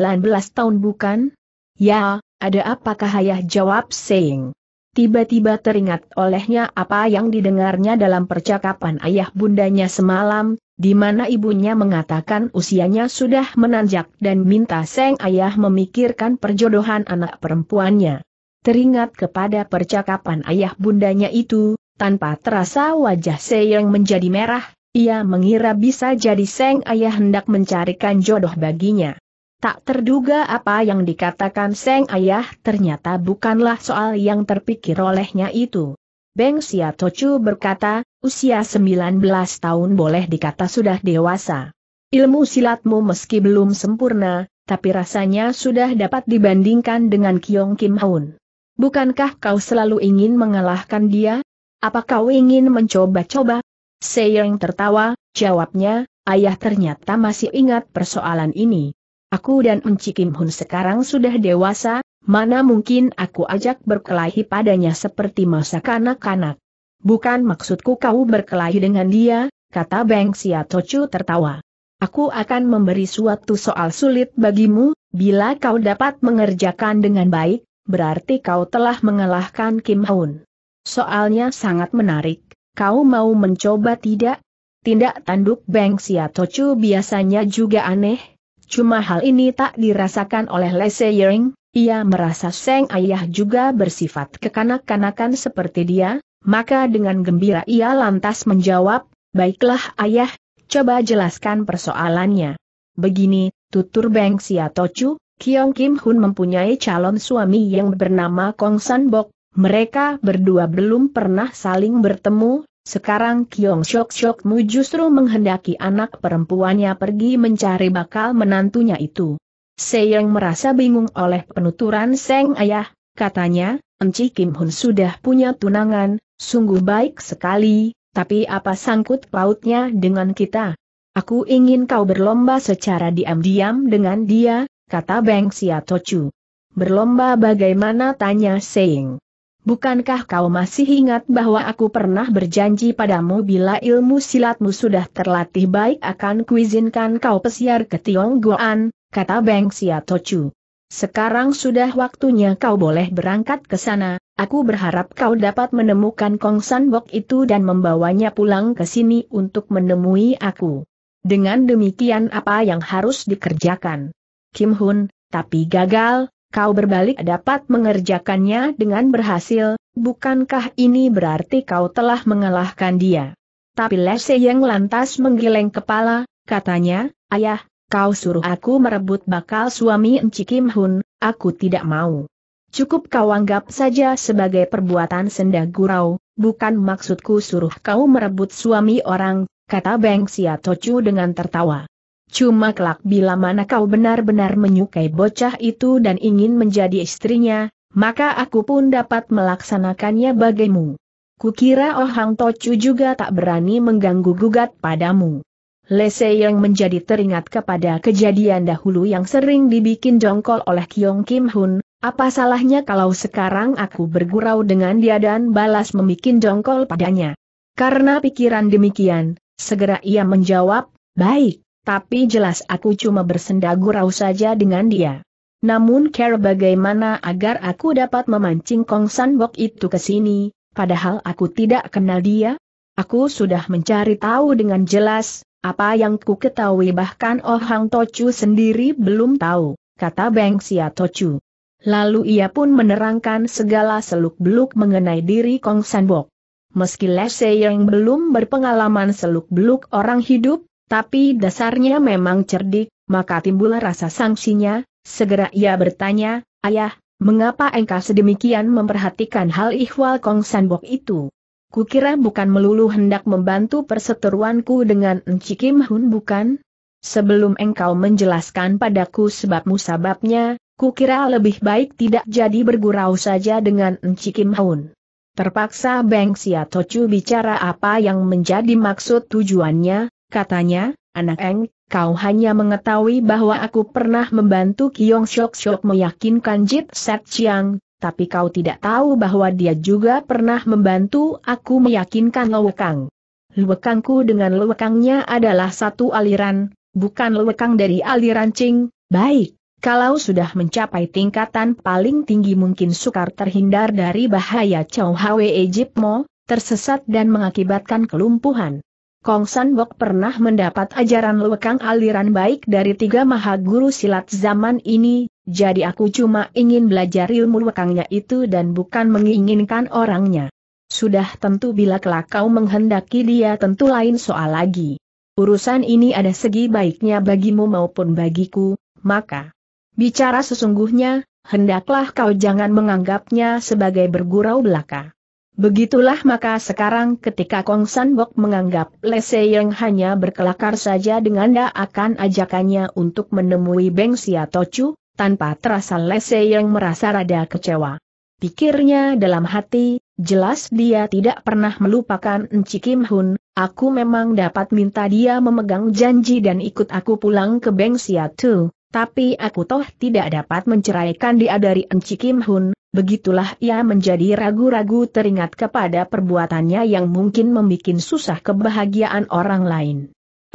tahun bukan? Ya, ada apakah ayah jawab Seyeng? Tiba-tiba teringat olehnya apa yang didengarnya dalam percakapan ayah bundanya semalam, di mana ibunya mengatakan usianya sudah menanjak dan minta sang ayah memikirkan perjodohan anak perempuannya. Teringat kepada percakapan ayah bundanya itu, tanpa terasa wajah Seyong menjadi merah, ia mengira bisa jadi sang ayah hendak mencarikan jodoh baginya. Tak terduga apa yang dikatakan sang ayah ternyata bukanlah soal yang terpikir olehnya itu. Beng Sia Tochu berkata, usia 19 tahun boleh dikata sudah dewasa. Ilmu silatmu meski belum sempurna, tapi rasanya sudah dapat dibandingkan dengan Kiong Kim Haun. Bukankah kau selalu ingin mengalahkan dia? Apa kau ingin mencoba-coba? Seyeng tertawa, jawabnya, ayah ternyata masih ingat persoalan ini. Aku dan Enci Kim Hun sekarang sudah dewasa, Mana mungkin aku ajak berkelahi padanya seperti masa kanak-kanak. Bukan maksudku kau berkelahi dengan dia, kata Beng Tocu tertawa. Aku akan memberi suatu soal sulit bagimu, bila kau dapat mengerjakan dengan baik, berarti kau telah mengalahkan Kim Haun. Soalnya sangat menarik, kau mau mencoba tidak? Tindak tanduk Beng Tocu biasanya juga aneh, cuma hal ini tak dirasakan oleh Lese Yering, ia merasa Seng Ayah juga bersifat kekanak-kanakan seperti dia, maka dengan gembira ia lantas menjawab, Baiklah Ayah, coba jelaskan persoalannya. Begini, tutur Beng Siatocu, Kiong Kim Hun mempunyai calon suami yang bernama Kong San Bok, mereka berdua belum pernah saling bertemu, sekarang Kiong Shok Shokmu justru menghendaki anak perempuannya pergi mencari bakal menantunya itu. Seyong merasa bingung oleh penuturan Seng Ayah, katanya, Enci Kim Hun sudah punya tunangan, sungguh baik sekali, tapi apa sangkut pautnya dengan kita? Aku ingin kau berlomba secara diam-diam dengan dia, kata Beng Sia Tochu. Berlomba bagaimana tanya Seng. Bukankah kau masih ingat bahwa aku pernah berjanji padamu bila ilmu silatmu sudah terlatih baik akan kuizinkan kau pesiar ke Tionggoan, kata Beng Siatochu. Sekarang sudah waktunya kau boleh berangkat ke sana, aku berharap kau dapat menemukan Kong Sanbok itu dan membawanya pulang ke sini untuk menemui aku. Dengan demikian apa yang harus dikerjakan? Kim Hun, tapi gagal, kau berbalik dapat mengerjakannya dengan berhasil, bukankah ini berarti kau telah mengalahkan dia? Tapi Lese yang lantas menggeleng kepala, katanya, ayah, kau suruh aku merebut bakal suami Enci Kim Hun, aku tidak mau. Cukup kau anggap saja sebagai perbuatan senda gurau, bukan maksudku suruh kau merebut suami orang, kata Beng Sia dengan tertawa. Cuma kelak bila mana kau benar-benar menyukai bocah itu dan ingin menjadi istrinya, maka aku pun dapat melaksanakannya bagimu. Kukira Ohang Hang Tocu juga tak berani mengganggu-gugat padamu. Lese yang menjadi teringat kepada kejadian dahulu yang sering dibikin jongkol oleh Kyong Kim Hun, apa salahnya kalau sekarang aku bergurau dengan dia dan balas memikin jongkol padanya. Karena pikiran demikian, segera ia menjawab, baik, tapi jelas aku cuma bersenda gurau saja dengan dia. Namun care bagaimana agar aku dapat memancing Kong Bok itu ke sini, padahal aku tidak kenal dia? Aku sudah mencari tahu dengan jelas, apa yang ku ketahui bahkan Oh Hang Tochu sendiri belum tahu, kata Beng Xia Tochu. Lalu ia pun menerangkan segala seluk-beluk mengenai diri Kong Sanbok. Meski Lese yang belum berpengalaman seluk-beluk orang hidup, tapi dasarnya memang cerdik, maka timbul rasa sanksinya. segera ia bertanya, Ayah, mengapa engkau sedemikian memperhatikan hal ihwal Kong Sanbok itu? Kukira bukan melulu hendak membantu perseteruanku dengan Enci Kim Hun bukan? Sebelum engkau menjelaskan padaku sebabmu sababnya, kukira lebih baik tidak jadi bergurau saja dengan Enci Kim Hun. Terpaksa Beng Sia Tochu bicara apa yang menjadi maksud tujuannya, katanya, anak Eng, kau hanya mengetahui bahwa aku pernah membantu Kiong Shok Shok meyakinkan Jit Set Chiang, tapi kau tidak tahu bahwa dia juga pernah membantu aku meyakinkan Lewekang. Lewekangku dengan Lewekangnya adalah satu aliran, bukan Lewekang dari aliran Cing, baik. Kalau sudah mencapai tingkatan paling tinggi mungkin sukar terhindar dari bahaya Chow Hwe Ejipmo, tersesat dan mengakibatkan kelumpuhan. Kong San Bok pernah mendapat ajaran lewekang aliran baik dari tiga maha guru silat zaman ini, jadi aku cuma ingin belajar ilmu wakangnya itu dan bukan menginginkan orangnya. Sudah tentu bila kelak kau menghendaki dia tentu lain soal lagi. Urusan ini ada segi baiknya bagimu maupun bagiku, maka bicara sesungguhnya, hendaklah kau jangan menganggapnya sebagai bergurau belaka. Begitulah maka sekarang ketika Kong San Bok menganggap Le yang hanya berkelakar saja dengan da akan ajakannya untuk menemui Beng Sia Tochu, tanpa terasa Lese yang merasa rada kecewa. Pikirnya dalam hati, jelas dia tidak pernah melupakan Enci Kim Hun, aku memang dapat minta dia memegang janji dan ikut aku pulang ke Beng Siatu, tapi aku toh tidak dapat menceraikan dia dari Enci Kim Hun, begitulah ia menjadi ragu-ragu teringat kepada perbuatannya yang mungkin membuat susah kebahagiaan orang lain.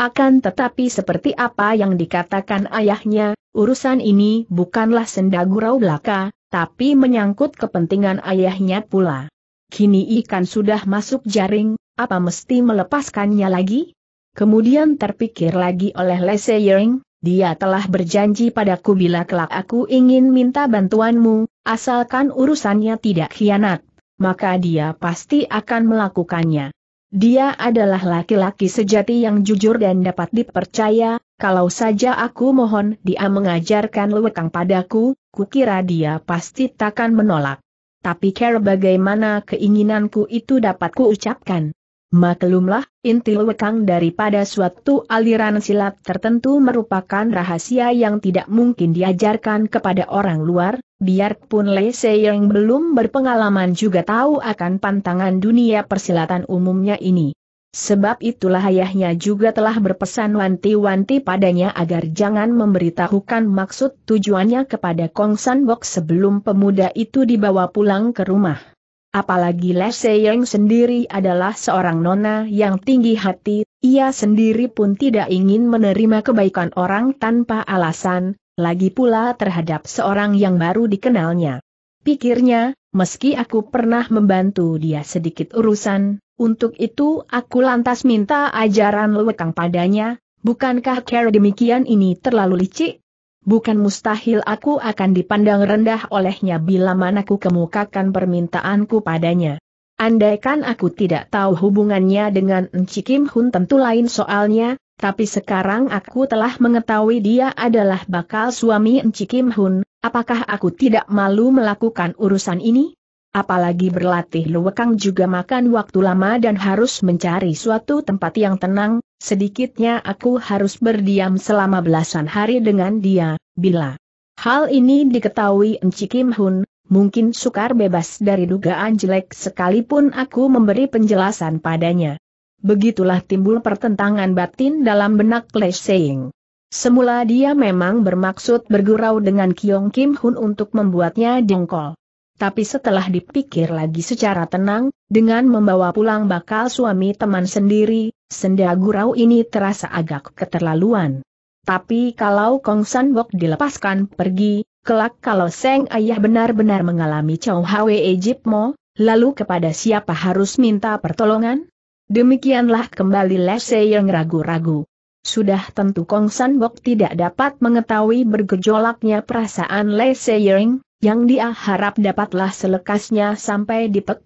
Akan tetapi seperti apa yang dikatakan ayahnya, urusan ini bukanlah senda gurau belaka, tapi menyangkut kepentingan ayahnya pula. Kini ikan sudah masuk jaring, apa mesti melepaskannya lagi? Kemudian terpikir lagi oleh Lese Yering, dia telah berjanji padaku bila kelak aku ingin minta bantuanmu, asalkan urusannya tidak khianat, maka dia pasti akan melakukannya. Dia adalah laki-laki sejati yang jujur dan dapat dipercaya, kalau saja aku mohon dia mengajarkan lewekang padaku, kukira dia pasti takkan menolak. Tapi care bagaimana keinginanku itu dapat kuucapkan. Maklumlah, inti lewekang daripada suatu aliran silat tertentu merupakan rahasia yang tidak mungkin diajarkan kepada orang luar, biarpun Lese yang belum berpengalaman juga tahu akan pantangan dunia persilatan umumnya ini. Sebab itulah ayahnya juga telah berpesan wanti-wanti padanya agar jangan memberitahukan maksud tujuannya kepada Kong San Bok sebelum pemuda itu dibawa pulang ke rumah. Apalagi Le sendiri adalah seorang nona yang tinggi hati, ia sendiri pun tidak ingin menerima kebaikan orang tanpa alasan, lagi pula terhadap seorang yang baru dikenalnya. Pikirnya, meski aku pernah membantu dia sedikit urusan, untuk itu aku lantas minta ajaran lewekang padanya, bukankah cara demikian ini terlalu licik? bukan mustahil aku akan dipandang rendah olehnya bila manaku kemukakan permintaanku padanya. Andaikan aku tidak tahu hubungannya dengan Enci Kim Hun tentu lain soalnya, tapi sekarang aku telah mengetahui dia adalah bakal suami Enci Kim Hun, apakah aku tidak malu melakukan urusan ini? Apalagi berlatih luwekang juga makan waktu lama dan harus mencari suatu tempat yang tenang, Sedikitnya aku harus berdiam selama belasan hari dengan dia, bila hal ini diketahui Enci Kim Hun, mungkin sukar bebas dari dugaan jelek sekalipun aku memberi penjelasan padanya. Begitulah timbul pertentangan batin dalam benak Leseying. Semula dia memang bermaksud bergurau dengan Kyong Kim Hun untuk membuatnya jengkol. Tapi setelah dipikir lagi secara tenang, dengan membawa pulang bakal suami teman sendiri, senda gurau ini terasa agak keterlaluan. Tapi kalau Kong San Bok dilepaskan pergi, kelak kalau Seng Ayah benar-benar mengalami Chow Hwe Mo, lalu kepada siapa harus minta pertolongan? Demikianlah kembali Lese yang ragu-ragu. Sudah tentu Kong San Bok tidak dapat mengetahui bergejolaknya perasaan Lei Yering yang dia harap dapatlah selekasnya sampai di Pek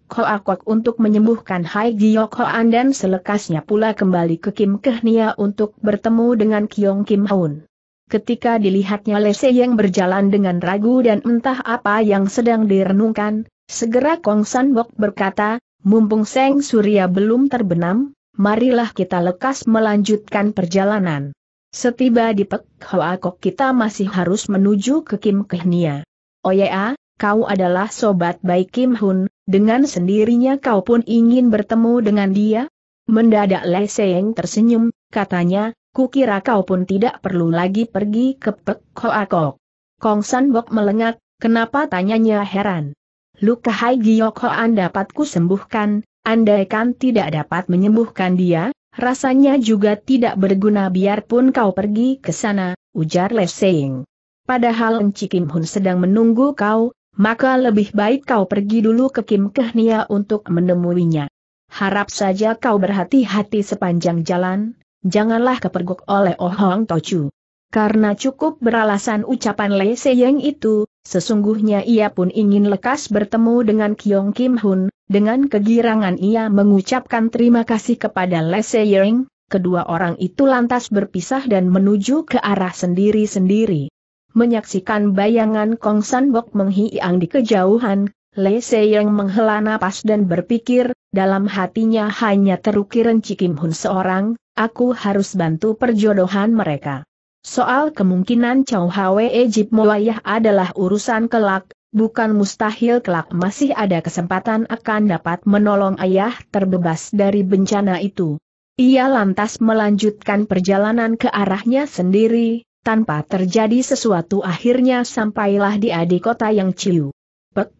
untuk menyembuhkan Hai Giok Hoan dan selekasnya pula kembali ke Kim Kehnia untuk bertemu dengan Kiong Kim Haun. Ketika dilihatnya Lese yang berjalan dengan ragu dan entah apa yang sedang direnungkan, segera Kong San Bok berkata, mumpung Seng Surya belum terbenam, marilah kita lekas melanjutkan perjalanan. Setiba di Pek Kok kita masih harus menuju ke Kim Kehnia. Oya, oh kau adalah sobat baik Kim Hun, dengan sendirinya kau pun ingin bertemu dengan dia? Mendadak Le Seng tersenyum, katanya, kukira kau pun tidak perlu lagi pergi ke Pek Hoa Kong San Bok melengak, kenapa tanyanya heran. Luka Hai Giyok Hoan dapat kusembuhkan, andaikan tidak dapat menyembuhkan dia, rasanya juga tidak berguna biarpun kau pergi ke sana, ujar Le Seng. Padahal Enci Kim Hun sedang menunggu kau, maka lebih baik kau pergi dulu ke Kim Kehnia untuk menemuinya. Harap saja kau berhati-hati sepanjang jalan, janganlah kepergok oleh Oh Hong Tochu. Karena cukup beralasan ucapan Le Seyeng itu, sesungguhnya ia pun ingin lekas bertemu dengan Kyong Kim Hun, dengan kegirangan ia mengucapkan terima kasih kepada Le Seyeng, kedua orang itu lantas berpisah dan menuju ke arah sendiri-sendiri. Menyaksikan bayangan Kong San Bok menghiang di kejauhan, Le Yang menghela napas dan berpikir, dalam hatinya hanya terukir cikim Kim Hun seorang, aku harus bantu perjodohan mereka. Soal kemungkinan Chow Hwe Ejip Moayah adalah urusan kelak, bukan mustahil kelak masih ada kesempatan akan dapat menolong ayah terbebas dari bencana itu. Ia lantas melanjutkan perjalanan ke arahnya sendiri, tanpa terjadi sesuatu akhirnya sampailah di adik kota yang Ciu. Pek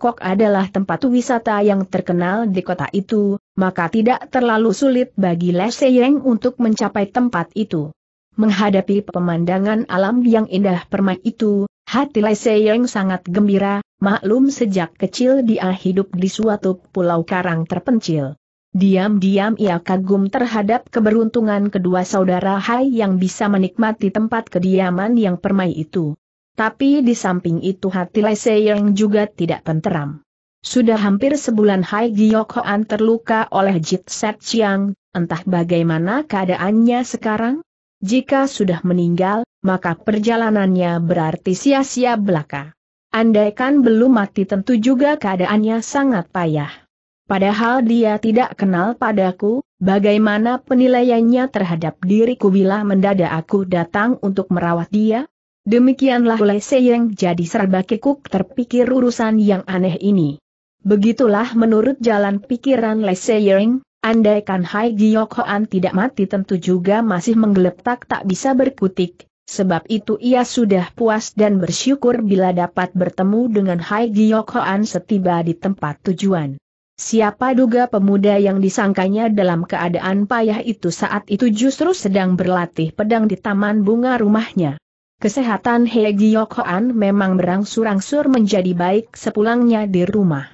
Kok adalah tempat wisata yang terkenal di kota itu, maka tidak terlalu sulit bagi Lese Yeng untuk mencapai tempat itu. Menghadapi pemandangan alam yang indah permai itu, hati Lese Yeng sangat gembira, maklum sejak kecil dia hidup di suatu pulau karang terpencil. Diam-diam ia kagum terhadap keberuntungan kedua saudara Hai yang bisa menikmati tempat kediaman yang permai itu. Tapi di samping itu hati Lese yang juga tidak tenteram. Sudah hampir sebulan Hai Giok terluka oleh Jit Set Chiang, entah bagaimana keadaannya sekarang? Jika sudah meninggal, maka perjalanannya berarti sia-sia belaka. Andaikan belum mati tentu juga keadaannya sangat payah. Padahal dia tidak kenal padaku, bagaimana penilaiannya terhadap diriku bila mendadak aku datang untuk merawat dia? Demikianlah oleh Seyeng jadi serba kikuk terpikir urusan yang aneh ini. Begitulah menurut jalan pikiran Le Seyeng, andaikan Hai Giok Hoan tidak mati tentu juga masih menggeletak tak bisa berkutik, Sebab itu ia sudah puas dan bersyukur bila dapat bertemu dengan Hai Giok Hoan setiba di tempat tujuan. Siapa duga pemuda yang disangkanya dalam keadaan payah itu saat itu justru sedang berlatih pedang di taman bunga rumahnya. Kesehatan Hei Giyokhoan memang berangsur-angsur menjadi baik sepulangnya di rumah.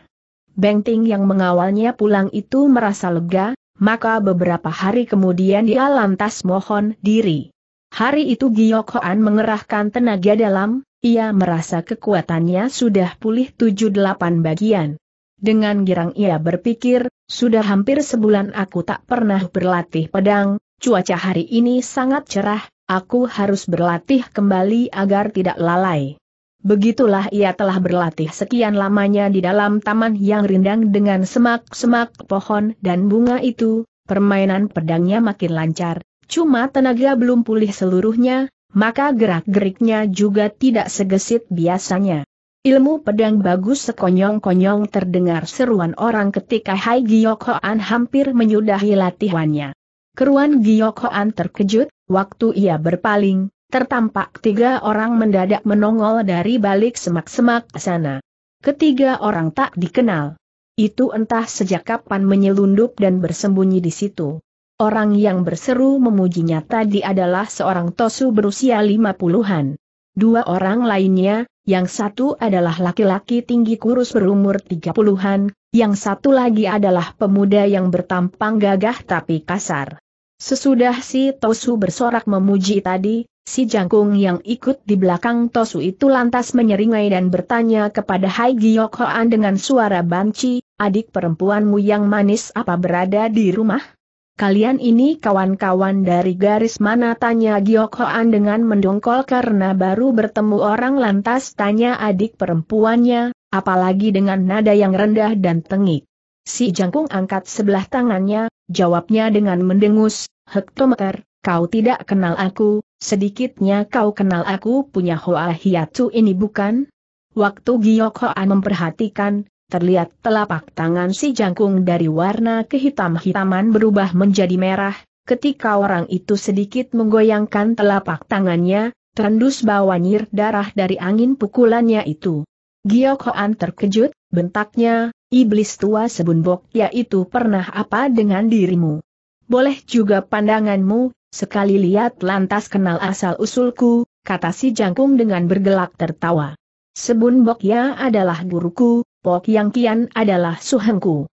Bengting yang mengawalnya pulang itu merasa lega, maka beberapa hari kemudian dia lantas mohon diri. Hari itu Giyokoan mengerahkan tenaga dalam, ia merasa kekuatannya sudah pulih tujuh delapan bagian. Dengan girang ia berpikir, sudah hampir sebulan aku tak pernah berlatih pedang, cuaca hari ini sangat cerah, aku harus berlatih kembali agar tidak lalai. Begitulah ia telah berlatih sekian lamanya di dalam taman yang rindang dengan semak-semak pohon dan bunga itu, permainan pedangnya makin lancar, cuma tenaga belum pulih seluruhnya, maka gerak-geriknya juga tidak segesit biasanya. Ilmu pedang bagus sekonyong-konyong terdengar seruan orang ketika Hai Giok hampir menyudahi latihannya. Keruan Giok terkejut, waktu ia berpaling, tertampak tiga orang mendadak menongol dari balik semak-semak sana. Ketiga orang tak dikenal. Itu entah sejak kapan menyelundup dan bersembunyi di situ. Orang yang berseru memujinya tadi adalah seorang tosu berusia lima puluhan. Dua orang lainnya, yang satu adalah laki-laki tinggi kurus berumur 30-an, yang satu lagi adalah pemuda yang bertampang gagah tapi kasar. Sesudah si Tosu bersorak memuji tadi, si jangkung yang ikut di belakang Tosu itu lantas menyeringai dan bertanya kepada Hai Giyokhoan dengan suara banci, adik perempuanmu yang manis apa berada di rumah? Kalian ini kawan-kawan dari garis mana tanya Giok dengan mendongkol karena baru bertemu orang lantas tanya adik perempuannya, apalagi dengan nada yang rendah dan tengik. Si jangkung angkat sebelah tangannya, jawabnya dengan mendengus, Hektometer, kau tidak kenal aku, sedikitnya kau kenal aku punya Hoa Hiatu ini bukan? Waktu Giok Hoan memperhatikan, terlihat telapak tangan si jangkung dari warna kehitam-hitaman berubah menjadi merah, ketika orang itu sedikit menggoyangkan telapak tangannya, terendus nyir darah dari angin pukulannya itu. Giok terkejut, bentaknya, iblis tua sebunbok yaitu pernah apa dengan dirimu. Boleh juga pandanganmu, sekali lihat lantas kenal asal-usulku, kata si jangkung dengan bergelak tertawa. Sebunbok ya adalah guruku, Pok Yang Kian adalah suhengku.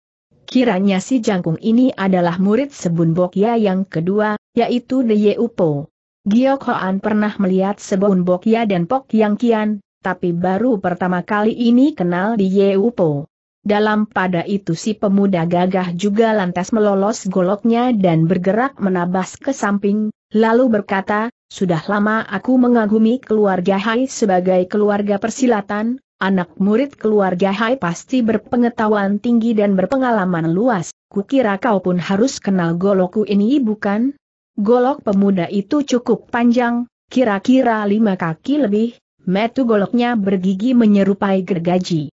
Kiranya si jangkung ini adalah murid Sebun Ya yang kedua, yaitu De Upo. Giok Hoan pernah melihat Sebun Ya dan Pok Yang Kian, tapi baru pertama kali ini kenal De Upo. Dalam pada itu si pemuda gagah juga lantas melolos goloknya dan bergerak menabas ke samping, lalu berkata, sudah lama aku mengagumi keluarga Hai sebagai keluarga persilatan, Anak murid keluarga Hai pasti berpengetahuan tinggi dan berpengalaman luas, kukira kau pun harus kenal goloku ini bukan? Golok pemuda itu cukup panjang, kira-kira lima kaki lebih, metu goloknya bergigi menyerupai gergaji.